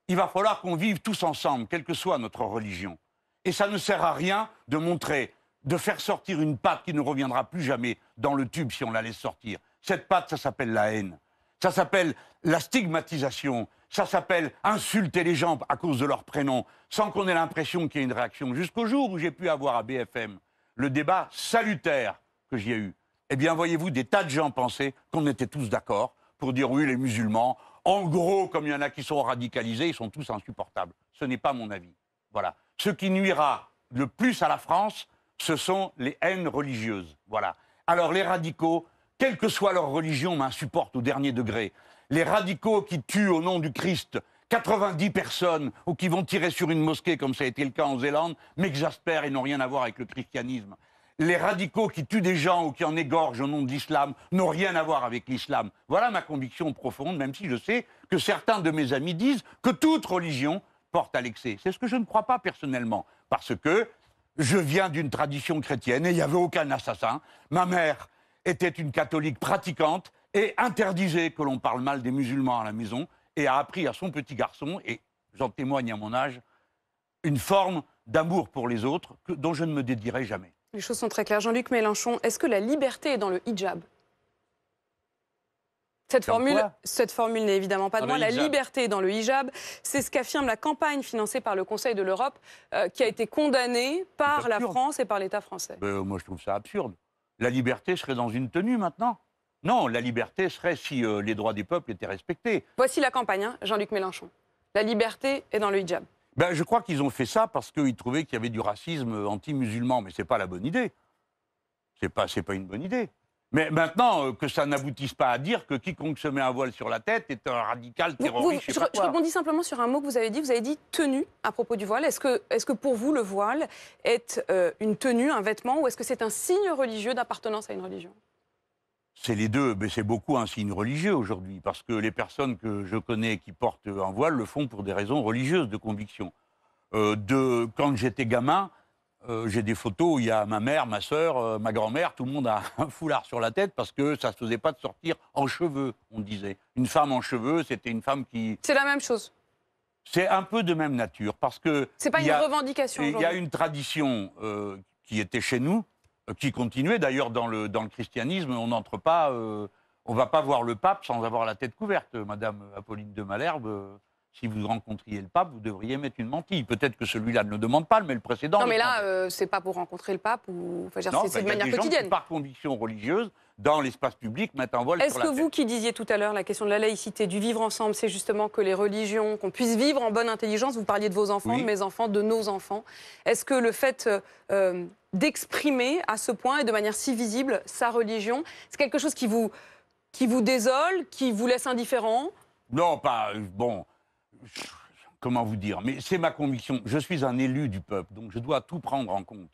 Il va falloir qu'on vive tous ensemble, quelle que soit notre religion. Et ça ne sert à rien de montrer, de faire sortir une patte qui ne reviendra plus jamais dans le tube si on la laisse sortir. Cette patte, ça s'appelle la haine. Ça s'appelle la stigmatisation. Ça s'appelle insulter les gens à cause de leur prénom, sans qu'on ait l'impression qu'il y ait une réaction. Jusqu'au jour où j'ai pu avoir à BFM le débat salutaire que j'y ai eu, eh bien, voyez-vous, des tas de gens pensaient qu'on était tous d'accord pour dire oui, les musulmans, en gros, comme il y en a qui sont radicalisés, ils sont tous insupportables. Ce n'est pas mon avis. Voilà. Ce qui nuira le plus à la France, ce sont les haines religieuses. Voilà. Alors, les radicaux, quelle que soit leur religion, m'insupporte au dernier degré. Les radicaux qui tuent au nom du Christ 90 personnes ou qui vont tirer sur une mosquée, comme ça a été le cas en Zélande, m'exaspèrent et n'ont rien à voir avec le christianisme. Les radicaux qui tuent des gens ou qui en égorgent au nom de l'islam n'ont rien à voir avec l'islam. Voilà ma conviction profonde, même si je sais que certains de mes amis disent que toute religion porte à l'excès. C'est ce que je ne crois pas personnellement, parce que je viens d'une tradition chrétienne et il n'y avait aucun assassin. Ma mère était une catholique pratiquante et interdisait que l'on parle mal des musulmans à la maison et a appris à son petit garçon, et j'en témoigne à mon âge, une forme d'amour pour les autres que, dont je ne me dédierai jamais. Les choses sont très claires. Jean-Luc Mélenchon, est-ce que la liberté est dans le hijab cette formule, cette formule n'est évidemment pas de moi. La liberté est dans le hijab, c'est ce qu'affirme la campagne financée par le Conseil de l'Europe, euh, qui a été condamnée par la France et par l'État français. Ben, moi, je trouve ça absurde la liberté serait dans une tenue maintenant. Non, la liberté serait si euh, les droits des peuples étaient respectés. Voici la campagne, hein, Jean-Luc Mélenchon. La liberté est dans le hijab. Ben, je crois qu'ils ont fait ça parce qu'ils trouvaient qu'il y avait du racisme anti-musulman, mais ce n'est pas la bonne idée. Ce n'est pas une bonne idée. Mais maintenant, euh, que ça n'aboutisse pas à dire que quiconque se met un voile sur la tête est un radical terroriste. je, rebondis simplement sur un mot que vous avez dit. Vous avez dit tenue à propos du voile. Est-ce que, est que pour vous, le voile est euh, une tenue, un vêtement, ou est-ce que c'est un signe religieux d'appartenance à une religion c'est les deux, mais c'est beaucoup un signe religieux aujourd'hui, parce que les personnes que je connais qui portent un voile le font pour des raisons religieuses de conviction. Euh, de, quand j'étais gamin, euh, j'ai des photos où il y a ma mère, ma soeur, euh, ma grand-mère, tout le monde a [laughs] un foulard sur la tête parce que ça ne se faisait pas de sortir en cheveux, on disait. Une femme en cheveux, c'était une femme qui... C'est la même chose C'est un peu de même nature parce que... C'est pas une revendication. Il y a une tradition euh, qui était chez nous, qui continuait d'ailleurs dans le, dans le christianisme, on n'entre pas... on ne va pas voir le pape sans avoir la tête couverte, Madame Apolline de Malherbe si vous rencontriez le pape, vous devriez mettre une mantille. Peut-être que celui-là ne le demande pas, mais le précédent. Non, mais là, euh, c'est pas pour rencontrer le pape ou. Enfin, c'est ben, de manière y a des quotidienne. Gens qui, par conviction religieuse, dans l'espace public, mettent en vol. Est-ce que vous qui disiez tout à l'heure la question de la laïcité, du vivre ensemble, c'est justement que les religions, qu'on puisse vivre en bonne intelligence. Vous parliez de vos enfants, de mes enfants, de nos enfants. Est-ce que le fait euh, euh, d'exprimer à ce point et de manière si visible sa religion, c'est quelque chose qui vous qui vous désole, qui vous laisse indifférent Non, pas bon comment vous dire, mais c'est ma conviction. Je suis un élu du peuple, donc je dois tout prendre en compte.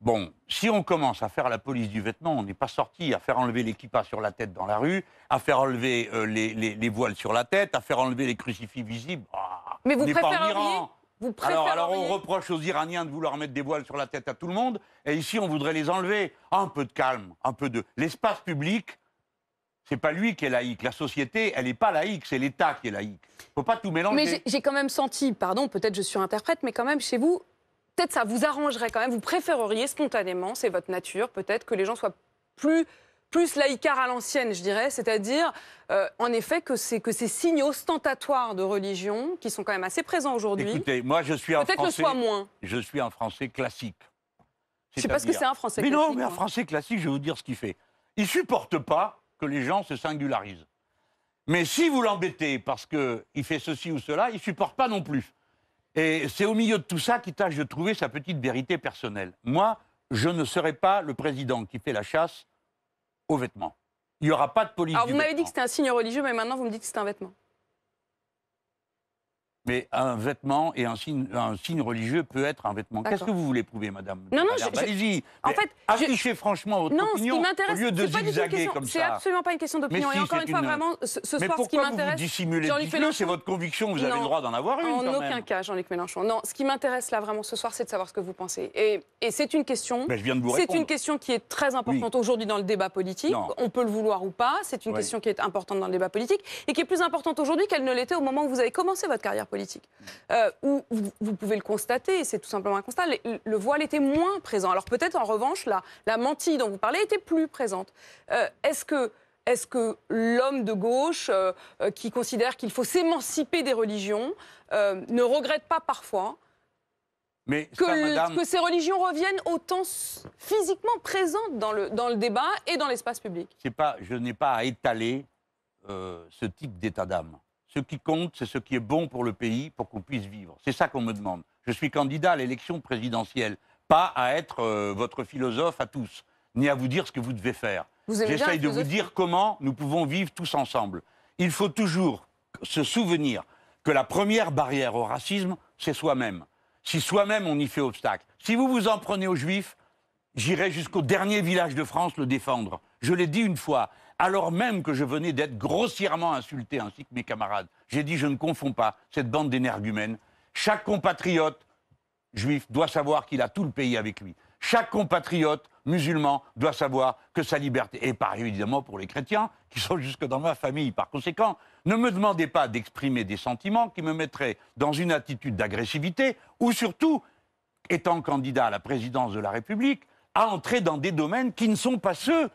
Bon, si on commence à faire la police du vêtement, on n'est pas sorti à faire enlever l'équipage sur la tête dans la rue, à faire enlever euh, les, voiles sur la tête, à faire enlever les crucifix visibles. Ah, mais vous préférez alors, alors, on reproche aux Iraniens de vouloir mettre des voiles sur la tête à tout le monde, et ici on voudrait les enlever. Un peu de calme, un peu de... L'espace public, c'est pas lui qui est laïque. La société, elle n'est pas laïque, c'est l'État qui est laïque faut pas tout mélanger. Mais j'ai quand même senti, pardon, peut-être je suis interprète, mais quand même chez vous, peut-être ça vous arrangerait quand même, vous préféreriez spontanément, c'est votre nature, peut-être que les gens soient plus plus à l'ancienne, je dirais, c'est-à-dire euh, en effet que, que ces signes ostentatoires de religion, qui sont quand même assez présents aujourd'hui, Écoutez, moi je suis un français, soit moins. Je suis un français classique. C'est parce que c'est un français mais classique. Mais non, mais un hein. français classique, je vais vous dire ce qu'il fait. Il supporte pas que les gens se singularisent. Mais si vous l'embêtez parce qu'il fait ceci ou cela, il ne supporte pas non plus. Et c'est au milieu de tout ça qu'il tâche de trouver sa petite vérité personnelle. Moi, je ne serai pas le président qui fait la chasse aux vêtements. Il n'y aura pas de police. Alors, vous m'avez dit que c'était un signe religieux, mais maintenant, vous me dites que c'est un vêtement. Mais un vêtement et un signe, un signe religieux peut être un vêtement. Qu'est-ce que vous voulez prouver, madame Non, non, je, Allez-y. En fait, affichez je... franchement votre non, opinion ce au lieu de zigzaguer comme ça. C'est absolument pas une question d'opinion. Si, et encore une fois, vraiment, ce, ce soir, qui m'intéresse. C'est votre conviction, vous avez le droit d'en avoir une. En aucun cas, Jean-Luc Mélenchon. Non, ce qui m'intéresse là vraiment ce soir, c'est de savoir ce que vous pensez. Et, c'est une question. Ben, je viens de vous C'est une question qui est très importante aujourd'hui dans le débat politique. On peut le vouloir ou pas. C'est une question qui est importante dans le débat politique et qui est plus importante aujourd'hui qu'elle ne l'était au moment où vous avez commencé votre carrière politique. Euh, où vous, pouvez le constater, c'est tout simplement un constat, le, voile était moins présent. Alors peut-être en revanche, la, la dont vous parlez était plus présente. Euh, est-ce que que l'homme de gauche euh, qui considère qu'il faut s'émanciper des religions ne regrette pas parfois mais que, ces religions reviennent autant physiquement présentes dans le, dans le débat et dans l'espace public pas, Je n'ai pas à étaler ce type d'état d'âme. Ce qui compte, c'est ce qui est bon pour le pays, pour qu'on puisse vivre. C'est ça qu'on me demande. Je suis candidat à l'élection présidentielle, pas à être euh, votre philosophe à tous, ni à vous dire ce que vous devez faire. J'essaye de vous dire comment nous pouvons vivre tous ensemble. Il faut toujours se souvenir que la première barrière au racisme, c'est soi-même. Si soi-même on y fait obstacle, si vous vous en prenez aux juifs, j'irai jusqu'au dernier village de France le défendre. Je l'ai dit une fois, alors même que je venais d'être grossièrement insulté, ainsi que mes camarades. J'ai dit, je ne confonds pas cette bande d'énergumènes. Chaque compatriote juif doit savoir qu'il a tout le pays avec lui. Chaque compatriote musulman doit savoir que sa liberté, et par évidemment pour les chrétiens, qui sont jusque dans ma famille par conséquent, ne me demandez pas d'exprimer des sentiments qui me mettraient dans une attitude d'agressivité, ou surtout, étant candidat à la présidence de la République, à entrer dans des domaines qui ne sont pas ceux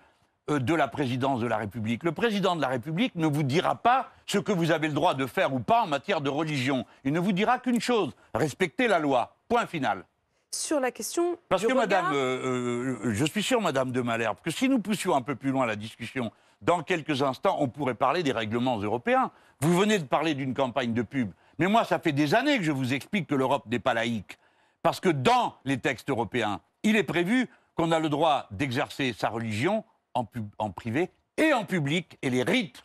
euh, de la présidence de la République. Le président de la République ne vous dira pas ce que vous avez le droit de faire ou pas en matière de religion. Il ne vous dira qu'une chose, respectez la loi. Point final. Sur la question. Parce que, madame, euh, euh, je suis sûr, madame de Malherbe, que si nous poussions un peu plus loin la discussion, dans quelques instants, on pourrait parler des règlements européens. Vous venez de parler d'une campagne de pub. Mais moi, ça fait des années que je vous explique que l'Europe n'est pas laïque. Parce que dans les textes européens, il est prévu qu'on a le droit d'exercer sa religion en, privé et en public, et les rites.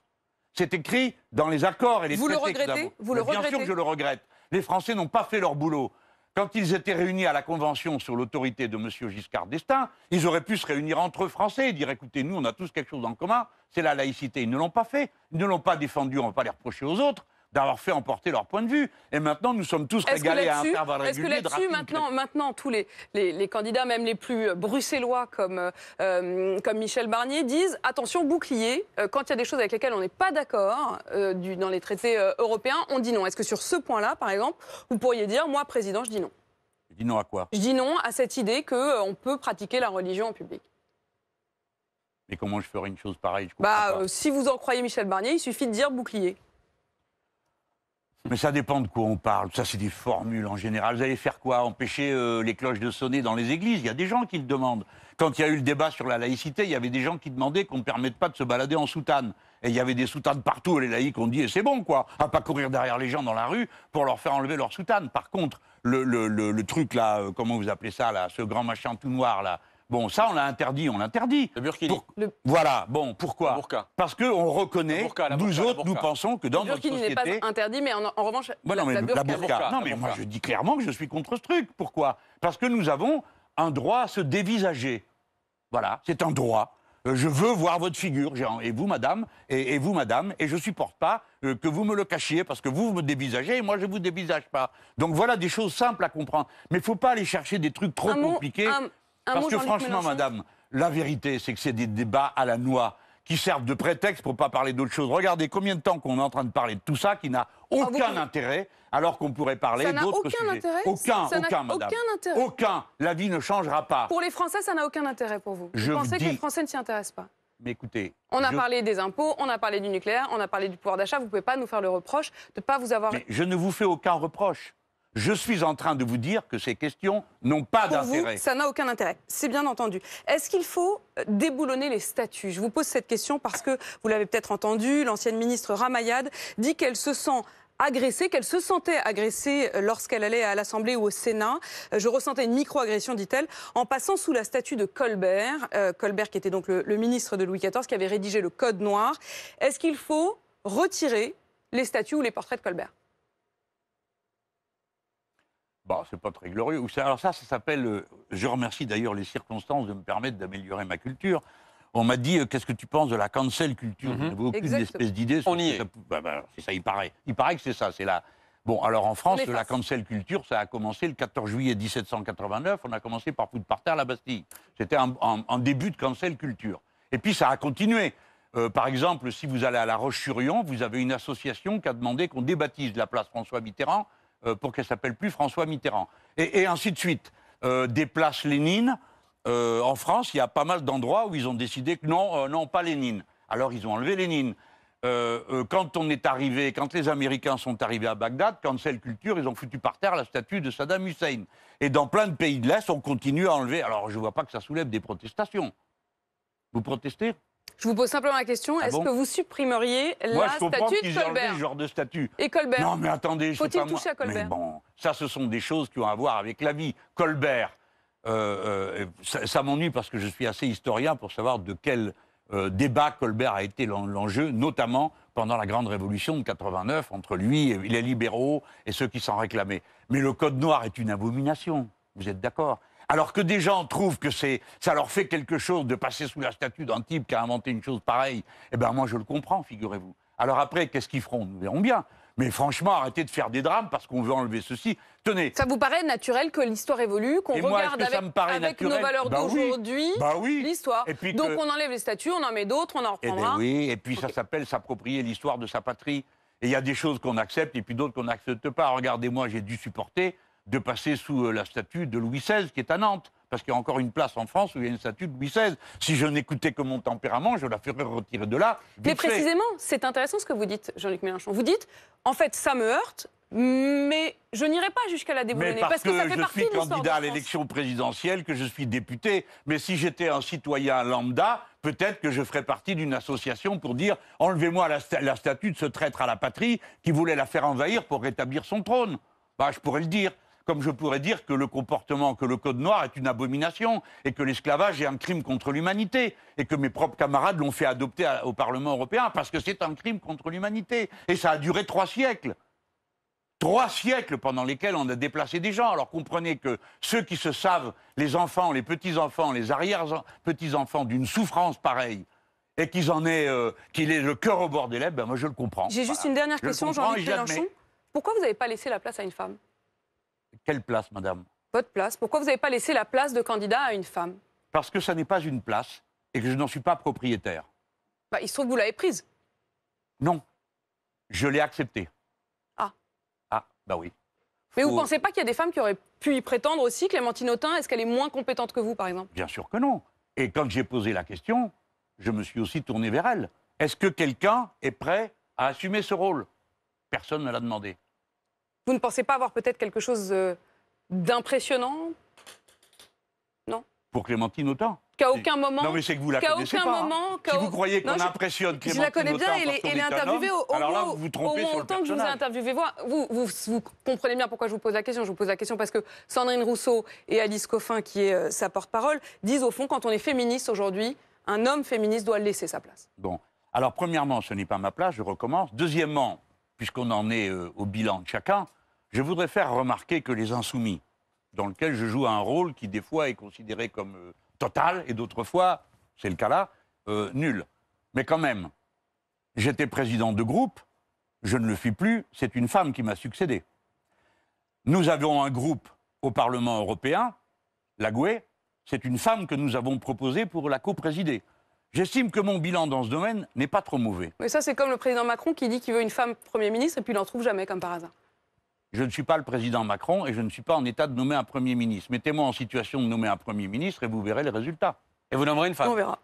C'est écrit dans les accords et les Vous traités. Le regrettez Bien sûr que je le regrette. Les Français n'ont pas fait leur boulot. Quand ils étaient réunis à la Convention sur l'autorité de M. Giscard d'Estaing, ils auraient pu se réunir entre eux Français et dire écoutez, nous, on a tous quelque chose en commun, c'est la laïcité. Ils ne l'ont pas fait, ils ne l'ont pas défendu, on ne va pas les reprocher aux autres d'avoir fait emporter leur point de vue. Et maintenant, nous sommes tous régalés à intervalles Est-ce que là-dessus, maintenant, tous les, candidats, même les plus euh, bruxellois comme, euh, euh, comme Michel Barnier, disent attention, bouclier, quand il y a des choses avec lesquelles on n'est pas d'accord dans les traités européens, on dit non. Est-ce que sur ce point-là, par exemple, vous pourriez dire, moi, président, je dis non Je dis non à quoi Je dis non à cette idée qu'on peut pratiquer la religion en public. Mais comment je ferais une chose pareille bah, si vous en croyez Michel Barnier, il suffit de dire bouclier. Mais ça dépend de quoi on parle. Ça, c'est des formules en général. Vous allez faire quoi Empêcher euh, les cloches de sonner dans les églises Il y a des gens qui le demandent. Quand il y a eu le débat sur la laïcité, il y avait des gens qui demandaient qu'on ne permette pas de se balader en soutane. Et il y avait des soutanes partout. Les laïcs ont dit, et c'est bon, quoi, à pas courir derrière les gens dans la rue pour leur faire enlever leur soutane. Par contre, le, truc, là, euh, comment vous appelez ça, là, ce grand machin tout noir, là, Bon, ça, on l'a interdit, on l'interdit. Le burkini. Voilà, bon, pourquoi Parce qu'on reconnaît, nous autres, nous pensons que dans notre société... Le burkini n'est pas interdit, mais en, revanche, bah mais la, Non, mais moi, je dis clairement que je suis contre ce truc. Pourquoi Parce que nous avons un droit à se dévisager. Voilà, c'est un droit. Euh, je veux voir votre figure, et vous, madame, et, vous, madame, et je supporte pas euh, que vous me le cachiez, parce que vous, me dévisagez, et moi, je vous dévisage pas. Donc voilà des choses simples à comprendre. Mais il faut pas aller chercher des trucs trop compliqués. Parce que franchement, madame, la vérité, c'est que c'est des débats à la noix qui servent de prétexte pour ne pas parler d'autre chose. Regardez combien de temps qu'on est en train de parler de tout ça qui n'a ah, aucun intérêt, alors qu'on pourrait parler d'autres sujets. Intérêt. Aucun, aucun, madame. Aucun, intérêt. aucun. La vie ne changera pas. Pour les Français, ça n'a aucun intérêt pour vous. Je pensais que les Français ne s'y intéressent pas. Mais écoutez, on a parlé des impôts, on a parlé du nucléaire, on a parlé du pouvoir d'achat. Vous ne pouvez pas nous faire le reproche de ne pas vous avoir. je ne vous fais aucun reproche. Je suis en train de vous dire que ces questions n'ont pas d'intérêt. Ça n'a aucun intérêt. C'est bien entendu. Est-ce qu'il faut déboulonner les statuts Je vous pose cette question parce que vous l'avez peut-être entendu, l'ancienne ministre Ramayad dit qu'elle se sent agressée, qu'elle se sentait agressée lorsqu'elle allait à l'Assemblée ou au Sénat. Euh, je ressentais une micro-agression, dit-elle, en passant sous la statue de Colbert, euh, Colbert qui était donc le, le ministre de Louis XIV, qui avait rédigé le Code noir. Est-ce qu'il faut retirer les statues ou les portraits de Colbert bah, c'est pas très glorieux. Alors ça, ça s'appelle. Euh, je remercie d'ailleurs les circonstances de me permettre d'améliorer ma culture. On m'a dit euh, qu'est-ce que tu penses de la cancel culture mhm. aucune espèce d'idée. On y est. Ça, bah, bah ça, il paraît. Il paraît que c'est ça. C'est la. Bon, alors en France, la cancel culture, ça a commencé le 14 juillet 1789. On a commencé par foutre par terre la Bastille. C'était un, début de cancel culture. Et puis ça a continué. Euh, par exemple, si vous allez à La Roche-sur-Yon, vous avez une association qui a demandé qu'on débaptise la place François Mitterrand euh, pour qu'elle s'appelle plus François Mitterrand. Et, ainsi de suite. Euh, Déplace Lénine. Euh, en France, il y a pas mal d'endroits où ils ont décidé que non, non, pas Lénine. Alors ils ont enlevé Lénine. quand on est arrivé, quand les Américains sont arrivés à Bagdad, quand le culture, ils ont foutu par terre la statue de Saddam Hussein. Et dans plein de pays de l'Est, on continue à enlever. Alors je ne vois pas que ça soulève des protestations. Vous protestez je vous pose simplement la question ah est-ce que vous supprimeriez la statue de Colbert ce genre de statue. Et Colbert Non, mais attendez, faut-il toucher à Colbert mais bon, ça, ce sont des choses qui ont à voir avec la vie. Colbert, euh, euh, ça, m'ennuie parce que je suis assez historien pour savoir de quel euh, débat Colbert a été l'enjeu, notamment pendant la Grande Révolution de 89, entre lui et les libéraux et ceux qui s'en réclamaient. Mais le Code noir est une abomination, vous êtes d'accord alors que des gens trouvent que ça leur fait quelque chose de passer sous la statue d'un type qui a inventé une chose pareille, eh bien moi je le comprends, figurez-vous. Alors après, qu'est-ce qu'ils feront Nous verrons bien. Mais franchement, arrêtez de faire des drames parce qu'on veut enlever ceci. Tenez. Ça vous paraît naturel que l'histoire évolue, qu'on regarde avec, nos valeurs bah d'aujourd'hui bah l'histoire Donc on enlève les statues, on en met d'autres, on en eh reprendra. Ben oui, et puis ça s'appelle s'approprier l'histoire de sa patrie. Et il y a des choses qu'on accepte et puis d'autres qu'on n'accepte pas. Regardez, moi j'ai dû supporter de passer sous euh, la statue de Louis XVI qui est à Nantes. Parce qu'il y a encore une place en France où il y a une statue de Louis XVI. Si je n'écoutais que mon tempérament, je la ferais retirer de là. Mais précisément, c'est intéressant ce que vous dites, Jean-Luc Mélenchon. Vous dites, en fait, ça me heurte, mais je n'irai pas jusqu'à la déboulonner. Parce, que, ça fait je suis candidat à l'élection présidentielle, que je suis député. Mais si j'étais un citoyen lambda, peut-être que je ferais partie d'une association pour dire enlevez-moi la, statue de ce traître à la patrie qui voulait la faire envahir pour rétablir son trône. Bah, je pourrais le dire comme je pourrais dire que le comportement, que le Code noir est une abomination, et que l'esclavage est un crime contre l'humanité, et que mes propres camarades l'ont fait adopter au Parlement européen, parce que c'est un crime contre l'humanité. Et ça a duré trois siècles. Trois siècles pendant lesquels on a déplacé des gens. Alors comprenez que ceux qui se savent, les enfants, les petits-enfants, les arrière-petits-enfants d'une souffrance pareille, et qu'ils en aient, euh, qu'il le cœur au bord des lèvres, ben moi je le comprends. J'ai juste une dernière question, Jean-Luc Mélenchon. Pourquoi vous n'avez pas laissé la place à une femme quelle place, madame Votre place. Pourquoi vous n'avez pas laissé la place de candidat à une femme Parce que ça n'est pas une place et que je n'en suis pas propriétaire. Bah, il se trouve que vous l'avez prise. Non. Je l'ai acceptée. Ah. Ah, bah oui. Mais vous pensez pas qu'il y a des femmes qui auraient pu y prétendre aussi Clémentine Autain, est-ce qu'elle est moins compétente que vous, par exemple Bien sûr que non. Et quand j'ai posé la question, je me suis aussi tourné vers elle. Est-ce que quelqu'un est prêt à assumer ce rôle Personne ne l'a demandé. Vous ne pensez pas avoir peut-être quelque chose euh, d'impressionnant Non Pour Clémentine, autant. Qu'à aucun moment. Non, mais c'est que vous la connaissez. aucun Moment, si vous croyez qu'on impressionne Clémentine. Je la connais bien, et elle est, interviewée au, moment où je vous ai interviewé. Vous, comprenez bien pourquoi je vous pose la question. Je vous pose la question parce que Sandrine Rousseau et Alice Coffin, qui est euh, sa porte-parole, disent au fond, quand on est féministe aujourd'hui, un homme féministe doit laisser sa place. Bon. Alors, premièrement, ce n'est pas ma place, je recommence. Deuxièmement, puisqu'on en est euh, au bilan de chacun, je voudrais faire remarquer que les insoumis, dans lequel je joue un rôle qui des fois est considéré comme euh, total et d'autres fois, c'est le cas là, euh, nul. Mais quand même, j'étais président de groupe, je ne le suis plus, c'est une femme qui m'a succédé. Nous avions un groupe au Parlement européen, la GUE, c'est une femme que nous avons proposée pour la coprésider. J'estime que mon bilan dans ce domaine n'est pas trop mauvais. Mais ça, c'est comme le président Macron qui dit qu'il veut une femme Premier ministre et puis il n'en trouve jamais, comme par hasard. Je ne suis pas le président Macron et je ne suis pas en état de nommer un Premier ministre. Mettez-moi en situation de nommer un Premier ministre et vous verrez les résultats. Et vous nommerez une femme On verra.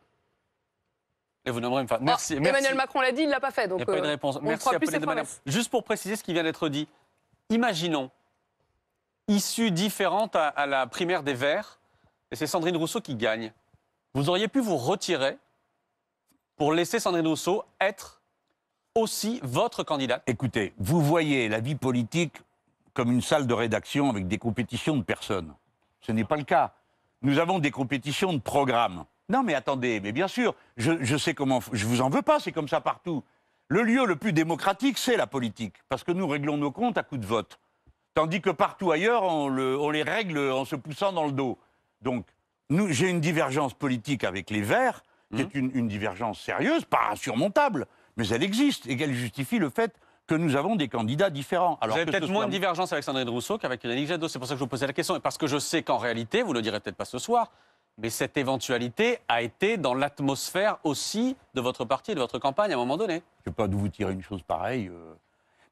Et vous nommerez une femme. Merci. Ah, Emmanuel Macron l'a dit, il ne l'a pas fait. Donc, il n'y a pas de euh, réponse. Merci à de Juste pour préciser ce qui vient d'être dit, imaginons, issue différente à, à la primaire des Verts, et c'est Sandrine Rousseau qui gagne. Vous auriez pu vous retirer pour laisser Sandrine Rousseau être aussi votre candidate Écoutez, vous voyez la vie politique comme une salle de rédaction avec des compétitions de personnes. Ce n'est pas le cas. Nous avons des compétitions de programmes. Non, mais attendez, mais bien sûr, je, sais comment. Je vous en veux pas, c'est comme ça partout. Le lieu le plus démocratique, c'est la politique, parce que nous réglons nos comptes à coup de vote. Tandis que partout ailleurs, on, on les règle en se poussant dans le dos. Donc, j'ai une divergence politique avec les Verts, c'est hum. une, divergence sérieuse, pas insurmontable, mais elle existe et qu'elle justifie le fait que nous avons des candidats différents. Alors vous peut-être moins de divergence avec Sandrine Rousseau qu'avec Yannick Jadot. C'est pour ça que je vous posais la question. parce que je sais qu'en réalité, vous ne le direz peut-être pas ce soir, mais cette éventualité a été dans l'atmosphère aussi de votre parti et de votre campagne à un moment donné. Je ne sais pas d'où vous tirez une chose pareille. Euh,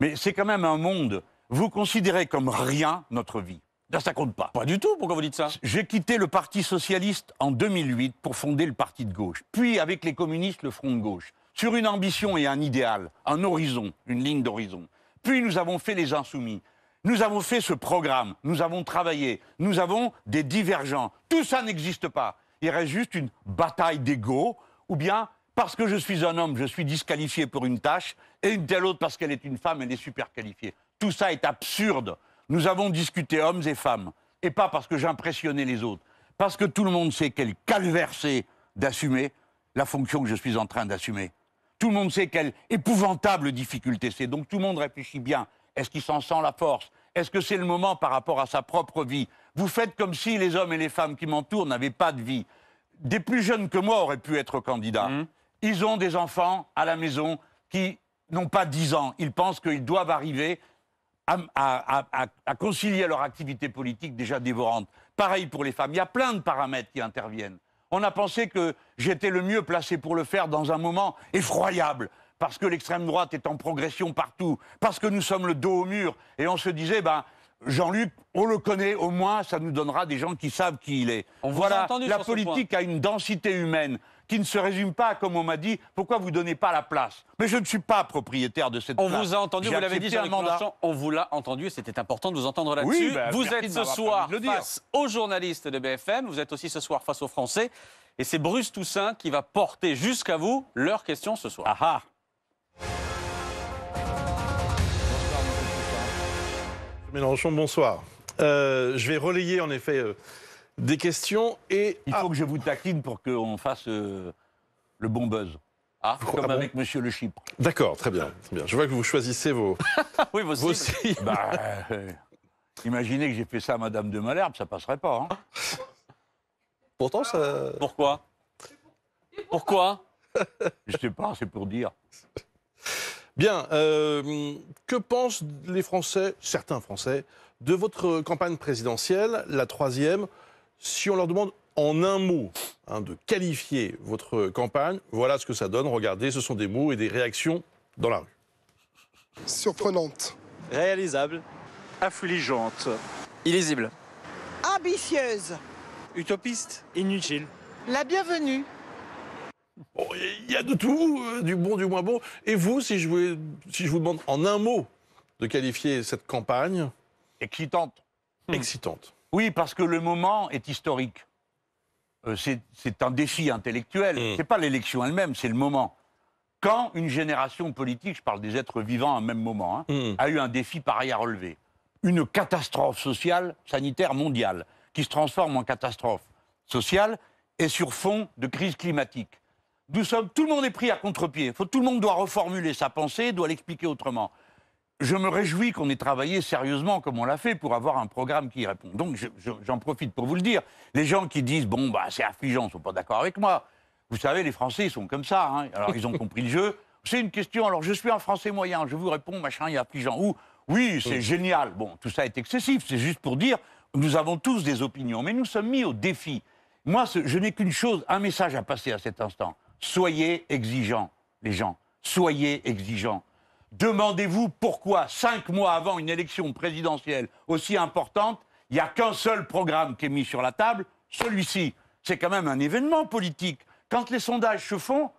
mais c'est quand même un monde. Vous considérez comme rien notre vie. Ça, ça compte pas. Pas du tout, pourquoi vous dites ça J'ai quitté le Parti Socialiste en 2008 pour fonder le Parti de gauche, puis avec les communistes le Front de gauche, sur une ambition et un idéal, un horizon, une ligne d'horizon. Puis nous avons fait les insoumis. Nous avons fait ce programme, nous avons travaillé, nous avons des divergents. Tout ça n'existe pas. Il reste juste une bataille d'ego, ou bien parce que je suis un homme, je suis disqualifié pour une tâche, et une telle autre parce qu'elle est une femme, elle est super qualifiée. Tout ça est absurde. Nous avons discuté hommes et femmes. Et pas parce que j'impressionnais les autres. Parce que tout le monde sait quel calvaire c'est d'assumer la fonction que je suis en train d'assumer. Tout le monde sait quelle épouvantable difficulté c'est. Donc tout le monde réfléchit bien. Est-ce qu'il s'en sent la force Est-ce que c'est le moment par rapport à sa propre vie Vous faites comme si les hommes et les femmes qui m'entourent n'avaient pas de vie. Des plus jeunes que moi auraient pu être candidats. Mmh. Ils ont des enfants à la maison qui n'ont pas 10 ans. Ils pensent qu'ils doivent arriver à, concilier leur activité politique déjà dévorante. Pareil pour les femmes. Il y a plein de paramètres qui interviennent. On a pensé que j'étais le mieux placé pour le faire dans un moment effroyable, parce que l'extrême droite est en progression partout, parce que nous sommes le dos au mur, et on se disait, ben, Jean-Luc, on le connaît, au moins ça nous donnera des gens qui savent qui il est. On voilà, la politique a une densité humaine qui ne se résume pas, comme on m'a dit, pourquoi vous ne donnez pas la place Mais je ne suis pas propriétaire de cette on place. On vous a entendu, vous l'avez dit, Jean Mélenchon, on vous l'a entendu, c'était important de vous entendre là-dessus. Bah, vous êtes ce soir face aux journalistes de BFM, vous êtes aussi ce soir face aux Français, et c'est Bruce Toussaint qui va porter jusqu'à vous leurs questions ce soir. Aha. Ah. Mélenchon, bonsoir. Euh, je vais relayer en effet euh, des questions et... Il faut que je vous taquine pour qu'on fasse euh, le bon buzz. Ah, ah comme avec Monsieur Le Chypre. D'accord, très bien, bien. Je vois que vous choisissez vos... [laughs] oui, vos, bah, euh, imaginez que j'ai fait ça à Madame de Malherbe, ça passerait pas. Hein. Pourtant, ça... Pourquoi Pourquoi Je sais pas, c'est pour dire. Bien, euh, que pensent les Français, certains Français, de votre campagne présidentielle, la troisième si on leur demande en un mot hein, de qualifier votre campagne, voilà ce que ça donne. Regardez, ce sont des mots et des réactions dans la rue. Surprenante. Réalisable. Affligeante. Illisible. Ambitieuse. Utopiste. Inutile. La bienvenue. Oh, il y a de tout, euh, du bon, du moins bon. Et vous, si je vous, si je vous demande en un mot de qualifier cette campagne Excitante. Excitante. Oui, parce que le moment est historique. Euh, c'est un défi intellectuel. Mm. Ce n'est pas l'élection elle-même, c'est le moment. Quand une génération politique, je parle des êtres vivants à un même moment, hein, mm. a eu un défi pareil à relever, une catastrophe sociale, sanitaire mondiale, qui se transforme en catastrophe sociale et sur fond de crise climatique. tout le monde est pris à contre-pied. Tout le monde doit reformuler sa pensée, doit l'expliquer autrement je me réjouis qu'on ait travaillé sérieusement comme on l'a fait pour avoir un programme qui répond. Donc j'en profite pour vous le dire. Les gens qui disent bon bah c'est affligeant, ils ne sont pas d'accord avec moi. Vous savez, les Français ils sont comme ça. Hein. Alors ils ont [laughs] compris le jeu. C'est une question. Alors je suis un Français moyen. Je vous réponds machin, il est affligeant. Ou oui, c'est génial. Bon, tout ça est excessif. C'est juste pour dire nous avons tous des opinions, mais nous sommes mis au défi. Moi, je n'ai qu'une chose, un message à passer à cet instant. Soyez exigeants, les gens. Soyez exigeants. Demandez-vous pourquoi, cinq mois avant une élection présidentielle aussi importante, il n'y a qu'un seul programme qui est mis sur la table, celui-ci. C'est quand même un événement politique. Quand les sondages se font,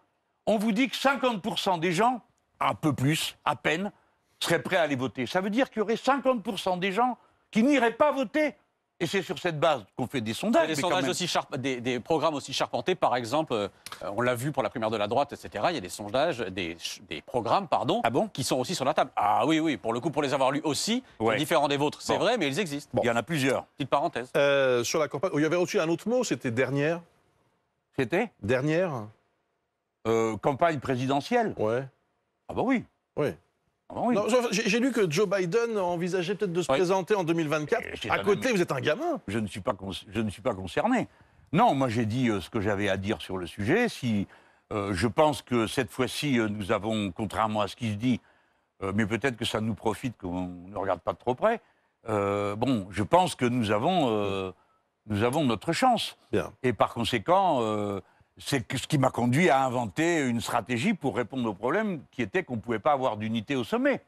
on vous dit que 50% des gens, un peu plus, à peine, seraient prêts à aller voter. Ça veut dire qu'il y aurait 50% des gens qui n'iraient pas voter et c'est sur cette base qu'on fait des sondages. Des, sondages aussi des, des, programmes aussi charpentés, par exemple, euh, on l'a vu pour la primaire de la droite, etc. Il y a des sondages, des, programmes, pardon, ah bon qui sont aussi sur la table. Ah oui, oui, pour le coup, pour les avoir lus aussi, différents des vôtres, c'est vrai, mais ils existent. Il y en a plusieurs. Petite parenthèse. Euh, sur la campagne, il y avait aussi un autre mot, c'était dernière. C'était Dernière. Euh, campagne présidentielle. Ouais. Ah bah oui. Oui. Ah j'ai lu que Joe Biden envisageait peut-être de se présenter en 2024. À côté, vous êtes un gamin. Je ne suis pas, je ne suis pas concerné. Non, moi j'ai dit euh, ce que j'avais à dire sur le sujet. Si euh, je pense que cette fois-ci, euh, nous avons, contrairement à ce qui se dit, mais peut-être que ça nous profite qu'on ne regarde pas de trop près. bon, je pense que nous avons, nous avons notre chance. Et par conséquent c'est ce qui m'a conduit à inventer une stratégie pour répondre au problème qui était qu'on ne pouvait pas avoir d'unité au sommet.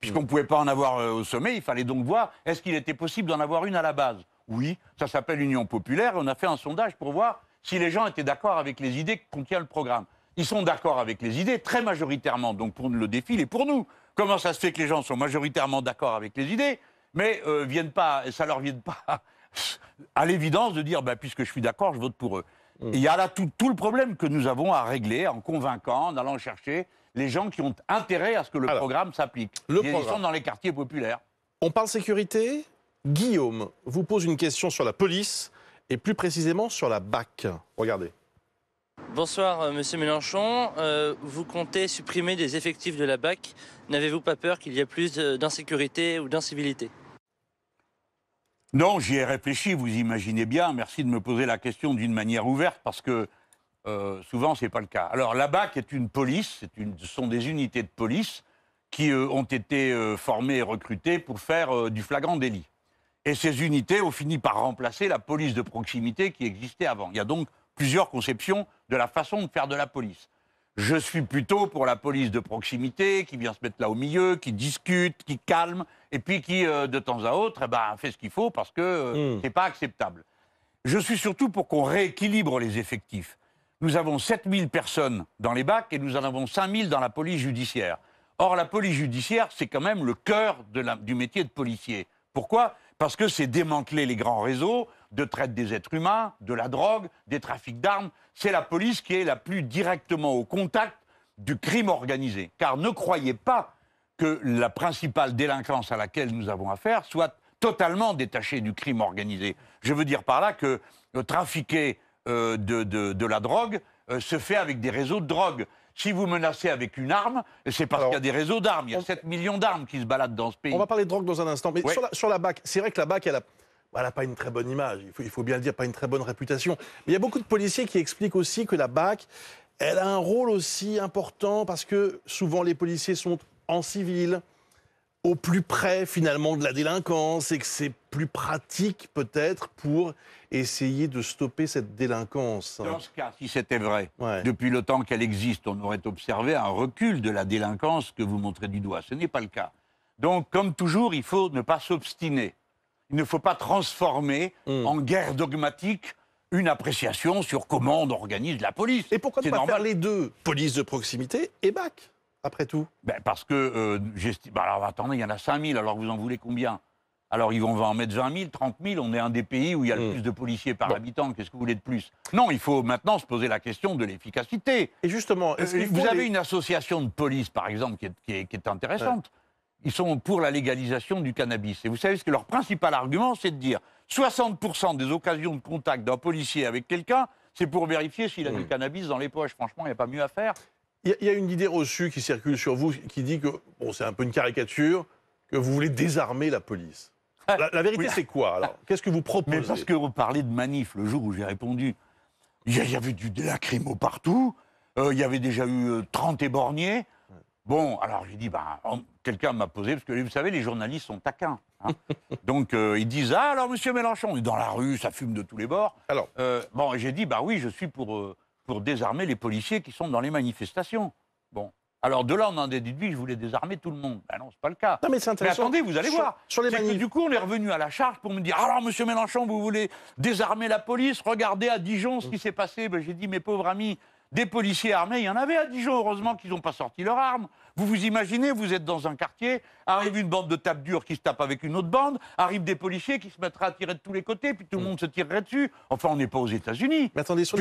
Puisqu'on ne mm. pouvait pas en avoir euh, au sommet, il fallait donc voir est-ce qu'il était possible d'en avoir une à la base Oui, ça s'appelle Union populaire. On a fait un sondage pour voir si les gens étaient d'accord avec les idées que contient le programme. Ils sont d'accord avec les idées, très majoritairement. Donc pour le défi, et pour nous. Comment ça se fait que les gens sont majoritairement d'accord avec les idées, mais euh, viennent pas, ça leur vient pas [laughs] à l'évidence de dire bah, puisque je suis d'accord, je vote pour eux. Mm. il y a là tout, le problème que nous avons à régler en convaincant, en allant chercher les gens qui ont intérêt à ce que le programme s'applique. Le Ils sont dans les quartiers populaires. On parle sécurité. Guillaume vous pose une question sur la police et plus précisément sur la BAC. Regardez. Bonsoir, euh, monsieur Mélenchon. Euh, vous comptez supprimer des effectifs de la BAC. N'avez-vous pas peur qu'il y ait plus euh, d'insécurité ou d'incivilité non, j'y ai réfléchi, vous imaginez bien. Merci de me poser la question d'une manière ouverte, parce que euh, souvent, ce n'est pas le cas. Alors, la BAC est une police, ce sont des unités de police qui euh, ont été euh, formées et recrutées pour faire du flagrant délit. Et ces unités ont fini par remplacer la police de proximité qui existait avant. Il y a donc plusieurs conceptions de la façon de faire de la police. Je suis plutôt pour la police de proximité qui vient se mettre là au milieu, qui discute, qui calme, et puis qui, euh, de temps à autre, eh ben, fait ce qu'il faut parce que euh, hmm. ce n'est pas acceptable. Je suis surtout pour qu'on rééquilibre les effectifs. Nous avons 7000 personnes dans les bacs et nous en avons 5000 dans la police judiciaire. Or, la police judiciaire, c'est quand même le cœur du métier de policier. Pourquoi Parce que c'est démanteler les grands réseaux de traite des êtres humains, de la drogue, des trafics d'armes c'est la police qui est la plus directement au contact du crime organisé. Car ne croyez pas que la principale délinquance à laquelle nous avons affaire soit totalement détachée du crime organisé. Je veux dire par là que le euh, trafic euh, de, la drogue euh, se fait avec des réseaux de drogue. Si vous menacez avec une arme, c'est parce qu'il y a des réseaux d'armes. Il y a 7 millions d'armes qui se baladent dans ce pays. On va parler de drogue dans un instant. Mais sur, la, BAC, c'est vrai que la BAC, elle a voilà, bah, pas une très bonne image, il faut, il faut bien le dire, pas une très bonne réputation. Mais il y a beaucoup de policiers qui expliquent aussi que la BAC, elle a un rôle aussi important parce que souvent les policiers sont en civil, au plus près finalement de la délinquance et que c'est plus pratique peut-être pour essayer de stopper cette délinquance. Dans hein. ce cas, si c'était vrai, depuis le temps qu'elle existe, on aurait observé un recul de la délinquance que vous montrez du doigt. Ce n'est pas le cas. Donc, comme toujours, il faut ne pas s'obstiner il ne faut pas transformer hmm. en guerre dogmatique une appréciation sur comment on organise la police. Et pourquoi ne pas faire les deux Police de proximité et BAC, après tout. Ben parce que, euh, ben, alors attendez, il y en a 5000, alors vous en voulez combien alors, ils vont, va en mettre 20 000, 30 000. On est un des pays où il y a le hmm. plus de policiers par habitant. Qu'est-ce que vous voulez de plus Non, il faut maintenant se poser la question de l'efficacité. Et justement, euh, vous avez une association de police, par exemple, qui est, intéressante ils sont pour la légalisation du cannabis. Et vous savez ce que leur principal argument, c'est de dire 60% des occasions de contact d'un policier avec quelqu'un, c'est pour vérifier s'il a du hmm. cannabis dans les poches. Franchement, il n'y a pas mieux à faire. Il y, a une idée reçue qui circule sur vous qui dit que, bon, c'est un peu une caricature, que vous voulez désarmer la police. [laughs] La, vérité, c'est quoi alors Qu'est-ce que vous proposez parce que vous parlez de manif le jour où j'ai répondu, il y, avait du, lacrymo partout, euh, il y avait déjà eu 30 euh, éborgnés. Bon, alors j'ai dit, bah, quelqu'un m'a posé, parce que vous savez, les journalistes sont taquins. Hein. [laughs] Donc euh, ils disent, ah alors monsieur Mélenchon, est dans la rue, ça fume de tous les bords. Alors euh, Bon, j'ai dit, bah oui, je suis pour, euh, pour désarmer les policiers qui sont dans les manifestations. Bon. Alors de là, on en a déduit, je voulais désarmer tout le monde. Ben non, c'est pas le cas. Non, mais c'est intéressant. Mais attendez, vous allez voir. Sur les que, du coup, on est revenu à la charge pour me dire, alors monsieur Mélenchon, vous voulez désarmer la police Regardez à Dijon ce qui s'est passé. Ben, j'ai dit, mes pauvres amis, des policiers armés, il y en avait à Dijon, heureusement qu'ils n'ont pas sorti leur arme. Vous vous imaginez, vous êtes dans un quartier, arrive une bande de tapes dures qui se tape avec une autre bande, arrive des policiers qui se mettraient à tirer de tous les côtés, puis tout le mm. monde se tirerait dessus. Enfin, on n'est pas aux États-Unis. Mais attendez, sur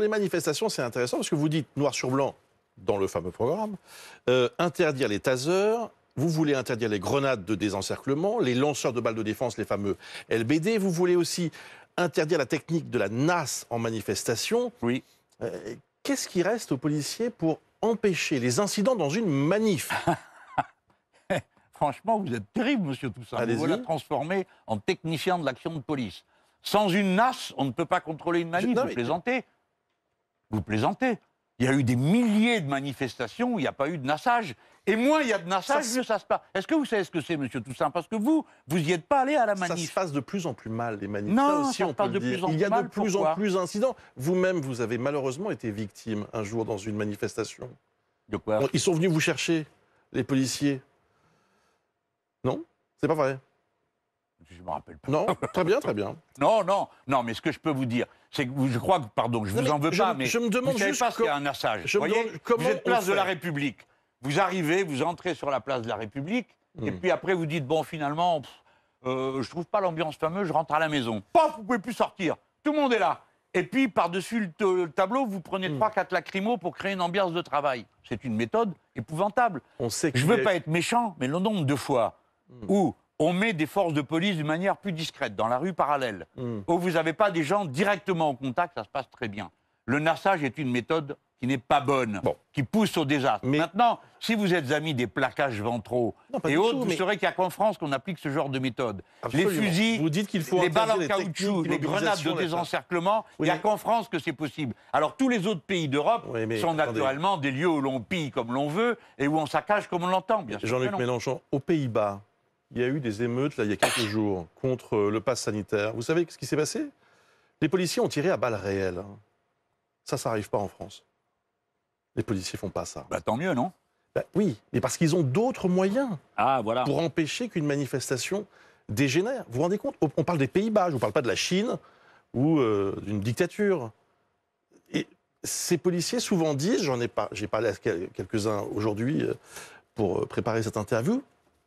les manifestations, c'est intéressant parce que vous dites noir sur blanc dans le fameux programme, euh, interdire les tasers, vous voulez interdire les grenades de désencerclement, les lanceurs de balles de défense, les fameux LBD, vous voulez aussi interdire la technique de la NAS en manifestation. Oui. Euh, qu'est-ce qui reste aux policiers pour empêcher les incidents dans une manif [laughs] Franchement, vous êtes terrible, monsieur Toussaint. Vous la transformer en technicien de l'action de police. Sans une nasse, on ne peut pas contrôler une manif. vous plaisantez. Vous plaisantez. Il y a eu des milliers de manifestations où il n'y a pas eu de nassage. Et moi, de nassage, mieux ça se passe. Est-ce que vous savez ce que c'est, monsieur Toussaint Parce que vous, vous n'y êtes pas allé à la manif. Ça se passe de plus en plus mal, les manifs. Non, ça passe de plus en plus mal. Il y a de plus en plus d'incidents. Vous-même, vous avez malheureusement été victime un jour dans une manifestation. De quoi Ils sont venus vous chercher, les policiers. Non C'est pas vrai je me rappelle pas. Non, [laughs] très bien, très bien. non, non, non, mais ce que je peux vous dire, c'est que je crois que, pardon, je ne vous en veux pas, mais je me demande juste pas ce un assage. vous voyez, vous êtes place de la République. Vous arrivez, vous entrez sur la place de la République, et hmm. puis après vous dites, bon finalement, je euh, ne je trouve pas l'ambiance fameuse, je rentre à la maison. Paf, vous pouvez plus sortir. Tout le monde est là. Et puis, par-dessus le, tableau, vous prenez hmm. trois, quatre lacrymos pour créer une ambiance de travail. C'est une méthode épouvantable. On sait je ne veux pas être méchant, mais le nombre de fois hmm. où on met des forces de police d'une manière plus discrète, dans la rue parallèle, où vous n'avez pas des gens directement en contact, ça se passe très bien. Le nassage est une méthode n'est pas bonne, qui pousse au désastre. Mais... Maintenant, si vous êtes amis des plaquages ventraux et autres, vous saurez qu'il n'y a qu'en France qu'on applique ce genre de méthode. Les fusils, vous dites les balles en caoutchouc, les grenades de désencerclement, il n'y a qu'en France que c'est possible. Alors tous les autres pays d'Europe sont naturellement des lieux où l'on pille comme l'on veut et où on saccage comme on l'entend, bien sûr. Jean-Luc Mélenchon, aux Pays-Bas, il y a eu des émeutes là, il y a quelques [coughs] jours contre le pass sanitaire. Vous savez ce qui s'est passé Les policiers ont tiré à balles réelles. Hein. Ça, ça n'arrive pas en France. Les policiers font pas ça. Bah, tant mieux, non bah, Oui, mais parce qu'ils ont d'autres moyens ah, pour empêcher qu'une manifestation dégénère. Vous vous rendez compte On parle des Pays-Bas, je ne parle pas de la Chine ou euh, d'une dictature. Et ces policiers souvent disent, j'en ai pas, j'ai parlé à quelques-uns aujourd'hui euh, pour préparer cette interview,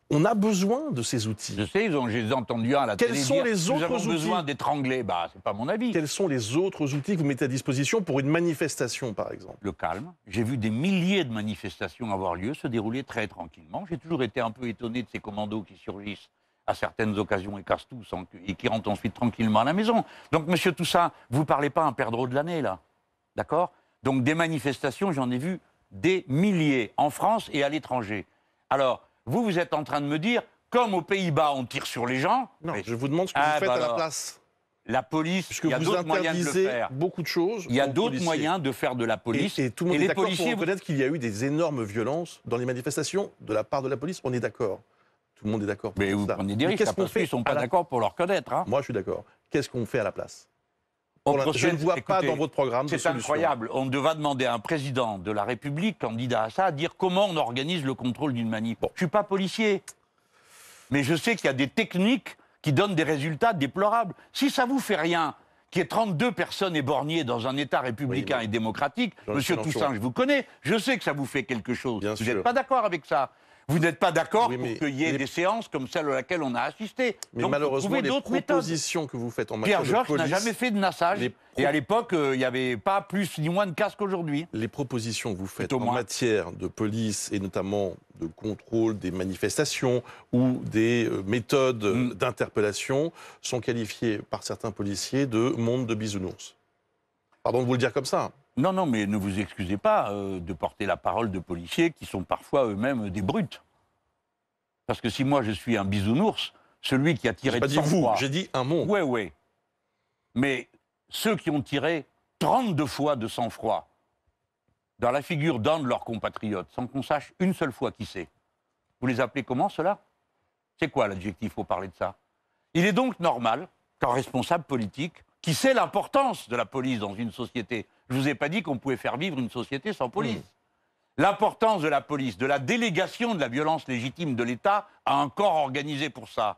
on a besoin de ces outils. Je sais, j'ai entendu à la Quels télé sont les autres nous avons besoin d'étrangler. Bah, c'est pas mon avis. Quels sont les autres outils que vous mettez à disposition pour une manifestation, par exemple Le calme. J'ai vu des milliers de manifestations avoir lieu, se dérouler très tranquillement. J'ai toujours été un peu étonné de ces commandos qui surgissent à certaines occasions et cassent tous et qui rentrent ensuite tranquillement à la maison. Donc, monsieur Toussaint, vous parlez pas un perdreau de l'année, là. D'accord Donc, des manifestations, j'en ai vu des milliers en France et à l'étranger. Alors, vous, vous êtes en train de me dire, comme aux Pays-Bas, on tire sur les gens. Non, je vous demande ce que ah, vous faites à bah la place. La police, il y a d'autres moyens de le faire. beaucoup de choses. Il y a d'autres moyens de faire de la police. Et, tout le monde est les policiers, pour reconnaître qu'il y a eu des énormes violences dans les manifestations de la part de la police. On est d'accord. Tout le monde est d'accord. Mais vous ce prenez des risques, ne sont pas d'accord pour le reconnaître. Hein. Moi, je suis d'accord. Qu'est-ce qu'on fait à la place je ne vois pas dans votre programme. C'est incroyable. On va demander à un président de la République, candidat à ça, à dire comment on organise le contrôle d'une manif. Je ne suis pas policier, mais je sais qu'il y a des techniques qui donnent des résultats déplorables. Si ça vous fait rien, qu'il y ait 32 personnes éborgnées dans un État républicain et démocratique, Monsieur Toussaint, je vous connais, je sais que ça vous fait quelque chose. Bien vous n'êtes pas d'accord avec ça vous n'êtes pas d'accord pour qu'il y ait des séances comme celle à laquelle on a assisté. Mais malheureusement, les propositions que vous faites en matière de police... Pierre n'a jamais fait de nassage. Et à l'époque, euh, il n'y avait pas plus ni moins de casques qu'aujourd'hui. Les propositions que vous faites en matière de police et notamment de contrôle des manifestations ou des euh, méthodes mm. d'interpellation sont qualifiées par certains policiers de monde de bisounours. Pardon de vous le dire comme ça. Non, non, mais ne vous excusez pas euh, de porter la parole de policiers qui sont parfois eux-mêmes des brutes. Parce que si moi je suis un bisounours, celui qui a tiré... C'est pas dit vous, j'ai dit un monde. Oui, oui. Mais ceux qui ont tiré 32 fois de sang-froid dans la figure d'un de leurs compatriotes, sans qu'on sache une seule fois qui c'est, vous les appelez comment cela C'est quoi l'adjectif pour parler de ça Il est donc normal qu'un responsable politique qui sait l'importance de la police dans une société. Je ne vous ai pas dit qu'on pouvait faire vivre une société sans police. L'importance de la police, de la délégation de la violence légitime de l'État à un corps organisé pour ça.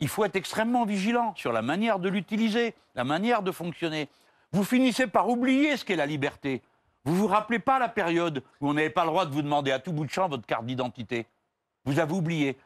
Il faut être extrêmement vigilant sur la manière de l'utiliser, la manière de fonctionner. Vous finissez par oublier ce qu'est la liberté. Vous vous rappelez pas la période où on n'avait pas le droit de vous demander à tout bout de champ votre carte d'identité. Vous avez oublié.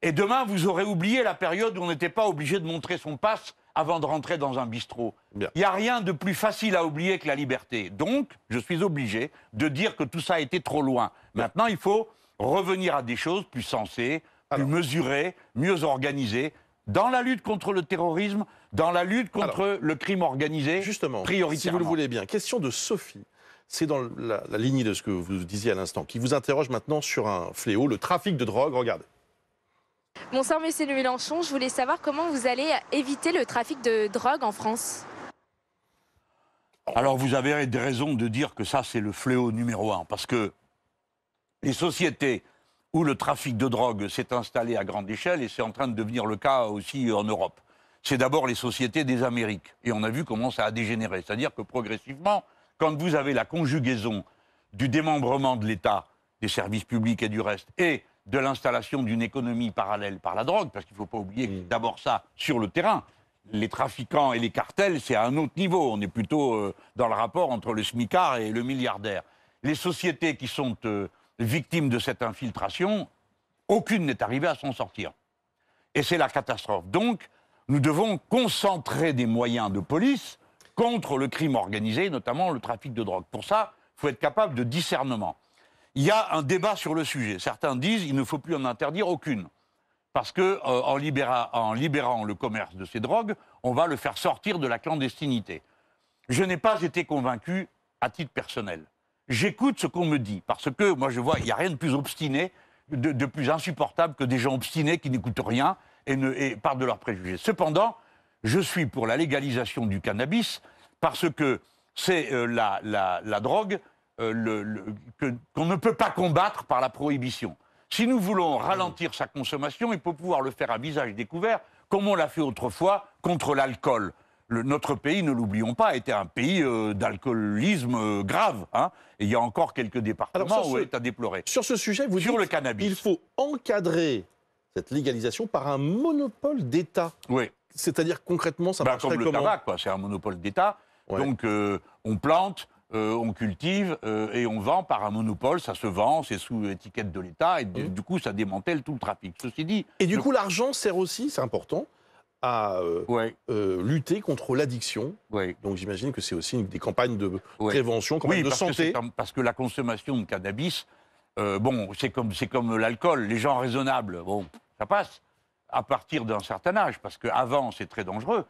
Et demain, vous aurez oublié la période où on n'était pas obligé de montrer son passe avant de rentrer dans un bistrot. Il n'y a rien de plus facile à oublier que la liberté. Donc, je suis obligé de dire que tout ça a été trop loin. Maintenant, il faut revenir à des choses plus sensées, plus mesurées, mieux organisées, dans la lutte contre le terrorisme, dans la lutte contre le crime organisé. Justement, si vous le voulez bien, question de Sophie. C'est dans la, la lignée de ce que vous disiez à l'instant, qui vous interroge maintenant sur un fléau, le trafic de drogue. Regardez. Bonsoir Monsieur Mélenchon, je voulais savoir comment vous allez éviter le trafic de drogue en France. Alors vous avez des raisons de dire que ça c'est le fléau numéro un, parce que les sociétés où le trafic de drogue s'est installé à grande échelle, et c'est en train de devenir le cas aussi en Europe, c'est d'abord les sociétés des Amériques. Et on a vu comment ça a dégénéré. C'est-à-dire que progressivement, quand vous avez la conjugaison du démembrement de l'État, des services publics et du reste, et de l'installation d'une économie parallèle par la drogue, parce qu'il ne faut pas oublier mm. d'abord ça sur le terrain. Les trafiquants et les cartels, c'est à un autre niveau. On est plutôt euh, dans le rapport entre le smicard et le milliardaire. Les sociétés qui sont euh, victimes de cette infiltration, aucune n'est arrivée à s'en sortir. Et c'est la catastrophe. Donc, nous devons concentrer des moyens de police contre le crime organisé, notamment le trafic de drogue. Pour ça, il faut être capable de discernement il y a un débat sur le sujet. Certains disent qu'il ne faut plus en interdire aucune. Parce que euh, en, libérant le commerce de ces drogues, on va le faire sortir de la clandestinité. Je n'ai pas été convaincu à titre personnel. J'écoute ce qu'on me dit, parce que moi je vois, il n'y a rien de plus obstiné, de, plus insupportable que des gens obstinés qui n'écoutent rien et, ne, parlent de leurs préjugés. Cependant, je suis pour la légalisation du cannabis, parce que c'est euh, la, la drogue euh, qu'on ne peut pas combattre par la prohibition. Si nous voulons ralentir sa consommation, il faut pouvoir le faire à visage découvert, comme on l'a fait autrefois contre l'alcool. notre pays, ne l'oublions pas, était un pays euh, d'alcoolisme euh, grave. Hein. et il y a encore quelques départements où c'est est à déplorer. Sur ce sujet, vous le cannabis. il faut encadrer cette légalisation par un monopole d'État. Oui. C'est-à-dire concrètement, ça ben, marcherait comme le tabac, C'est un monopole d'État. Donc on plante, euh, on cultive euh, et on vend par un monopole, ça se vend, c'est sous étiquette de l'État, et mmh. du coup, ça démantèle tout le trafic. Ceci dit. Et du coup, l'argent sert aussi, c'est important, à euh, lutter contre l'addiction. Donc j'imagine que c'est aussi des campagnes de prévention, de santé. Que parce que la consommation de cannabis, bon, c'est comme, c'est comme l'alcool, les gens raisonnables, bon, ça passe à partir d'un certain âge, parce qu'avant c'est très dangereux,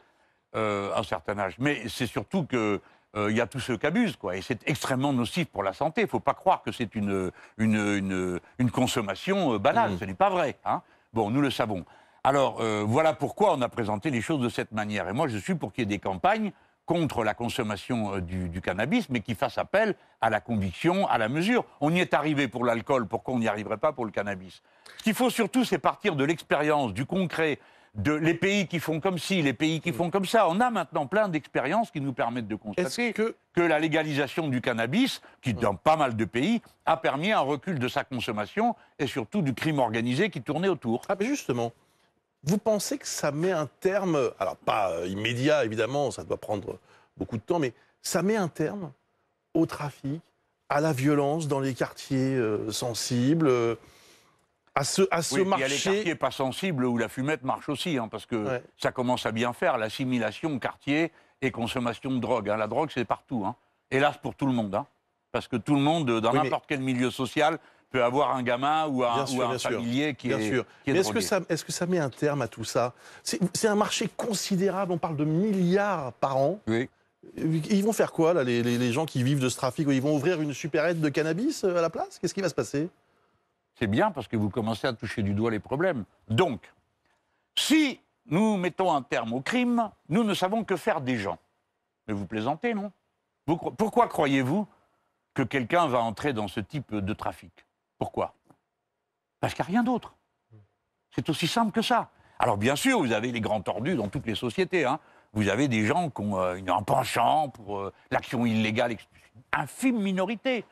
un certain âge. Mais c'est surtout que il euh, y a tous ceux qui abusent, quoi. Et c'est extrêmement nocif pour la santé. Il ne faut pas croire que c'est une, une, consommation euh, banale. Mmh. Ce n'est pas vrai. Hein. Bon, nous le savons. Alors, euh, voilà pourquoi on a présenté les choses de cette manière. Et moi, je suis pour qu'il y ait des campagnes contre la consommation du, du, cannabis, mais qui fassent appel à la conviction, à la mesure. On y est arrivé pour l'alcool, pourquoi on n'y arriverait pas pour le cannabis Ce qu'il faut surtout, c'est partir de l'expérience, du concret les pays qui font comme ci, les pays qui font comme ça. On a maintenant plein d'expériences qui nous permettent de constater que... la légalisation du cannabis, qui dans pas mal de pays, a permis un recul de sa consommation et surtout du crime organisé qui tournait autour. Ah mais justement, vous pensez que ça met un terme, alors pas euh, immédiat évidemment, ça doit prendre beaucoup de temps, mais ça met un terme au trafic, à la violence dans les quartiers euh, sensibles euh, ce, marché. Il y a les quartiers pas sensibles où la fumette marche aussi, hein, parce que ça commence à bien faire, l'assimilation quartier et consommation de drogue. Hein. La drogue, c'est partout. Hein. Hélas pour tout le monde. Parce que tout le monde, dans n'importe quel milieu social, peut avoir un gamin ou un, familier qui est, Mais est-ce que, ça, est que ça met un terme à tout ça c'est, un marché considérable, on parle de milliards par an. Oui. Ils vont faire quoi, là, les, les gens qui vivent de ce trafic Ils vont ouvrir une supérette de cannabis euh, à la place Qu'est-ce qui va se passer c'est bien parce que vous commencez à toucher du doigt les problèmes. Donc, si nous mettons un terme au crime, nous ne savons que faire des gens. Mais vous plaisantez, non Pourquoi croyez-vous que quelqu'un va entrer dans ce type de trafic Pourquoi Parce qu'il n'y a rien d'autre. C'est aussi simple que ça. Alors bien sûr, vous avez les grands tordus dans toutes les sociétés. Hein. Vous avez des gens qui ont euh, un penchant pour euh, l'action illégale, une infime minorité.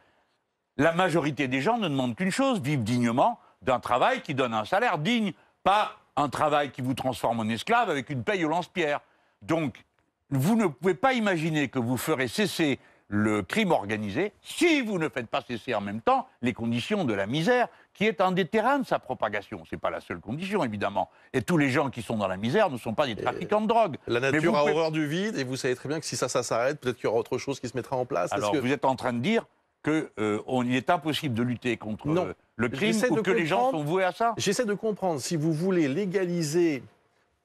La majorité des gens ne demandent qu'une chose, vivre dignement d'un travail qui donne un salaire digne, pas un travail qui vous transforme en esclave avec une paye au lance-pierre. Donc, vous ne pouvez pas imaginer que vous ferez cesser le crime organisé si vous ne faites pas cesser en même temps les conditions de la misère qui est un des terrains de sa propagation. Ce n'est pas la seule condition, évidemment. Et tous les gens qui sont dans la misère ne sont pas des trafiquants de drogue. La nature a horreur du vide et vous savez très bien que si ça, ça s'arrête, peut-être qu'il y aura autre chose qui se mettra en place. Alors, que... vous êtes en train de dire qu'il euh, est impossible de lutter contre euh, le crime ou que les gens sont voués à ça J'essaie de comprendre. Si vous voulez légaliser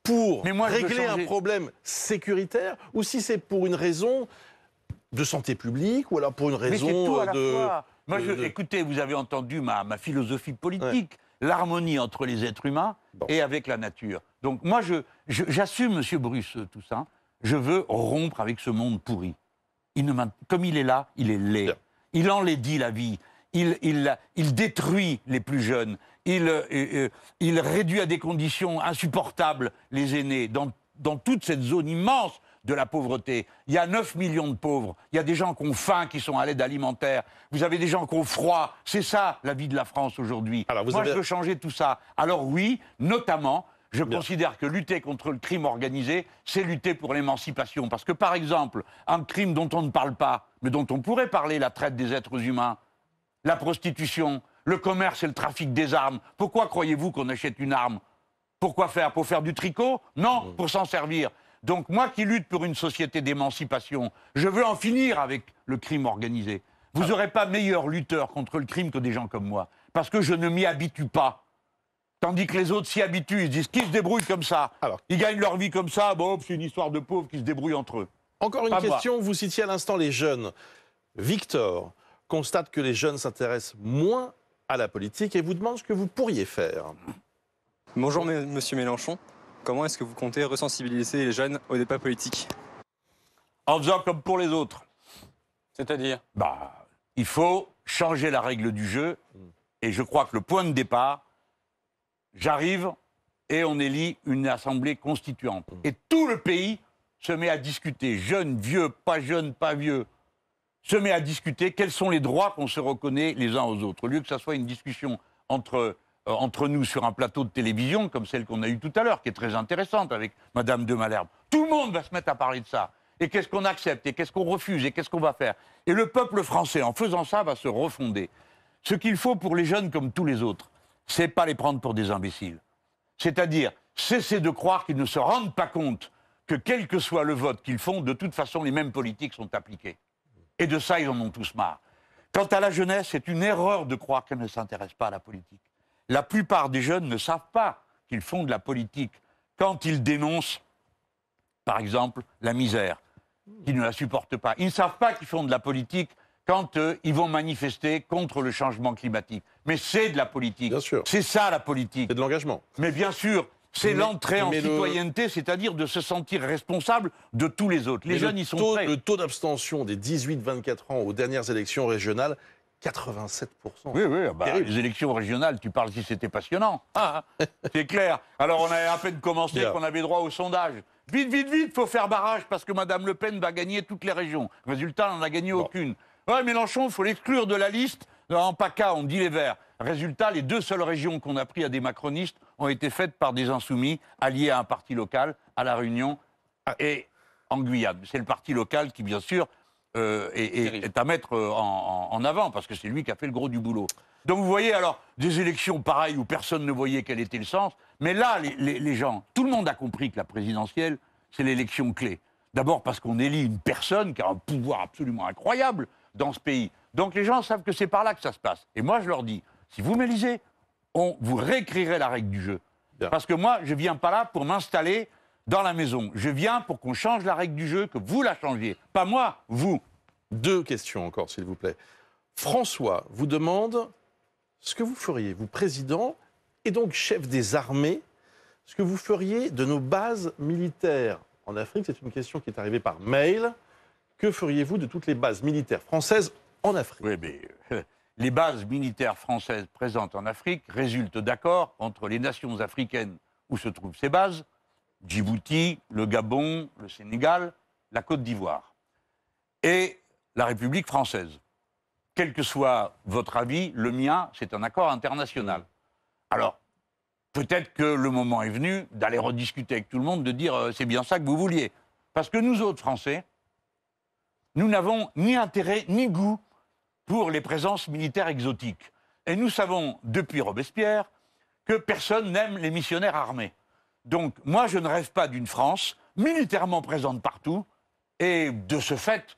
pour régler un problème sécuritaire ou si c'est pour une raison de santé publique ou alors pour une raison Mais à la euh, je, écoutez, vous avez entendu ma, ma philosophie politique, l'harmonie entre les êtres humains et avec la nature. Donc moi, j'assume, je, j'assume Monsieur Bruce, tout ça. Je veux rompre avec ce monde pourri. Il ne comme il est là, il est laid. Il enlaidit la vie. Il, il, détruit les plus jeunes. Il, euh, euh, il, réduit à des conditions insupportables les aînés dans, toute cette zone immense de la pauvreté. Il y a 9 millions de pauvres. Il y a des gens qui ont faim, qui sont à l'aide alimentaire. Vous avez des gens qui ont froid. C'est ça la vie de la France aujourd'hui. Moi, avez... je veux changer tout ça. Alors oui, notamment je considère que lutter contre le crime organisé, c'est lutter pour l'émancipation. Parce que, par exemple, un crime dont on ne parle pas, mais dont on pourrait parler, la traite des êtres humains, la prostitution, le commerce et le trafic des armes. Pourquoi croyez-vous qu'on achète une arme Pourquoi faire Pour faire du tricot Non, pour s'en servir. Donc moi qui lutte pour une société d'émancipation, je veux en finir avec le crime organisé. Vous n'aurez ah. pas meilleur lutteur contre le crime que des gens comme moi, parce que je ne m'y habitue pas. Tandis que les autres s'y habituent, ils se disent qu'ils se débrouillent comme ça. Alors, ils gagnent leur vie comme ça, bon, c'est une histoire de pauvres qui se débrouillent entre eux. Encore une question, vous citiez à l'instant les jeunes. Victor constate que les jeunes s'intéressent moins à la politique et vous demande ce que vous pourriez faire. Bonjour Monsieur Mélenchon, comment est-ce que vous comptez resensibiliser les jeunes au débat politique En faisant comme pour les autres. C'est-à-dire Bah, il faut changer la règle du jeu et je crois que le point de départ, j'arrive et on élit une assemblée constituante. Mmh. Et tout le pays se met à discuter, jeunes, vieux, pas jeune, pas vieux, se met à discuter quels sont les droits qu'on se reconnaît les uns aux autres. Au lieu que ce soit une discussion entre, euh, entre nous sur un plateau de télévision, comme celle qu'on a eue tout à l'heure, qui est très intéressante avec Madame de Malherbe, tout le monde va se mettre à parler de ça. Et qu'est-ce qu'on accepte, et qu'est-ce qu'on refuse, et qu'est-ce qu'on va faire. Et le peuple français, en faisant ça, va se refonder. Ce qu'il faut pour les jeunes comme tous les autres, c'est pas les prendre pour des imbéciles. C'est-à-dire cesser de croire qu'ils ne se rendent pas compte que quel que soit le vote qu'ils font, de toute façon, les mêmes politiques sont appliquées. Et de ça, ils en ont tous marre. Quant à la jeunesse, c'est une erreur de croire qu'elle ne s'intéresse pas à la politique. La plupart des jeunes ne savent pas qu'ils font de la politique quand ils dénoncent, par exemple, la misère, qu'ils ne la supportent pas. Ils ne savent pas qu'ils font de la politique quand euh, ils vont manifester contre le changement climatique. Mais c'est de la politique. Bien sûr. C'est ça la politique. C'est de l'engagement. Mais bien sûr, c'est l'entrée en citoyenneté, c'est-à-dire de se sentir responsable de tous les autres. Les jeunes y sont taux, Le taux d'abstention des 18-24 ans aux dernières élections régionales, 87%. Oui, oui, bah, les élections régionales, tu parles si c'était passionnant. Ah, [laughs] c'est clair. Alors on avait à peine commencé qu'on avait droit au sondage. Vite, vite, vite, faut faire barrage parce que Mme Le Pen va gagner toutes les régions. Résultat, elle n'en a gagné aucune. Ouais, Mélenchon, il faut l'exclure de la liste en PACA, on dit les Verts. Résultat, les deux seules régions qu'on a prises à des macronistes ont été faites par des insoumis alliés à un parti local, à La Réunion ah. et en Guyane. C'est le parti local qui, bien sûr, euh, est, à mettre euh, en, avant, parce que c'est lui qui a fait le gros du boulot. Donc vous voyez alors des élections pareilles où personne ne voyait quel était le sens, mais là, les, les gens, tout le monde a compris que la présidentielle, c'est l'élection clé. D'abord parce qu'on élit une personne qui a un pouvoir absolument incroyable dans ce pays. Donc les gens savent que c'est par là que ça se passe. Et moi, je leur dis, si vous m'élisez, on vous réécrirait la règle du jeu. Parce que moi, je viens pas là pour m'installer dans la maison. Je viens pour qu'on change la règle du jeu, que vous la changiez. Pas moi, vous. Deux questions encore, s'il vous plaît. François vous demande ce que vous feriez, vous président, et donc chef des armées, ce que vous feriez de nos bases militaires en Afrique. C'est une question qui est arrivée par mail. Que feriez-vous de toutes les bases militaires françaises en Afrique. Oui, mais euh, [laughs] les bases militaires françaises présentes en Afrique résultent d'accords entre les nations africaines où se trouvent ces bases, Djibouti, le Gabon, le Sénégal, la Côte d'Ivoire et la République française. Quel que soit votre avis, le mien, c'est un accord international. Alors, peut-être que le moment est venu d'aller rediscuter avec tout le monde, de dire euh, c'est bien ça que vous vouliez. Parce que nous autres, Français, nous n'avons ni intérêt ni goût pour les présences militaires exotiques. Et nous savons, depuis Robespierre, que personne n'aime les missionnaires armés. Donc moi, je ne rêve pas d'une France militairement présente partout et, de ce fait,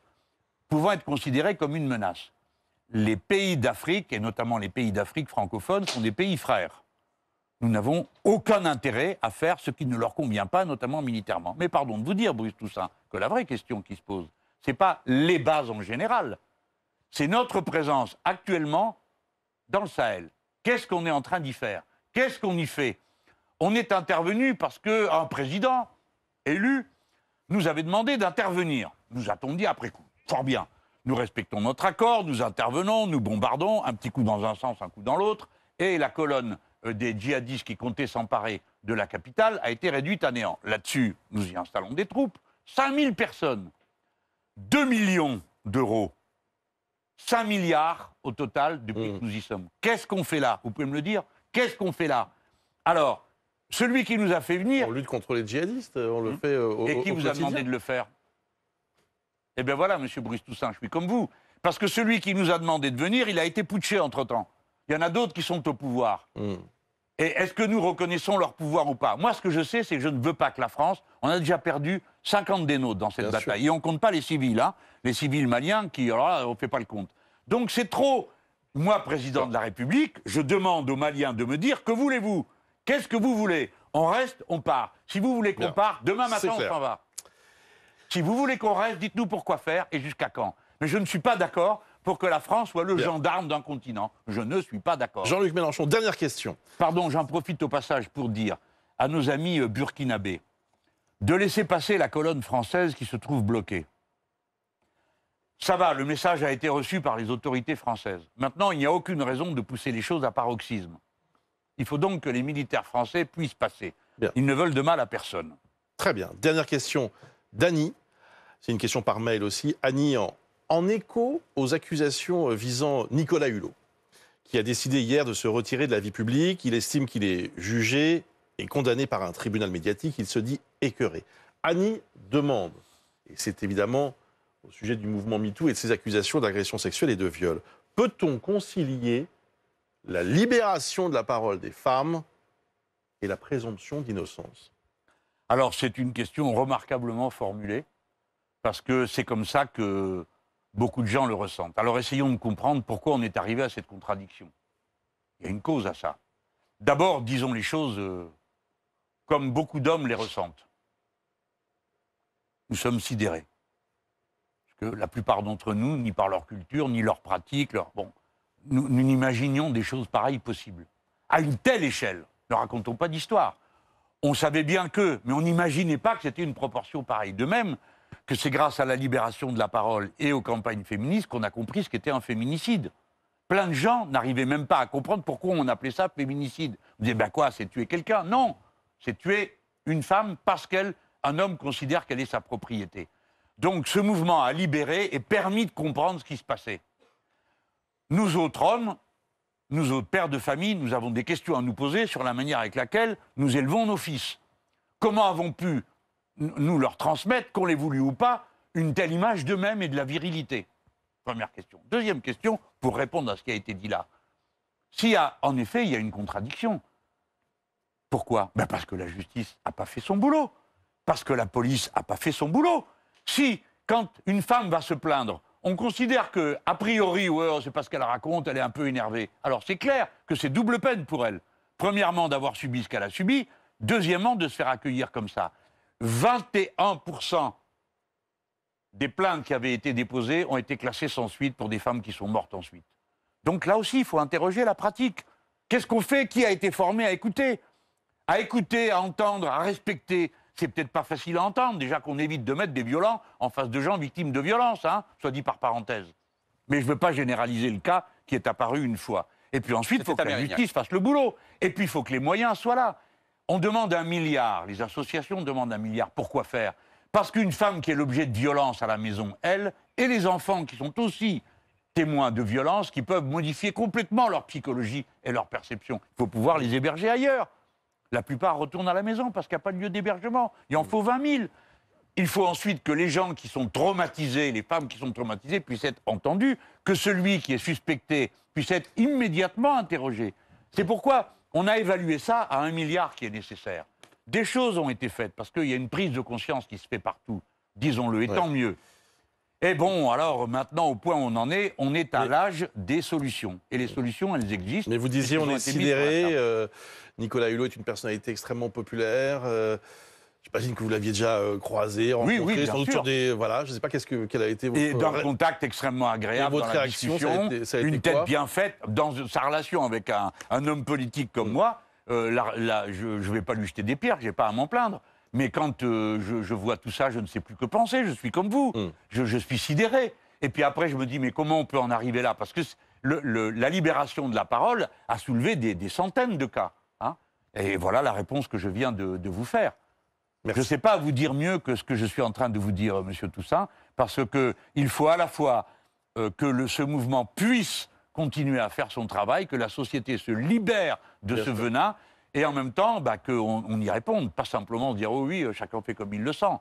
pouvant être considérée comme une menace. Les pays d'Afrique, et notamment les pays d'Afrique francophones, sont des pays frères. Nous n'avons aucun intérêt à faire ce qui ne leur convient pas, notamment militairement. Mais pardon de vous dire, Bruce Toussaint, que la vraie question qui se pose, ce n'est pas les bases en général, c'est notre présence actuellement dans le Sahel. Qu'est-ce qu'on est en train d'y faire Qu'est-ce qu'on y fait On est intervenu parce qu'un président élu nous avait demandé d'intervenir. Nous a-t-on dit après coup Fort bien. Nous respectons notre accord, nous intervenons, nous bombardons, un petit coup dans un sens, un coup dans l'autre, et la colonne euh, des djihadistes qui comptaient s'emparer de la capitale a été réduite à néant. Là-dessus, nous y installons des troupes, 5000 personnes, 2 millions d'euros 5 milliards au total depuis que mm. nous y sommes. Qu'est-ce qu'on fait là Vous pouvez me le dire Qu'est-ce qu'on fait là Alors, celui qui nous a fait venir... On lutte contre les djihadistes, on le mm. fait euh, au, Et qui vous a demandé de le faire Eh bien voilà, Monsieur bruce Toussaint, je suis comme vous. Parce que celui qui nous a demandé de venir, il a été putché entre-temps. Il y en a d'autres qui sont au pouvoir. Mm. Et est-ce que nous reconnaissons leur pouvoir ou pas Moi, ce que je sais, c'est que je ne veux pas que la France, on a déjà perdu 50 des nôtres dans cette bataille. Et on ne compte pas les civils, hein, les civils maliens qui, alors là, on ne fait pas le compte. Donc c'est trop. Moi, président de la République, je demande aux Maliens de me dire que voulez-vous Qu'est-ce que vous voulez On reste, on part. Si vous voulez qu'on parte, demain matin, on s'en va. Si vous voulez qu'on reste, dites-nous pourquoi faire et jusqu'à quand. Mais je ne suis pas d'accord pour que la France soit le gendarme d'un continent. Je ne suis pas d'accord. Jean-Luc Mélenchon, dernière question. Pardon, j'en profite au passage pour dire à nos amis euh, burkinabés, de laisser passer la colonne française qui se trouve bloquée. Ça va, le message a été reçu par les autorités françaises. Maintenant, il n'y a aucune raison de pousser les choses à paroxysme. Il faut donc que les militaires français puissent passer. Ils ne veulent de mal à personne. Très bien. Dernière question d'Annie. C'est une question par mail aussi. Annie, en écho aux accusations euh, visant Nicolas Hulot, qui a décidé hier de se retirer de la vie publique, il estime qu'il est jugé et condamné par un tribunal médiatique, il se dit écœuré. Annie demande, et c'est évidemment au sujet du mouvement MeToo et de ses accusations d'agression sexuelle et de viol, peut-on concilier la libération de la parole des femmes et la présomption d'innocence Alors c'est une question remarquablement formulée, parce que c'est comme ça que beaucoup de gens le ressentent. Alors essayons de comprendre pourquoi on est arrivé à cette contradiction. Il y a une cause à ça. D'abord, disons les choses euh, comme beaucoup d'hommes les ressentent. Nous sommes sidérés. Parce que la plupart d'entre nous, ni par leur culture, ni leur pratique, leur... Bon, nous n'imaginions des choses pareilles possibles. À une telle échelle, ne racontons pas d'histoire. On savait bien que, mais on n'imaginait pas que c'était une proportion pareille. De même que c'est grâce à la libération de la parole et aux campagnes féministes qu'on a compris ce qu'était un féminicide plein de gens n'arrivaient même pas à comprendre pourquoi on appelait ça féminicide. Vous dites, ben quoi, c'est tuer quelqu'un Non, c'est tuer une femme parce qu'un homme considère qu'elle est sa propriété. Donc ce mouvement a libéré et permis de comprendre ce qui se passait. Nous autres hommes, nous autres pères de famille, nous avons des questions à nous poser sur la manière avec laquelle nous élevons nos fils. Comment avons nous pu nous leur transmettre, qu'on l'ait voulu ou pas, une telle image d'eux-mêmes et de la virilité Première question. Deuxième question, pour répondre à ce qui a été dit là. S'il y a, en effet, il y a une contradiction. Pourquoi ben, Parce que la justice n'a pas fait son boulot. Parce que la police n'a pas fait son boulot. Si, quand une femme va se plaindre, on considère que, a priori, oh, c'est parce qu'elle raconte, elle est un peu énervée. Alors c'est clair que c'est double peine pour elle. Premièrement, d'avoir subi ce qu'elle a subi. Deuxièmement, de se faire accueillir comme ça. 21% des plaintes qui avaient été déposées ont été classées sans suite pour des femmes qui sont mortes ensuite. Donc là aussi, il faut interroger la pratique. Qu'est-ce qu'on fait Qui a été formé à écouter à écouter, à entendre, à respecter. C'est peut-être pas facile à entendre, déjà qu'on évite de mettre des violents en face de gens victimes de violences, hein, soit dit par parenthèse. Mais je ne veux pas généraliser le cas qui est apparu une fois. Et puis ensuite, il faut que la justice fasse le boulot. Et puis, il faut que les moyens soient là. On demande un milliard, les associations demandent un milliard. Pourquoi faire Parce qu'une femme qui est l'objet de violence à la maison, elle, et les enfants qui sont aussi témoins de violences, qui peuvent modifier complètement leur psychologie et leur perception. Il faut pouvoir les héberger ailleurs la plupart retournent à la maison parce qu'il n'y a pas de lieu d'hébergement. Il en faut 20 000. Il faut ensuite que les gens qui sont traumatisés, les femmes qui sont traumatisées, puissent être entendues, que celui qui est suspecté puisse être immédiatement interrogé. C'est pourquoi on a évalué ça à un milliard qui est nécessaire. Des choses ont été faites, parce qu'il y a une prise de conscience qui se fait partout, disons-le, et tant mieux. Et eh bon, alors maintenant, au point où on en est, on est à l'âge des solutions. Et les solutions, elles existent. Mais vous disiez, on est sidéré. Euh, Nicolas Hulot est une personnalité extrêmement populaire. Euh, j'imagine que vous l'aviez déjà euh, croisé, en oui, oui, bien sûr. des... Voilà, je ne sais pas qu'est-ce quelle a été votre... Et d'un contact extrêmement agréable Et dans la discussion, une tête bien faite dans sa relation avec un, homme politique comme mm. moi. je ne vais pas lui jeter des pierres, j'ai pas à m'en plaindre. Mais quand euh, je, vois tout ça, je ne sais plus que penser. Je suis comme vous. Hmm. Je, suis sidéré. Et puis après, je me dis, mais comment on peut en arriver là Parce que la libération de la parole a soulevé des, centaines de cas. Hein. et voilà la réponse que je viens de, vous faire. Je ne sais pas vous dire mieux que ce que je suis en train de vous dire, euh, Monsieur Toussaint, parce qu'il faut à la fois euh, que ce mouvement puisse continuer à faire son travail, que la société se libère de ce venin, et en même temps bah, qu'on on y réponde, pas simplement dire oh oui, euh, chacun fait comme il le sent.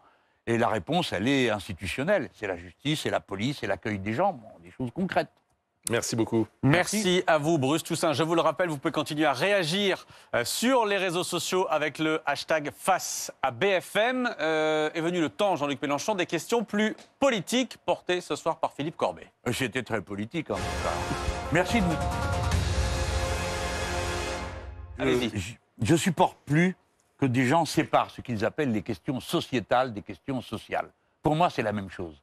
Et la réponse, elle est institutionnelle. C'est la justice, c'est la police, c'est l'accueil des gens, des choses concrètes. Merci beaucoup. Merci. à vous, Bruce Toussaint. Je vous le rappelle, vous pouvez continuer à réagir euh, sur les réseaux sociaux avec le hashtag face à BFM. Euh, est venu le temps, Jean-Luc Mélenchon, des questions plus politiques portées ce soir par Philippe Corbet. J'étais très politique en tout cas. Merci de vous. Allez-y je supporte plus que des gens séparent ce qu'ils appellent les questions sociétales des questions sociales. Pour moi, c'est la même chose.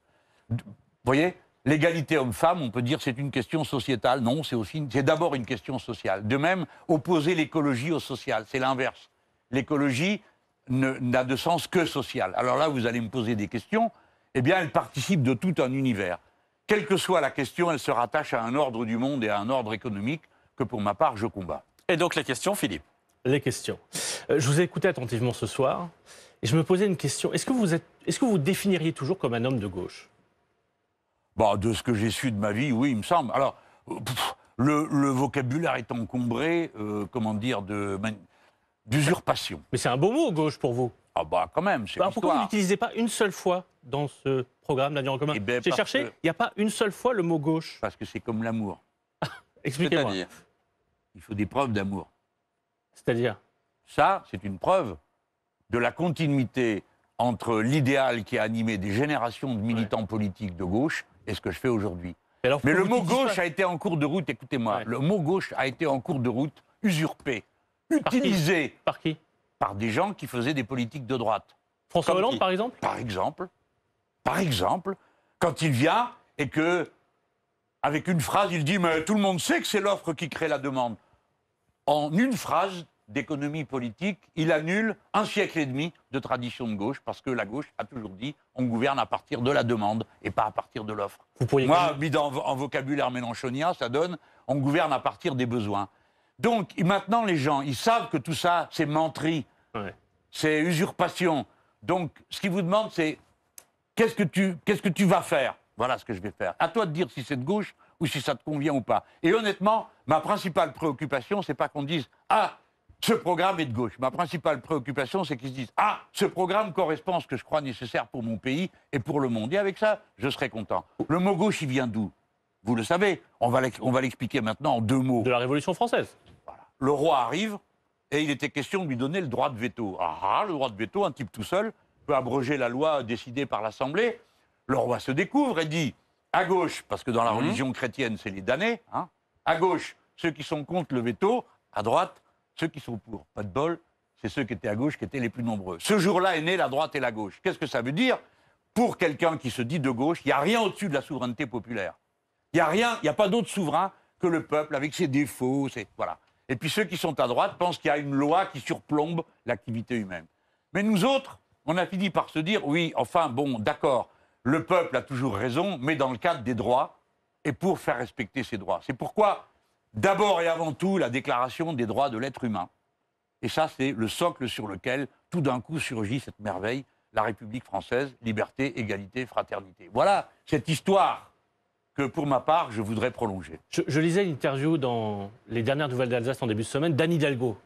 Vous voyez L'égalité homme-femme, on peut dire c'est une question sociétale. Non, c'est aussi, c'est d'abord une question sociale. De même, opposer l'écologie au social, c'est l'inverse. L'écologie n'a de sens que social. Alors là, vous allez me poser des questions. Eh bien, elle participe de tout un univers. Quelle que soit la question, elle se rattache à un ordre du monde et à un ordre économique que, pour ma part, je combats. Et donc la question, Philippe les questions. Euh, je vous ai écouté attentivement ce soir et je me posais une question. Est-ce que vous êtes, est-ce que vous définiriez toujours comme un homme de gauche bah, de ce que j'ai su de ma vie, oui, il me semble. Alors, le, vocabulaire est encombré, euh, comment dire, de d'usurpation. Mais c'est un beau mot, gauche, pour vous. Ah bah quand même, c'est bah, Pourquoi vous n'utilisez pas une seule fois dans ce programme d'Avenir en commun eh ben, J'ai cherché, il n'y a pas une seule fois le mot gauche. Parce que c'est comme l'amour. [laughs] Expliquez-moi. Il faut des preuves d'amour. C'est-à-dire Ça, c'est une preuve de la continuité entre l'idéal qui a animé des générations de militants politiques de gauche et ce que je fais aujourd'hui. Mais le mot gauche a été en cours de route, écoutez-moi, le mot gauche a été en cours de route usurpé, utilisé. Par qui, par des gens qui faisaient des politiques de droite. François Hollande, par exemple Par exemple. Par exemple, quand il vient et que, avec une phrase, il dit Mais tout le monde sait que c'est l'offre qui crée la demande en une phrase d'économie politique, il annule un siècle et demi de tradition de gauche, parce que la gauche a toujours dit on gouverne à partir de la demande et pas à partir de l'offre. Vous Moi, mis en, en vocabulaire mélanchonien, ça donne on gouverne à partir des besoins. Donc maintenant, les gens, ils savent que tout ça, c'est menterie, c'est usurpation. Donc, ce qu'ils vous demandent, c'est qu'est-ce que tu, qu'est-ce que tu vas faire Voilà ce que je vais faire. À toi de dire si c'est de gauche ou si ça te convient ou pas. Et honnêtement, ma principale préoccupation, c'est pas qu'on dise Ah, ce programme est de gauche. Ma principale préoccupation, c'est qu'ils se disent Ah, ce programme correspond à ce que je crois nécessaire pour mon pays et pour le monde. Et avec ça, je serai content. Le mot gauche, il vient d'où Vous le savez. On va l'expliquer maintenant en deux mots. De la Révolution française. Le roi arrive et il était question de lui donner le droit de veto. Ah, ah le droit de veto, un type tout seul peut abroger la loi décidée par l'Assemblée. Le roi se découvre et dit à gauche, parce que dans la mhm. religion chrétienne, c'est les damnés, hein, à gauche, ceux qui sont contre le veto, à droite, ceux qui sont pour. Pas de bol, c'est ceux qui étaient à gauche qui étaient les plus nombreux. Ce jour-là est né la droite et la gauche. Qu'est-ce que ça veut dire Pour quelqu'un qui se dit de gauche, il n'y a rien au-dessus de la souveraineté populaire. Il n'y a rien, il n'y a pas d'autre souverain que le peuple avec ses défauts, voilà. Et puis ceux qui sont à droite pensent qu'il y a une loi qui surplombe l'activité humaine. Mais nous autres, on a fini par se dire, oui, enfin, bon, d'accord, le peuple a toujours raison, mais dans le cadre des droits et pour faire respecter ces droits. C'est pourquoi, d'abord et avant tout, la déclaration des droits de l'être humain. Et ça, c'est le socle sur lequel, tout d'un coup, surgit cette merveille, la République française, liberté, égalité, fraternité. Voilà cette histoire que, pour ma part, je voudrais prolonger. Je, je lisais une interview dans les dernières nouvelles d'Alsace en début de semaine d'Anne Hidalgo,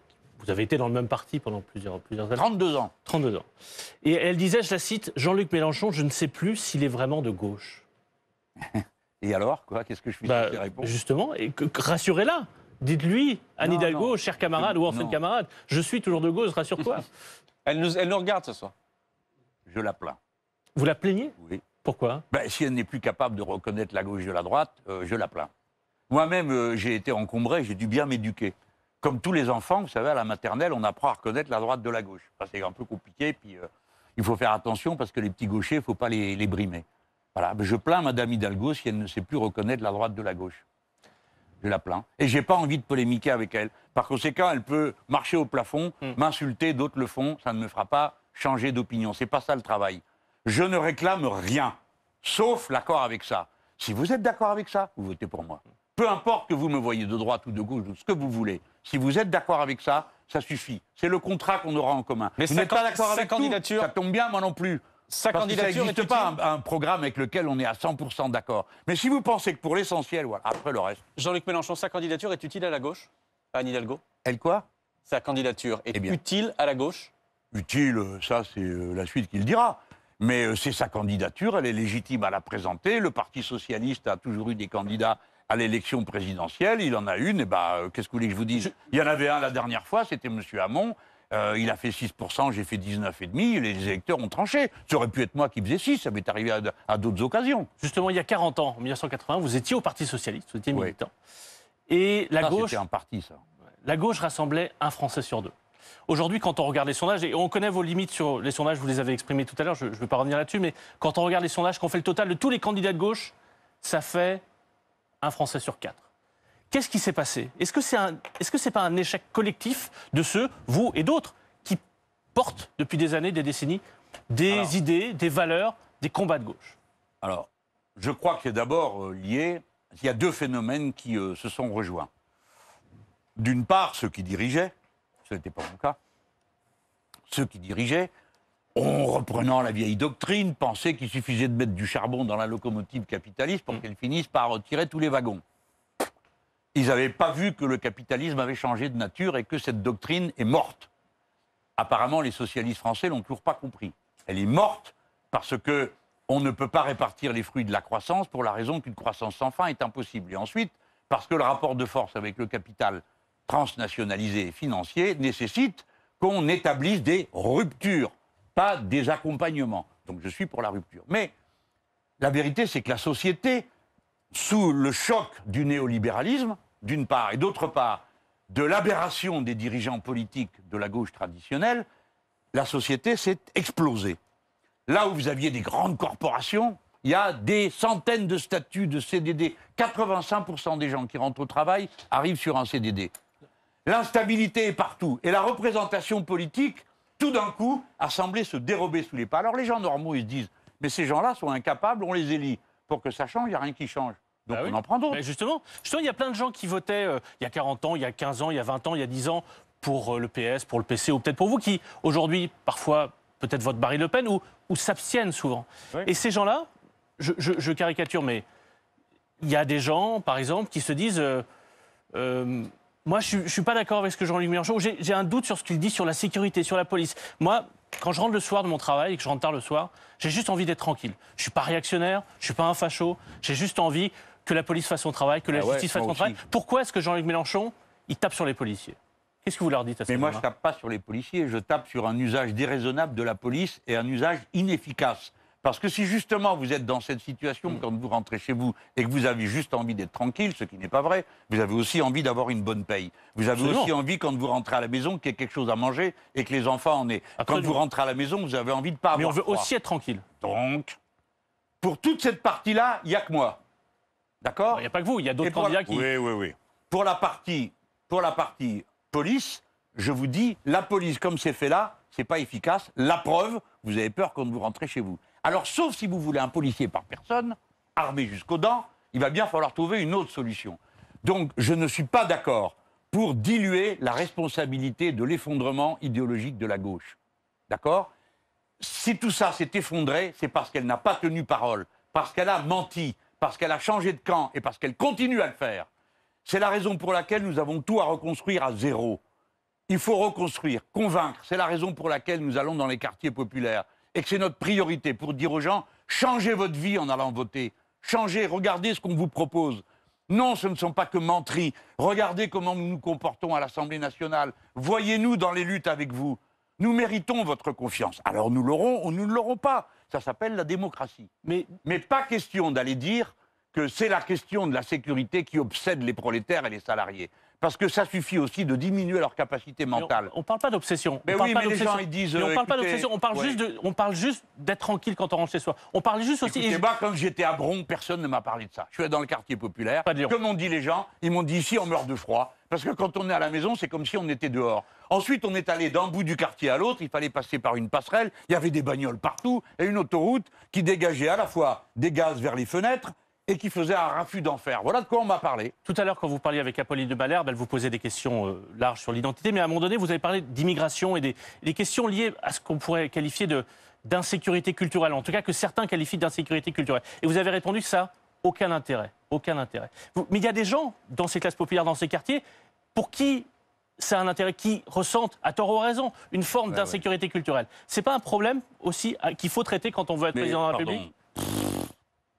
vous avez été dans le même parti pendant plusieurs, années. 32 ans. 32 ans. Et elle disait, je la cite, Jean-Luc Mélenchon, je ne sais plus s'il est vraiment de gauche. [laughs] et alors, quoi Qu'est-ce que je suis bah, Justement, rassurez-la. Dites-lui, Anne Hidalgo, cher camarade ou ancien camarade, je suis toujours de gauche, rassure-toi. [laughs] elle, nous, elle regarde ce soir. Je la plains. Vous la plaignez Oui. Pourquoi ben, Si elle n'est plus capable de reconnaître la gauche de la droite, euh, je la plains. Moi-même, euh, j'ai été encombré, j'ai dû bien m'éduquer comme tous les enfants, vous savez, à la maternelle, on apprend à reconnaître la droite de la gauche. c'est un peu compliqué, puis euh, il faut faire attention parce que les petits gauchers, il ne faut pas les, brimer. Voilà, je plains Madame Hidalgo si elle ne sait plus reconnaître la droite de la gauche. Je la plains. Et j'ai pas envie de polémiquer avec elle. Par conséquent, elle peut marcher au plafond, hmm. m'insulter, d'autres le font, ça ne me fera pas changer d'opinion. C'est pas ça le travail. Je ne réclame rien, sauf l'accord avec ça. Si vous êtes d'accord avec ça, vous votez pour moi. Peu importe que vous me voyez de droite ou de gauche ou ce que vous voulez. Si vous êtes d'accord avec ça, ça suffit. C'est le contrat qu'on aura en commun. Mais vous n'êtes pas d'accord avec candidature. Ça tombe bien, moi non plus. Sa candidature n'existe pas un, programme avec lequel on est à 100% d'accord. Mais si vous pensez que pour l'essentiel, voilà, après le reste. Jean-Luc Mélenchon, sa candidature est utile à la gauche à Anne Elle quoi Sa candidature est eh utile à la gauche Utile, euh, ça c'est euh, la suite qu'il dira. Mais euh, c'est sa candidature, elle est légitime à la présenter. Le Parti socialiste a toujours eu des candidats à l'élection présidentielle, il en a une, et bah, qu'est-ce que vous voulez que je vous dise Il y en avait un la dernière fois, c'était M. Hamon. Euh, il a fait 6%, j'ai fait 19,5%, les électeurs ont tranché. Ça aurait pu être moi qui faisais 6, ça m'est arrivé à, d'autres occasions. Justement, il y a 40 ans, en 1980, vous étiez au Parti Socialiste, vous étiez militant. Et la ça, gauche. un parti, ça. La gauche rassemblait un Français sur deux. Aujourd'hui, quand on regarde les sondages, et on connaît vos limites sur les sondages, vous les avez exprimés tout à l'heure, je ne veux pas revenir là-dessus, mais quand on regarde les sondages, qu'on fait le total de tous les candidats de gauche, ça fait un Français sur quatre. Qu'est-ce qui s'est passé Est-ce que est -ce n'est pas un échec collectif de ceux, vous et d'autres, qui portent depuis des années, des décennies, des idées, des valeurs, des combats de gauche Alors, je crois qu'il que d'abord euh, lié, il y a deux phénomènes qui euh, se sont rejoints. D'une part, ceux qui dirigeaient, ce n'était pas mon cas, ceux qui dirigeaient en reprenant la vieille doctrine, pensaient qu'il suffisait de mettre du charbon dans la locomotive capitaliste pour mm. qu'elle finisse par retirer tous les wagons. Ils n'avaient pas vu que le capitalisme avait changé de nature et que cette doctrine est morte. Apparemment, les socialistes français l'ont toujours pas compris. Elle est morte parce que on ne peut pas répartir les fruits de la croissance pour la raison qu'une croissance sans fin est impossible. Et ensuite, parce que le rapport de force avec le capital transnationalisé et financier nécessite qu'on établisse des ruptures pas des accompagnements. Donc je suis pour la rupture. Mais la vérité, c'est que la société, sous le choc du néolibéralisme, d'une part, et d'autre part, de l'aberration des dirigeants politiques de la gauche traditionnelle, la société s'est explosée. Là où vous aviez des grandes corporations, il y a des centaines de statuts de CDD. 85% des gens qui rentrent au travail arrivent sur un CDD. L'instabilité est partout. Et la représentation politique tout d'un coup, à sembler se dérober sous les pas. Alors les gens normaux, ils se disent, mais ces gens-là sont incapables, on les élit. Pour que ça change, il n'y a rien qui change. Donc ah on en prend d'autres. Justement, justement, il y a plein de gens qui votaient euh, il y a 40 ans, il y a 15 ans, il y a 20 ans, il y a 10 ans pour euh, le PS, pour le PC, ou peut-être pour vous, qui aujourd'hui, parfois, peut-être votent Barry Le Pen ou, ou s'abstiennent souvent. Et ces gens-là, je, caricature, mais il y a des gens, par exemple, qui se disent... Euh, moi, je ne suis pas d'accord avec ce que Jean-Luc Mélenchon. J'ai un doute sur ce qu'il dit sur la sécurité, sur la police. Moi, quand je rentre le soir de mon travail et que je rentre tard le soir, j'ai juste envie d'être tranquille. Je ne suis pas réactionnaire, je ne suis pas un facho. J'ai juste envie que la police fasse son travail, que la ah justice fasse son travail. Pourquoi est-ce que Jean-Luc Mélenchon, il tape sur les policiers Qu'est-ce que vous leur dites à Mais moi, je tape pas sur les policiers. Je tape sur un usage déraisonnable de la police et un usage inefficace parce que si justement vous êtes dans cette situation mm. quand vous rentrez chez vous et que vous avez juste envie d'être tranquille, ce qui n'est pas vrai, vous avez aussi envie d'avoir une bonne paye. Vous avez aussi envie quand vous rentrez à la maison qu'il y ait quelque chose à manger et que les enfants en aient. Quand vous rentrez à la maison, vous avez envie de pas Mais Mais on veut aussi être tranquille. Donc, pour toute cette partie-là, il n'y a que moi. D'accord Il n'y a pas que vous, il y a d'autres candidats qui. Oui, oui, oui. Pour la partie, pour la partie police, je vous dis, la police, comme c'est fait là, c'est pas efficace. La preuve, vous avez peur quand vous rentrez chez vous. Alors, sauf si vous voulez un policier par personne, armé jusqu'aux dents, il va bien falloir trouver une autre solution. Donc, je ne suis pas d'accord pour diluer la responsabilité de l'effondrement idéologique de la gauche. D'accord Si tout ça s'est effondré, c'est parce qu'elle n'a pas tenu parole, parce qu'elle a menti, parce qu'elle a changé de camp et parce qu'elle continue à le faire. C'est la raison pour laquelle nous avons tout à reconstruire à zéro. Il faut reconstruire, convaincre. C'est la raison pour laquelle nous allons dans les quartiers populaires et que c'est notre priorité pour dire aux gens changez votre vie en allant voter, changez, regardez ce qu'on vous propose. Non, ce ne sont pas que menteries. Regardez comment nous nous comportons à l'Assemblée nationale. Voyez-nous dans les luttes avec vous. Nous méritons votre confiance. Alors nous l'aurons ou nous ne l'aurons pas. Ça s'appelle la démocratie. Mais, Mais pas question d'aller dire que c'est la question de la sécurité qui obsède les prolétaires et les salariés. Parce que ça suffit aussi de diminuer leur capacité mentale. on ne parle pas d'obsession. Mais on oui, parle mais les gens, disent... on parle pas d'obsession, on parle juste d'être tranquille quand on rentre chez soi. On parle juste aussi... Écoutez, et moi, quand j'étais à Bron, personne ne m'a parlé de ça. Je suis dans le quartier populaire. Comme on dit les gens, ils m'ont dit, ici, on meurt de froid. Parce que quand on est à la maison, c'est comme si on était dehors. Ensuite, on est allé d'un bout du quartier à l'autre, il fallait passer par une passerelle, il y avait des bagnoles partout et une autoroute qui dégageait à la fois des gaz vers les fenêtres, et qui faisait un raffut d'enfer. Voilà de quoi on m'a parlé. Tout à l'heure, quand vous parliez avec Apolline de Malherbe, elle vous posait des questions euh, larges sur l'identité, mais à un moment donné, vous avez parlé d'immigration et des, questions liées à ce qu'on pourrait qualifier de d'insécurité culturelle, en tout cas que certains qualifient d'insécurité culturelle. Et vous avez répondu ça, aucun intérêt, aucun intérêt. mais il y a des gens dans ces classes populaires, dans ces quartiers, pour qui c'est un intérêt qui ressentent, à tort ou à raison, une forme d'insécurité culturelle. culturelle. C'est pas un problème aussi qu'il faut traiter quand on veut être président de la République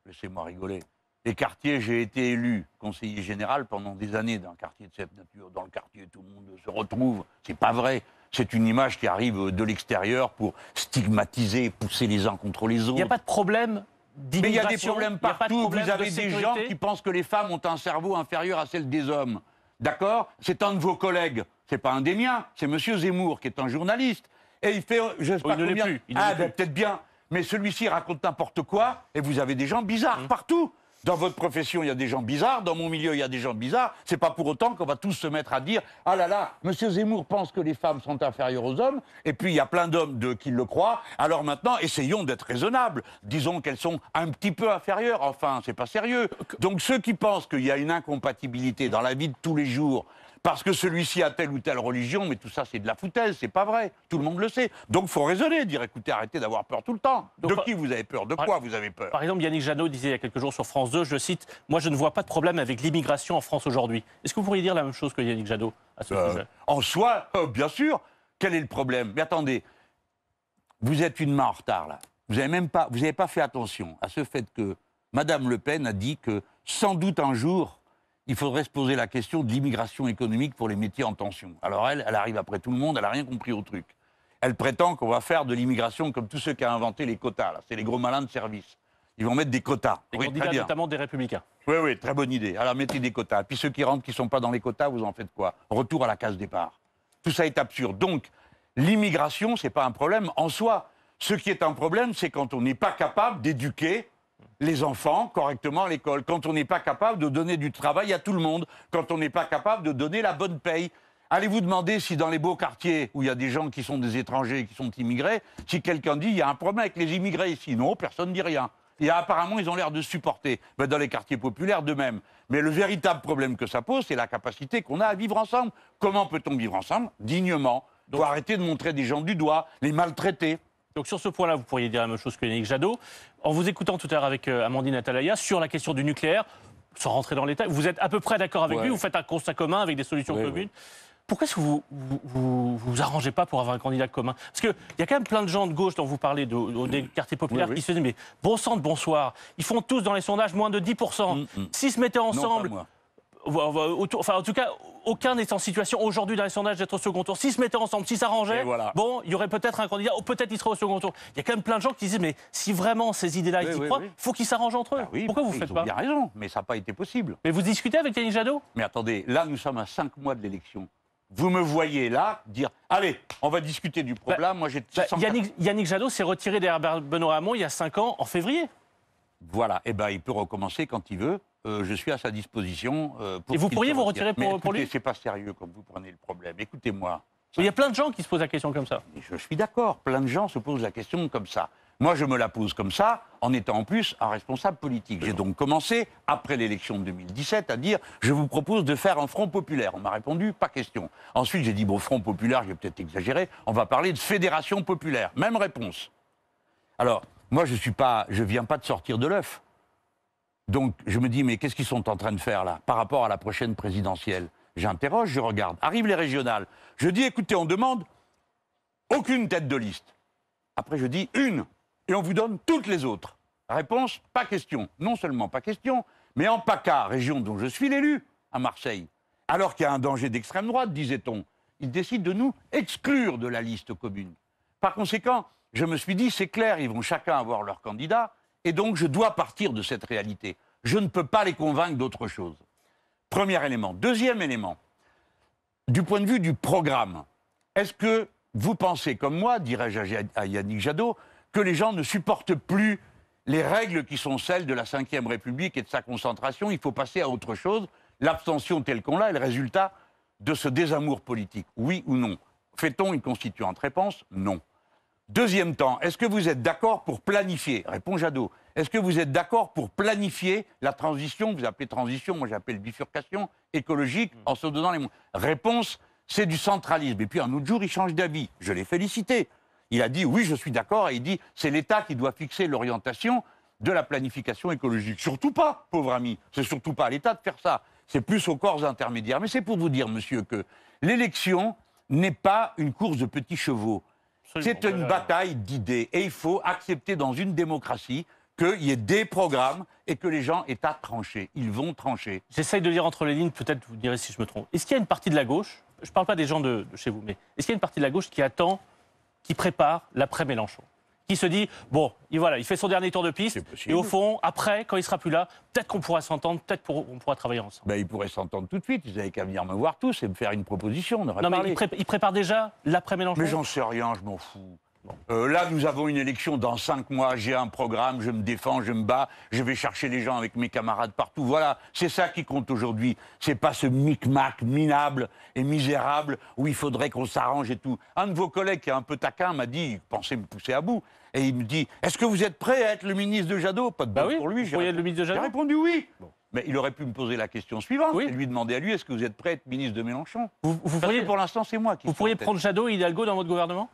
Laissez-moi rigoler les quartiers, j'ai été élu conseiller général pendant des années dans le quartier de cette nature. Dans le quartier, tout le monde se retrouve. C'est pas vrai. C'est une image qui arrive de l'extérieur pour stigmatiser, pousser les uns contre les autres. Il n'y a pas de problème d'immigration. Mais il y a des problèmes partout. Vous avez des gens qui pensent que les femmes ont un cerveau inférieur à celle des hommes. D'accord C'est un de vos collègues. C'est pas un des miens. C'est M. Zemmour qui est un journaliste. Et il fait, je oh, pas il ah, ben, peut-être bien. Mais celui-ci raconte n'importe quoi et vous avez des gens bizarres hum. partout. Dans votre profession, il y a des gens bizarres. Dans mon milieu, il y a des gens bizarres. C'est pas pour autant qu'on va tous se mettre à dire Ah là là, Monsieur Zemmour pense que les femmes sont inférieures aux hommes. Et puis, il y a plein d'hommes qui le croient. Alors maintenant, essayons d'être raisonnables. Disons qu'elles sont un petit peu inférieures. Enfin, c'est pas sérieux. Donc, ceux qui pensent qu'il y a une incompatibilité dans la vie de tous les jours parce que celui-ci a telle ou telle religion, mais tout ça c'est de la foutaise, c'est pas vrai. Tout le monde le sait. Donc faut raisonner, dire écoutez, arrêtez d'avoir peur tout le temps. de qui vous avez peur De quoi vous avez peur Par exemple, Yannick Jadot disait il y a quelques jours sur France 2, je cite Moi je ne vois pas de problème avec l'immigration en France aujourd'hui. Est-ce que vous pourriez dire la même chose que Yannick Jadot à ce euh, sujet En soi, euh, bien sûr. Quel est le problème Mais attendez, vous êtes une main en retard là. Vous n'avez même pas, vous avez pas fait attention à ce fait que Madame Le Pen a dit que sans doute un jour, il faudrait se poser la question de l'immigration économique pour les métiers en tension. Alors elle, elle arrive après tout le monde, elle n'a rien compris au truc. Elle prétend qu'on va faire de l'immigration comme tous ceux qui ont inventé les quotas, C'est les gros malins de service. Ils vont mettre des quotas. Les oui, candidats, notamment des républicains. Oui, oui, très bonne idée. Alors mettez des quotas. Puis ceux qui rentrent qui ne sont pas dans les quotas, vous en faites quoi Retour à la case départ. Tout ça est absurde. Donc, l'immigration, ce n'est pas un problème en soi. Ce qui est un problème, c'est quand on n'est pas capable d'éduquer les enfants correctement à l'école, quand on n'est pas capable de donner du travail à tout le monde, quand on n'est pas capable de donner la bonne paye. Allez-vous demander si dans les beaux quartiers où il y a des gens qui sont des étrangers, qui sont immigrés, si quelqu'un dit il y a un problème avec les immigrés ici Non, personne ne dit rien. Et apparemment, ils ont l'air de supporter. Ben, dans les quartiers populaires, de même. Mais le véritable problème que ça pose, c'est la capacité qu'on a à vivre ensemble. Comment peut-on vivre ensemble dignement Il faut arrêter de montrer des gens du doigt, les maltraiter. Donc sur ce point-là, vous pourriez dire la même chose que Yannick Jadot. En vous écoutant tout à l'heure avec euh, Amandine Atalaya sur la question du nucléaire, sans rentrer dans les détails, vous êtes à peu près d'accord avec lui, vous faites un constat commun avec des solutions communes. Pourquoi est-ce que vous vous, vous arrangez pas pour avoir un candidat commun Parce qu'il y a quand même plein de gens de gauche dont vous parlez, des quartiers populaires, qui se disent Mais bon sang de bonsoir, ils font tous dans les sondages moins de 10%. Mm, mm. S'ils se mettaient ensemble. Non, Enfin, en tout cas, aucun n'est en situation aujourd'hui dans les sondages d'être au second tour. S'ils se mettaient ensemble, s'ils s'arrangeaient, voilà. bon, il y aurait peut-être un candidat, ou peut-être il serait au second tour. Il y a quand même plein de gens qui disent, mais si vraiment ces idées-là, oui, ils oui, faut qu'ils s'arrangent entre eux. Bah Pourquoi vous ne faites ont bien raison, mais ça n'a pas été possible. Mais vous discutez avec Yannick Jadot Mais attendez, là, nous sommes à cinq mois de l'élection. Vous me voyez là dire Allez, on va discuter du bah, problème. Moi, j'ai. Bah, Yannick, Yannick Jadot s'est retiré derrière Benoît Hamon il y a cinq ans, en février. Voilà, et eh ben il peut recommencer quand il veut. Euh, je suis à sa disposition. Euh, pour et vous pourriez vous retirer pour, pour lui C'est pas sérieux comme vous prenez le problème. Écoutez-moi. Il y a plein de gens qui se posent la question comme ça. je suis d'accord, plein de gens se posent la question comme ça. Moi, je me la pose comme ça, en étant en plus un responsable politique. J'ai donc commencé, après l'élection de 2017, à dire je vous propose de faire un front populaire. On m'a répondu pas question. Ensuite, j'ai dit bon, front populaire, j'ai peut-être exagéré, on va parler de fédération populaire. Même réponse. Alors, moi, je suis pas, je viens pas de sortir de l'œuf. Donc, je me dis, mais qu'est-ce qu'ils sont en train de faire là par rapport à la prochaine présidentielle J'interroge, je regarde. Arrivent les régionales. Je dis, écoutez, on demande aucune tête de liste. Après, je dis une, et on vous donne toutes les autres. Réponse, pas question. Non seulement pas question, mais en PACA, région dont je suis l'élu, à Marseille, alors qu'il y a un danger d'extrême droite, disait-on, ils décident de nous exclure de la liste commune. Par conséquent, je me suis dit, c'est clair, ils vont chacun avoir leur candidat, et donc je dois partir de cette réalité. Je ne peux pas les convaincre d'autre chose. Premier élément. Deuxième élément, du point de vue du programme, est-ce que vous pensez, comme moi, dirais-je à Yannick Jadot, que les gens ne supportent plus les règles qui sont celles de la Ve République et de sa concentration Il faut passer à autre chose. L'abstention telle qu'on l'a est le résultat de ce désamour politique. Oui ou non Fait-on une constituante Réponse non. Deuxième temps, est-ce que vous êtes d'accord pour planifier Répond Jadot. Est-ce que vous êtes d'accord pour planifier la transition Vous appelez transition, moi j'appelle bifurcation écologique en se donnant les mots. Réponse, c'est du centralisme. Et puis un autre jour, il change d'avis. Je l'ai félicité. Il a dit oui, je suis d'accord. Et il dit c'est l'État qui doit fixer l'orientation de la planification écologique. Surtout pas, pauvre ami. C'est surtout pas à l'État de faire ça. C'est plus aux corps intermédiaires. Mais c'est pour vous dire, monsieur, que l'élection n'est pas une course de petits chevaux. C'est une euh, bataille d'idées. Et il faut accepter dans une démocratie qu'il y ait des programmes et que les gens aient à trancher. Ils vont trancher. J'essaye de lire entre les lignes, peut-être vous direz si je me trompe. Est-ce qu'il y a une partie de la gauche, je ne parle pas des gens de, chez vous, mais est-ce qu'il y a une partie de la gauche qui attend, qui prépare l'après-Mélenchon qui se dit bon, il, voilà, il fait son dernier tour de piste. Et au fond, après, quand il sera plus là, peut-être qu'on pourra s'entendre, peut-être qu'on pourra travailler ensemble. Ben, ils s'entendre tout de suite. Ils n'avaient qu'à venir me voir tous et me faire une proposition. non, mais il prépare déjà laprès – Mais j'en sais rien, je m'en fous. Euh, là, nous avons une élection dans cinq mois. J'ai un programme, je me défends, je me bats, je vais chercher les gens avec mes camarades partout. Voilà, c'est ça qui compte aujourd'hui. C'est pas ce micmac minable et misérable où il faudrait qu'on s'arrange et tout. Un de vos collègues qui est un peu taquin m'a dit, il pensait me pousser à bout. Et il me dit, est-ce que vous êtes prêt à être le ministre de Jadot Pas de bah pour lui. J'ai répondu, oui. Mais il aurait pu me poser la question suivante et lui demander à lui, est-ce que vous êtes prêt à être ministre de Mélenchon Vous, vous pour l'instant, c'est moi qui. Vous pourriez prendre Jadot et Hidalgo dans votre gouvernement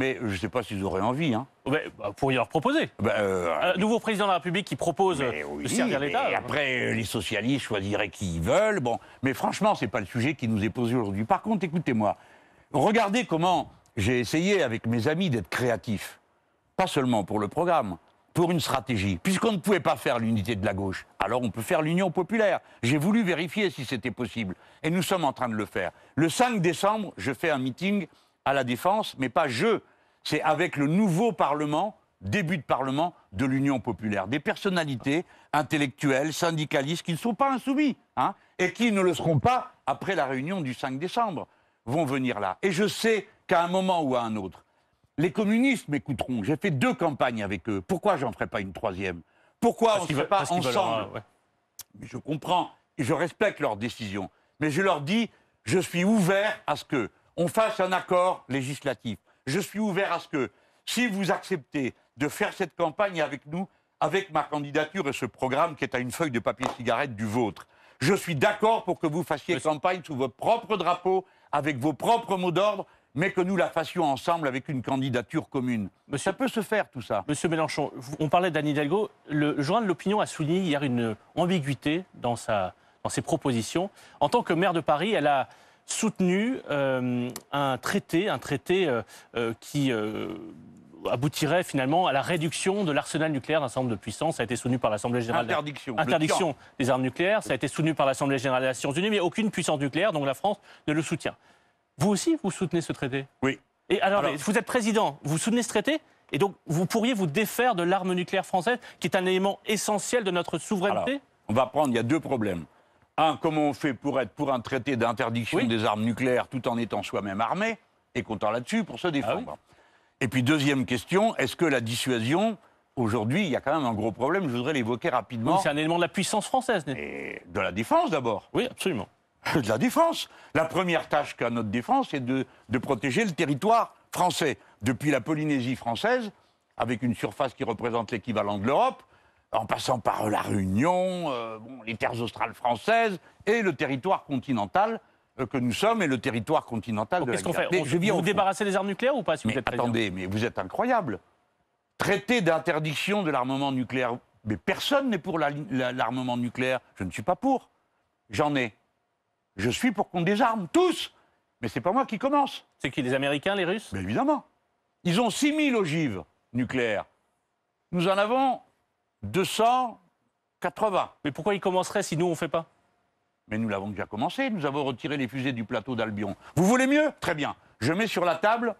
mais euh, je ne sais pas s'ils auraient envie. Hein. Oh, mais, bah, pourriez leur proposer. Eh ben, euh, un euh, nouveau président de la République qui propose de servir l'État. Après, les socialistes choisiraient qui ils veulent. Bon, mais franchement, ce n'est pas le sujet qui nous est posé aujourd'hui. Par contre, écoutez-moi, regardez comment j'ai essayé avec mes amis d'être créatif. Pas seulement pour le programme, pour une stratégie. Puisqu'on ne pouvait pas faire l'unité de la gauche, alors on peut faire l'union populaire. J'ai voulu vérifier si c'était possible. Et nous sommes en train de le faire. Le 5 décembre, je fais un meeting à la Défense, mais pas je, c'est avec le nouveau Parlement, début de Parlement de l'Union populaire. Des personnalités intellectuelles, syndicalistes, qui ne sont pas insoumis, hein, et qui ne le seront pas après la réunion du 5 décembre, vont venir là. Et je sais qu'à un moment ou à un autre, les communistes m'écouteront. J'ai fait deux campagnes avec eux. Pourquoi j'en ferai pas une troisième Pourquoi on ne fait pas ensemble Je comprends et je respecte leur décision, Mais je leur dis, je suis ouvert à ce que fasse un accord législatif je suis ouvert à ce que, si vous acceptez de faire cette campagne avec nous, avec ma candidature et ce programme qui est à une feuille de papier cigarette du vôtre, je suis d'accord pour que vous fassiez cette campagne sous votre propre drapeau, avec vos propres mots d'ordre, mais que nous la fassions ensemble avec une candidature commune. mais ça peut se faire tout ça. Monsieur Mélenchon, on parlait d'Anne Hidalgo. Le journal de l'opinion a souligné hier une ambiguïté dans, sa, dans ses propositions. En tant que maire de Paris, elle a soutenu euh, un traité, un traité euh, euh, qui aboutirait finalement à la réduction de l'arsenal nucléaire d'un certain nombre de puissances. Ça a été soutenu par l'Assemblée générale. Interdiction. Interdiction des armes nucléaires. Ça a été soutenu par l'Assemblée générale des Nations Unies, mais aucune puissance nucléaire, donc la France ne le soutient. Vous aussi, vous soutenez ce traité Oui. Et alors, vous êtes président, vous soutenez ce traité et donc, vous pourriez vous défaire de l'arme nucléaire française, qui est un élément essentiel de notre souveraineté On va prendre, il y a deux problèmes. Hein, comment on fait pour être pour un traité d'interdiction des armes nucléaires tout en étant soi-même armé et comptant là-dessus pour se ah défendre Et puis deuxième question, est-ce que la dissuasion, aujourd'hui, il y a quand même un gros problème, je voudrais l'évoquer rapidement. c'est un élément de la puissance française. n'est-ce pas de la défense d'abord. Oui, absolument. [laughs] De la défense. La première tâche qu'a notre défense, c'est de protéger le territoire français. Depuis la Polynésie française, avec une surface qui représente l'équivalent de l'Europe, en passant par la Réunion, euh, les terres australes françaises et le territoire continental euh, que nous sommes et le territoire continental de la Fait mais je vous, vous débarrassez des armes nucléaires ou pas Attendez, mais vous êtes incroyable. Traité d'interdiction de l'armement nucléaire, mais personne n'est pour l'armement nucléaire. Je ne suis pas pour. J'en ai. Je suis pour qu'on désarme tous. Mais c'est pas moi qui commence. C'est qui, les Américains, les Russes mais Évidemment. Ils ont 6000 ogives nucléaires. Nous en avons 280. Mais pourquoi il commencerait si nous, on ne fait pas Mais nous l'avons déjà commencé. Nous avons retiré les fusées du plateau d'Albion. Vous voulez mieux Très bien. Je mets sur la table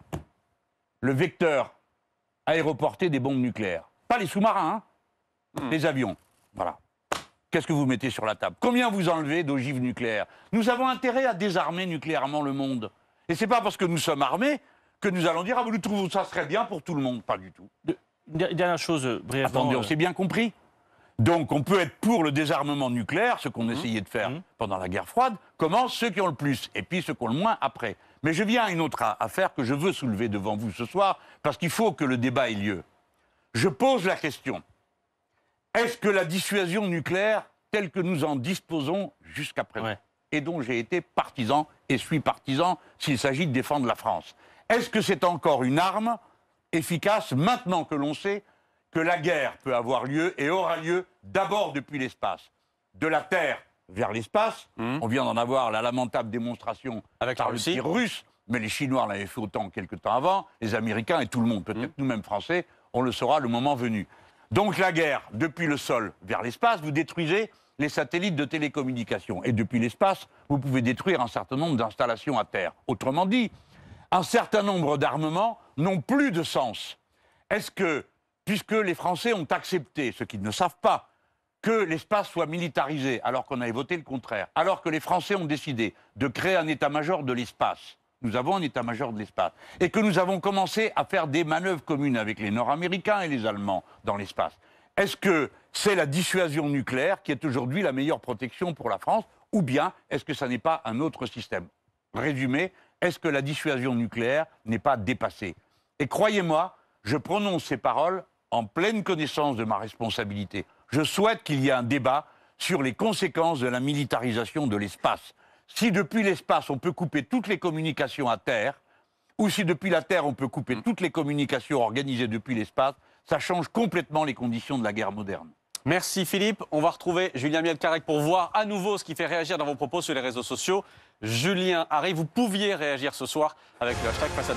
le vecteur aéroporté des bombes nucléaires. Pas les sous-marins, hein hmm. les avions. Voilà. Qu'est-ce que vous mettez sur la table Combien vous enlevez d'ogives nucléaires Nous avons intérêt à désarmer nucléairement le monde. Et ce n'est pas parce que nous sommes armés que nous allons dire ah vous nous trouvez ça serait bien pour tout le monde, pas du tout. Dernière chose, euh, brièvement. Attendez, on euh, s'est bien compris. Donc on peut être pour le désarmement nucléaire, ce qu'on hum. essayait de faire hum. pendant la guerre froide, commence ceux qui ont le plus, et puis ceux qui ont le moins après. Mais je viens à une autre affaire que je veux soulever devant vous ce soir, parce qu'il faut que le débat ait lieu. Je pose la question, est-ce que la dissuasion nucléaire, telle que nous en disposons jusqu'à présent, et dont j'ai été partisan et suis partisan s'il s'agit de défendre la France, est-ce que c'est encore une arme efficace maintenant que l'on sait que la guerre peut avoir lieu et aura lieu d'abord depuis l'espace, de la Terre vers l'espace. Hmm. On vient d'en avoir la lamentable démonstration Avec par le tir russe, mais les Chinois l'avaient fait autant quelque temps avant, les Américains et tout le monde, peut-être hmm. nous-mêmes Français, on le saura le moment venu. Donc la guerre depuis le sol vers l'espace, vous détruisez les satellites de télécommunication. Et depuis l'espace, vous pouvez détruire un certain nombre d'installations à terre. Autrement dit, un certain nombre d'armements n'ont plus de sens. Est-ce que, puisque les Français ont accepté, ce qu'ils ne savent pas, que l'espace soit militarisé, alors qu'on avait voté le contraire, alors que les Français ont décidé de créer un état-major de l'espace, nous avons un état-major de l'espace, et que nous avons commencé à faire des manœuvres communes avec les Nord-Américains et les Allemands dans l'espace. Est-ce que c'est la dissuasion nucléaire qui est aujourd'hui la meilleure protection pour la France, ou bien est-ce que ça n'est pas un autre système Résumé, est-ce que la dissuasion nucléaire n'est pas dépassée et croyez-moi, je prononce ces paroles en pleine connaissance de ma responsabilité. Je souhaite qu'il y ait un débat sur les conséquences de la militarisation de l'espace. Si depuis l'espace, on peut couper toutes les communications à terre, ou si depuis la Terre, on peut couper mm. toutes les communications organisées depuis l'espace, ça change complètement les conditions de la guerre moderne. Merci Philippe. On va retrouver Julien Mielcarec pour voir à nouveau ce qui fait réagir dans vos propos sur les réseaux sociaux. Julien Harry, vous pouviez réagir ce soir avec le hashtag face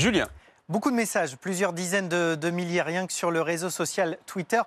Julien. Beaucoup de messages, plusieurs dizaines de, milliers, rien que sur le réseau social Twitter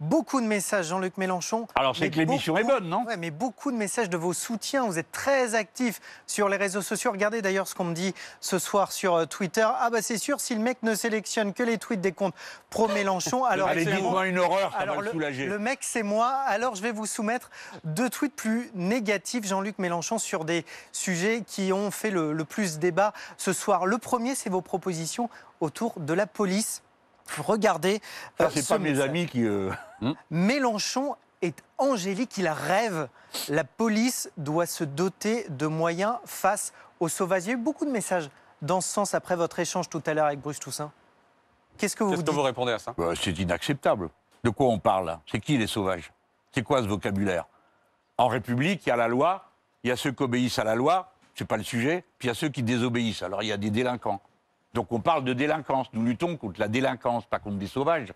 beaucoup de messages, Jean-Luc Mélenchon. Alors, c'est que l'émission est bonne, non Oui, mais beaucoup de messages de vos soutiens. Vous êtes très actifs sur les réseaux sociaux. Regardez d'ailleurs ce qu'on me dit ce soir sur euh, Twitter. Ah, bah, c'est sûr, si le mec ne sélectionne que les tweets des comptes pro-Mélenchon, [laughs] alors. Allez, dites-moi une horreur, ça alors, va le, soulager. Le mec, c'est moi. Alors, je vais vous soumettre deux tweets plus négatifs, Jean-Luc Mélenchon, sur des sujets qui ont fait le, le plus débat ce soir. Le premier, c'est vos propositions autour de la police. Regardez. Ça, euh, c'est pas mes amis qui. Euh, hmm hmm Mélenchon est angélique, il rêve. La police doit se doter de moyens face aux sauvages. Il y a eu beaucoup de messages dans ce sens après votre échange tout à l'heure avec Bruce Toussaint. Qu'est-ce que vous, vous, répondez à ça bah, C'est inacceptable. De quoi on parle C'est qui les sauvages C'est quoi ce vocabulaire En République, il y a la loi, il y a ceux qui obéissent à la loi, c'est pas le sujet, puis il y a ceux qui désobéissent. Alors il y a des délinquants, donc on parle de délinquance. Nous luttons contre la délinquance, pas contre des sauvages.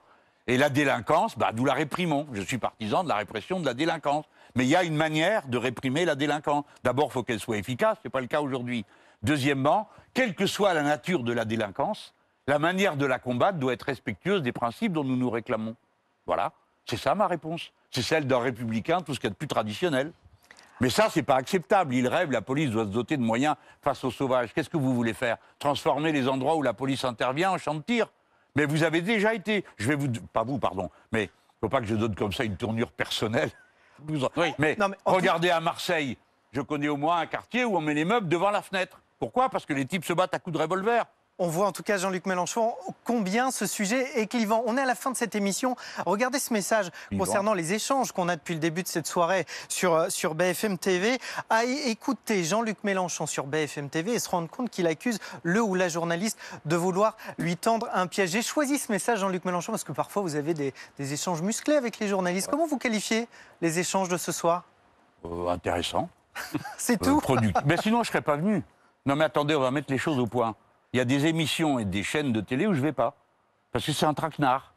Et la délinquance, bah, nous la réprimons. Je suis partisan de la répression de la délinquance. Mais il y a une manière de réprimer la délinquance. D'abord, il faut qu'elle soit efficace, ce n'est pas le cas aujourd'hui. Deuxièmement, quelle que soit la nature de la délinquance, la manière de la combattre doit être respectueuse des principes dont nous nous réclamons. Voilà, c'est ça ma réponse. C'est celle d'un républicain, tout ce qu'il y a de plus traditionnel. Mais ça, c'est pas acceptable. Il rêve, la police doit se doter de moyens face aux sauvages. Qu'est-ce que vous voulez faire Transformer les endroits où la police intervient en champ de tir Mais vous avez déjà été. Je vais vous. Pas vous, pardon. Mais faut pas que je donne comme ça une tournure personnelle. [laughs] Oui. Mais, mais regardez à Marseille. Je connais au moins un quartier où on met les meubles devant la fenêtre. Pourquoi Parce que les types se battent à coups de revolver. On voit en tout cas, Jean-Luc Mélenchon, combien ce sujet est clivant. On est à la fin de cette émission. Regardez ce message concernant les échanges qu'on a depuis le début de cette soirée sur, euh, sur BFM TV. a écouter Jean-Luc Mélenchon sur BFM TV et se rendre compte qu'il accuse le ou la journaliste de vouloir lui tendre un piège. J'ai choisi ce message, Jean-Luc Mélenchon, parce que parfois vous avez des, échanges musclés avec les journalistes. Comment vous qualifiez les échanges de ce soir euh, Intéressant. [laughs] C'est euh, tout. Produit. [laughs] Mais sinon, je ne serais pas venu. Non, mais attendez, on va mettre les choses au point. Il y a des émissions et des chaînes de télé où je ne vais pas. Parce que c'est un traquenard.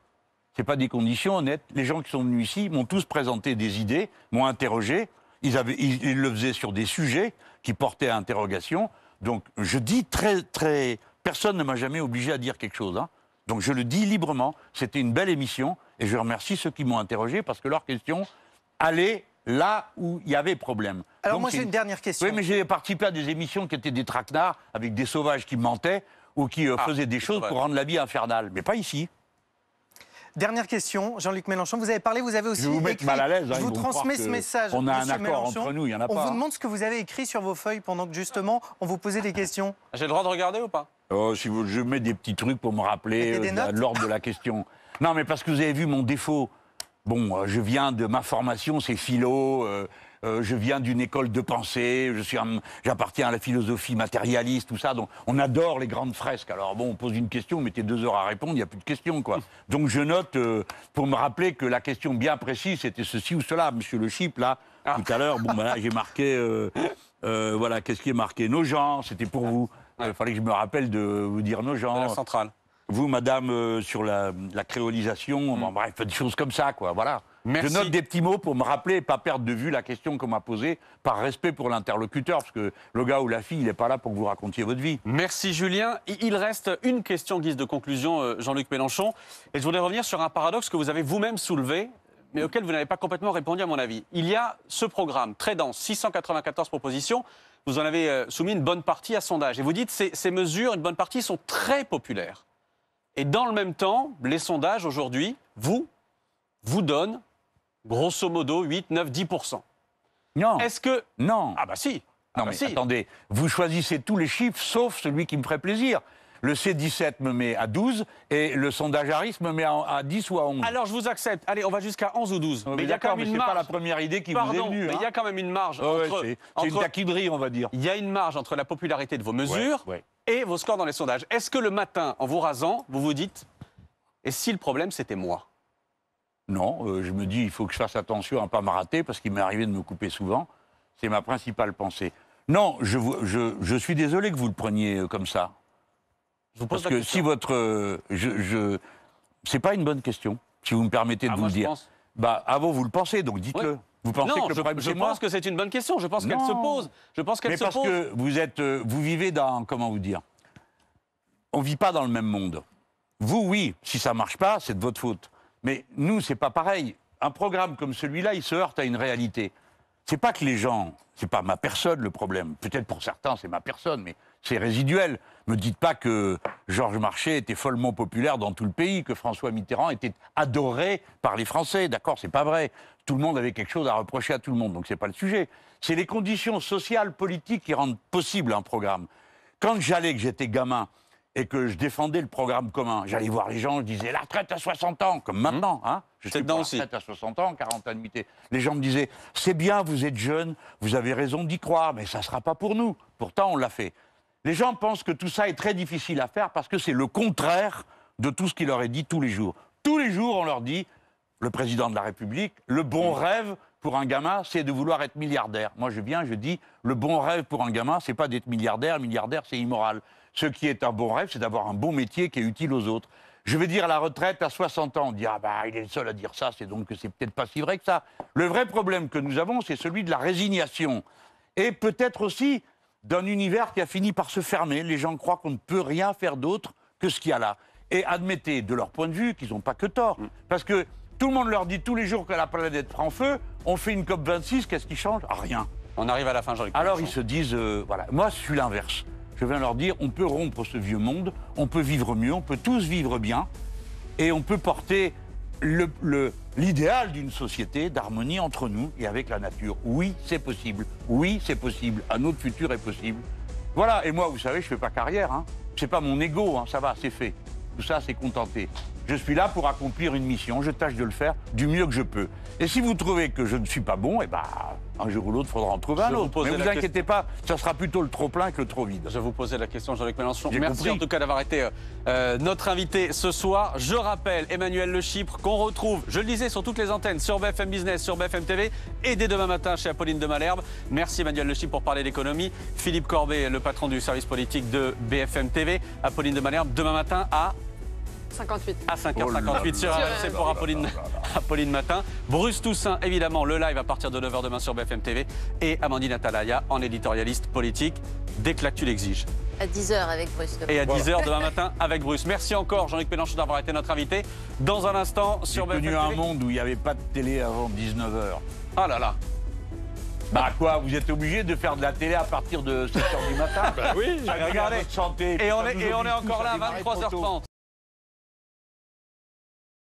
Ce n'est pas des conditions honnêtes. Les gens qui sont venus ici m'ont tous présenté des idées, m'ont interrogé. Ils, le faisaient sur des sujets qui portaient à interrogation. Donc je dis très, très. Personne ne m'a jamais obligé à dire quelque chose. Hein. Donc je le dis librement. C'était une belle émission. Et je remercie ceux qui m'ont interrogé parce que leurs questions allaient là où il y avait problème. Alors moi j'ai une dernière question. Oui, mais j'ai participé à des émissions qui étaient des traquenards avec des sauvages qui mentaient ou qui euh, ah, faisaient des choses pour rendre la vie infernale, mais pas ici. Dernière question, Jean-Luc Mélenchon. Vous avez parlé, vous avez aussi. Je vous écrit, mal à hein, je vous transmets ce message. On a un accord entre nous, il y en a pas. On vous demande ce que vous avez écrit sur vos feuilles pendant que justement on vous posait des questions. Ah, j'ai le droit de regarder ou pas oh, si je mets des petits trucs pour me rappeler euh, l'ordre de la question. Non, mais parce que vous avez vu mon défaut bon, euh, je viens de ma formation, c'est philo. Euh, euh, je viens d'une école de pensée, je suis j'appartiens à la philosophie matérialiste, tout ça. Donc, on adore les grandes fresques. Alors, bon, on pose une question, on mettait deux heures à répondre, il n'y a plus de questions, quoi. Donc, je note, pour me rappeler que la question bien précise, c'était ceci ou cela. Monsieur Le Chip, là, ah. tout à l'heure, bon, ben là, j'ai marqué, voilà, qu'est-ce qui est marqué Nos gens, c'était pour vous. Il fallait que je me rappelle de vous dire nos gens. la centrale vous, madame, euh, sur la, créolisation, mm. bref, des choses comme ça, quoi, voilà. Je note des petits mots pour me rappeler et pas perdre de vue la question qu'on m'a posée, par respect pour l'interlocuteur, parce que le gars ou la fille, il n'est pas là pour que vous racontiez votre vie. Merci Julien. Il reste une question guise de conclusion, euh, Jean-Luc Mélenchon. Et je voulais revenir sur un paradoxe que vous avez vous-même soulevé, mais auquel vous n'avez pas complètement répondu à mon avis. Il y a ce programme très dense, 694 propositions. Vous en avez euh, soumis une bonne partie à sondage. Et vous dites, ces, ces mesures, une bonne partie, sont très populaires. Et dans le même temps, les sondages aujourd'hui, vous, vous donnent grosso modo 8, 9, 10 Non. Est-ce que. Non. Ah bah si. Ah non, bah mais attendez, vous choisissez tous les chiffres sauf celui qui me ferait plaisir le C17 me met à 12 et le sondage Harris me met à, 10 ou à 11. Alors je vous accepte. Allez, on va jusqu'à 11 ou 12. mais il y a quand même une marge. pas la première idée qui vous est venue. Mais il y a hein. quand même une marge. Oh, c'est une taquinerie, on va dire. Il y a une marge entre la popularité de vos mesures et vos scores dans les sondages. Est-ce que le matin, en vous rasant, vous vous dites Et si le problème c'était moi Non, euh, je me dis il faut que je fasse attention à ne pas me rater parce qu'il m'est arrivé de me couper souvent. C'est ma principale pensée. Non, je suis désolé que vous le preniez euh, comme ça. Je Parce que si votre. Euh, c'est pas une bonne question, si vous me permettez de ah, vous le dire. pense- Bah, avant, vous le pensez, donc dites-le. Vous pensez que le je, problème, moi pense que c'est une bonne question. Je pense qu'elle se pose. Je pense qu'elle Mais parce que vous êtes, euh, vous vivez dans, comment vous dire On vit pas dans le même monde. Vous, oui, si ça marche pas, c'est de votre faute. Mais nous, c'est pas pareil. Un programme comme celui-là, il se heurte à une réalité. C'est pas que les gens, c'est pas ma personne le problème. Peut-être pour certains, c'est ma personne, mais c'est résiduel. Me dites pas que Georges Marchais était follement populaire dans tout le pays, que François Mitterrand était adoré par les Français. D'accord, c'est pas vrai. Tout le monde avait quelque chose à reprocher à tout le monde, donc c'est pas le sujet. C'est les conditions sociales, politiques qui rendent possible un programme. Quand j'allais, que j'étais gamin, et que je défendais le programme commun. J'allais voir les gens, je disais la retraite à 60 ans, comme maintenant. Mmh. Hein je suis pas retraite à 60 ans, 40 mité. Les gens me disaient c'est bien, vous êtes jeune, vous avez raison d'y croire, mais ça ne sera pas pour nous. Pourtant, on l'a fait. Les gens pensent que tout ça est très difficile à faire parce que c'est le contraire de tout ce qui leur est dit tous les jours. Tous les jours, on leur dit, le président de la République, le bon rêve pour un gamin, c'est de vouloir être milliardaire. Moi, je viens, je dis, le bon rêve pour un gamin, c'est pas d'être milliardaire. Milliardaire, c'est immoral. Ce qui est un bon rêve, c'est d'avoir un bon métier qui est utile aux autres. Je vais dire la retraite à 60 ans, on dit ah bah il est le seul à dire ça, c'est donc que c'est peut-être pas si vrai que ça. Le vrai problème que nous avons, c'est celui de la résignation et peut-être aussi d'un univers qui a fini par se fermer. Les gens croient qu'on ne peut rien faire d'autre que ce qu'il y a là. Et admettez, de leur point de vue, qu'ils n'ont pas que tort. Mm. Parce que tout le monde leur dit tous les jours que la planète prend feu, on fait une COP26, qu'est-ce qui change Rien. On arrive à la fin, jean Alors ils se disent, euh, voilà, moi je suis l'inverse. Je viens leur dire, on peut rompre ce vieux monde, on peut vivre mieux, on peut tous vivre bien, et on peut porter l'idéal le, d'une société d'harmonie entre nous et avec la nature. Oui, c'est possible. Oui, c'est possible. Un autre futur est possible. Voilà. Et moi, vous savez, je fais pas carrière. ce hein. C'est pas mon ego. Hein. Ça va, c'est fait. Tout ça, c'est contenté. Je suis là pour accomplir une mission, je tâche de le faire du mieux que je peux. Et si vous trouvez que je ne suis pas bon, eh ben, un jour ou l'autre, il faudra en trouver un autre. Mais ne vous inquiétez pas, ça sera plutôt le trop-plein que le trop vide. Je vous posais la question, Jean-Luc Mélenchon. Merci en tout cas d'avoir été euh, notre invité ce soir. Je rappelle Emmanuel Le Chypre qu'on retrouve, je le disais, sur toutes les antennes, sur BFM Business, sur BFM TV et dès demain matin chez Apolline de Malherbe. Merci Emmanuel Le Chypre pour parler d'économie. Philippe Corbet, le patron du service politique de BFM TV. Apolline de Malherbe, demain matin à 58. À 5h58 sur oh pour Apolline, oh Apolline Matin. Bruce Toussaint, évidemment, le live à partir de 9h demain sur BFM TV. Et Amandine Atalaya, en éditorialiste politique, dès que l'actu l'exige. À 10h avec Bruce. Et à 10h demain matin avec Bruce. Merci encore, Jean-Luc Mélenchon, d'avoir été notre invité. Dans un instant, sur BFM TV. un monde où il n'y avait pas de télé avant 19h. Ah là là bah quoi, vous êtes obligé de faire de la télé à partir de 7h du matin [laughs] bah oui, regardez. regardé. et, on et on est encore là à 23h30.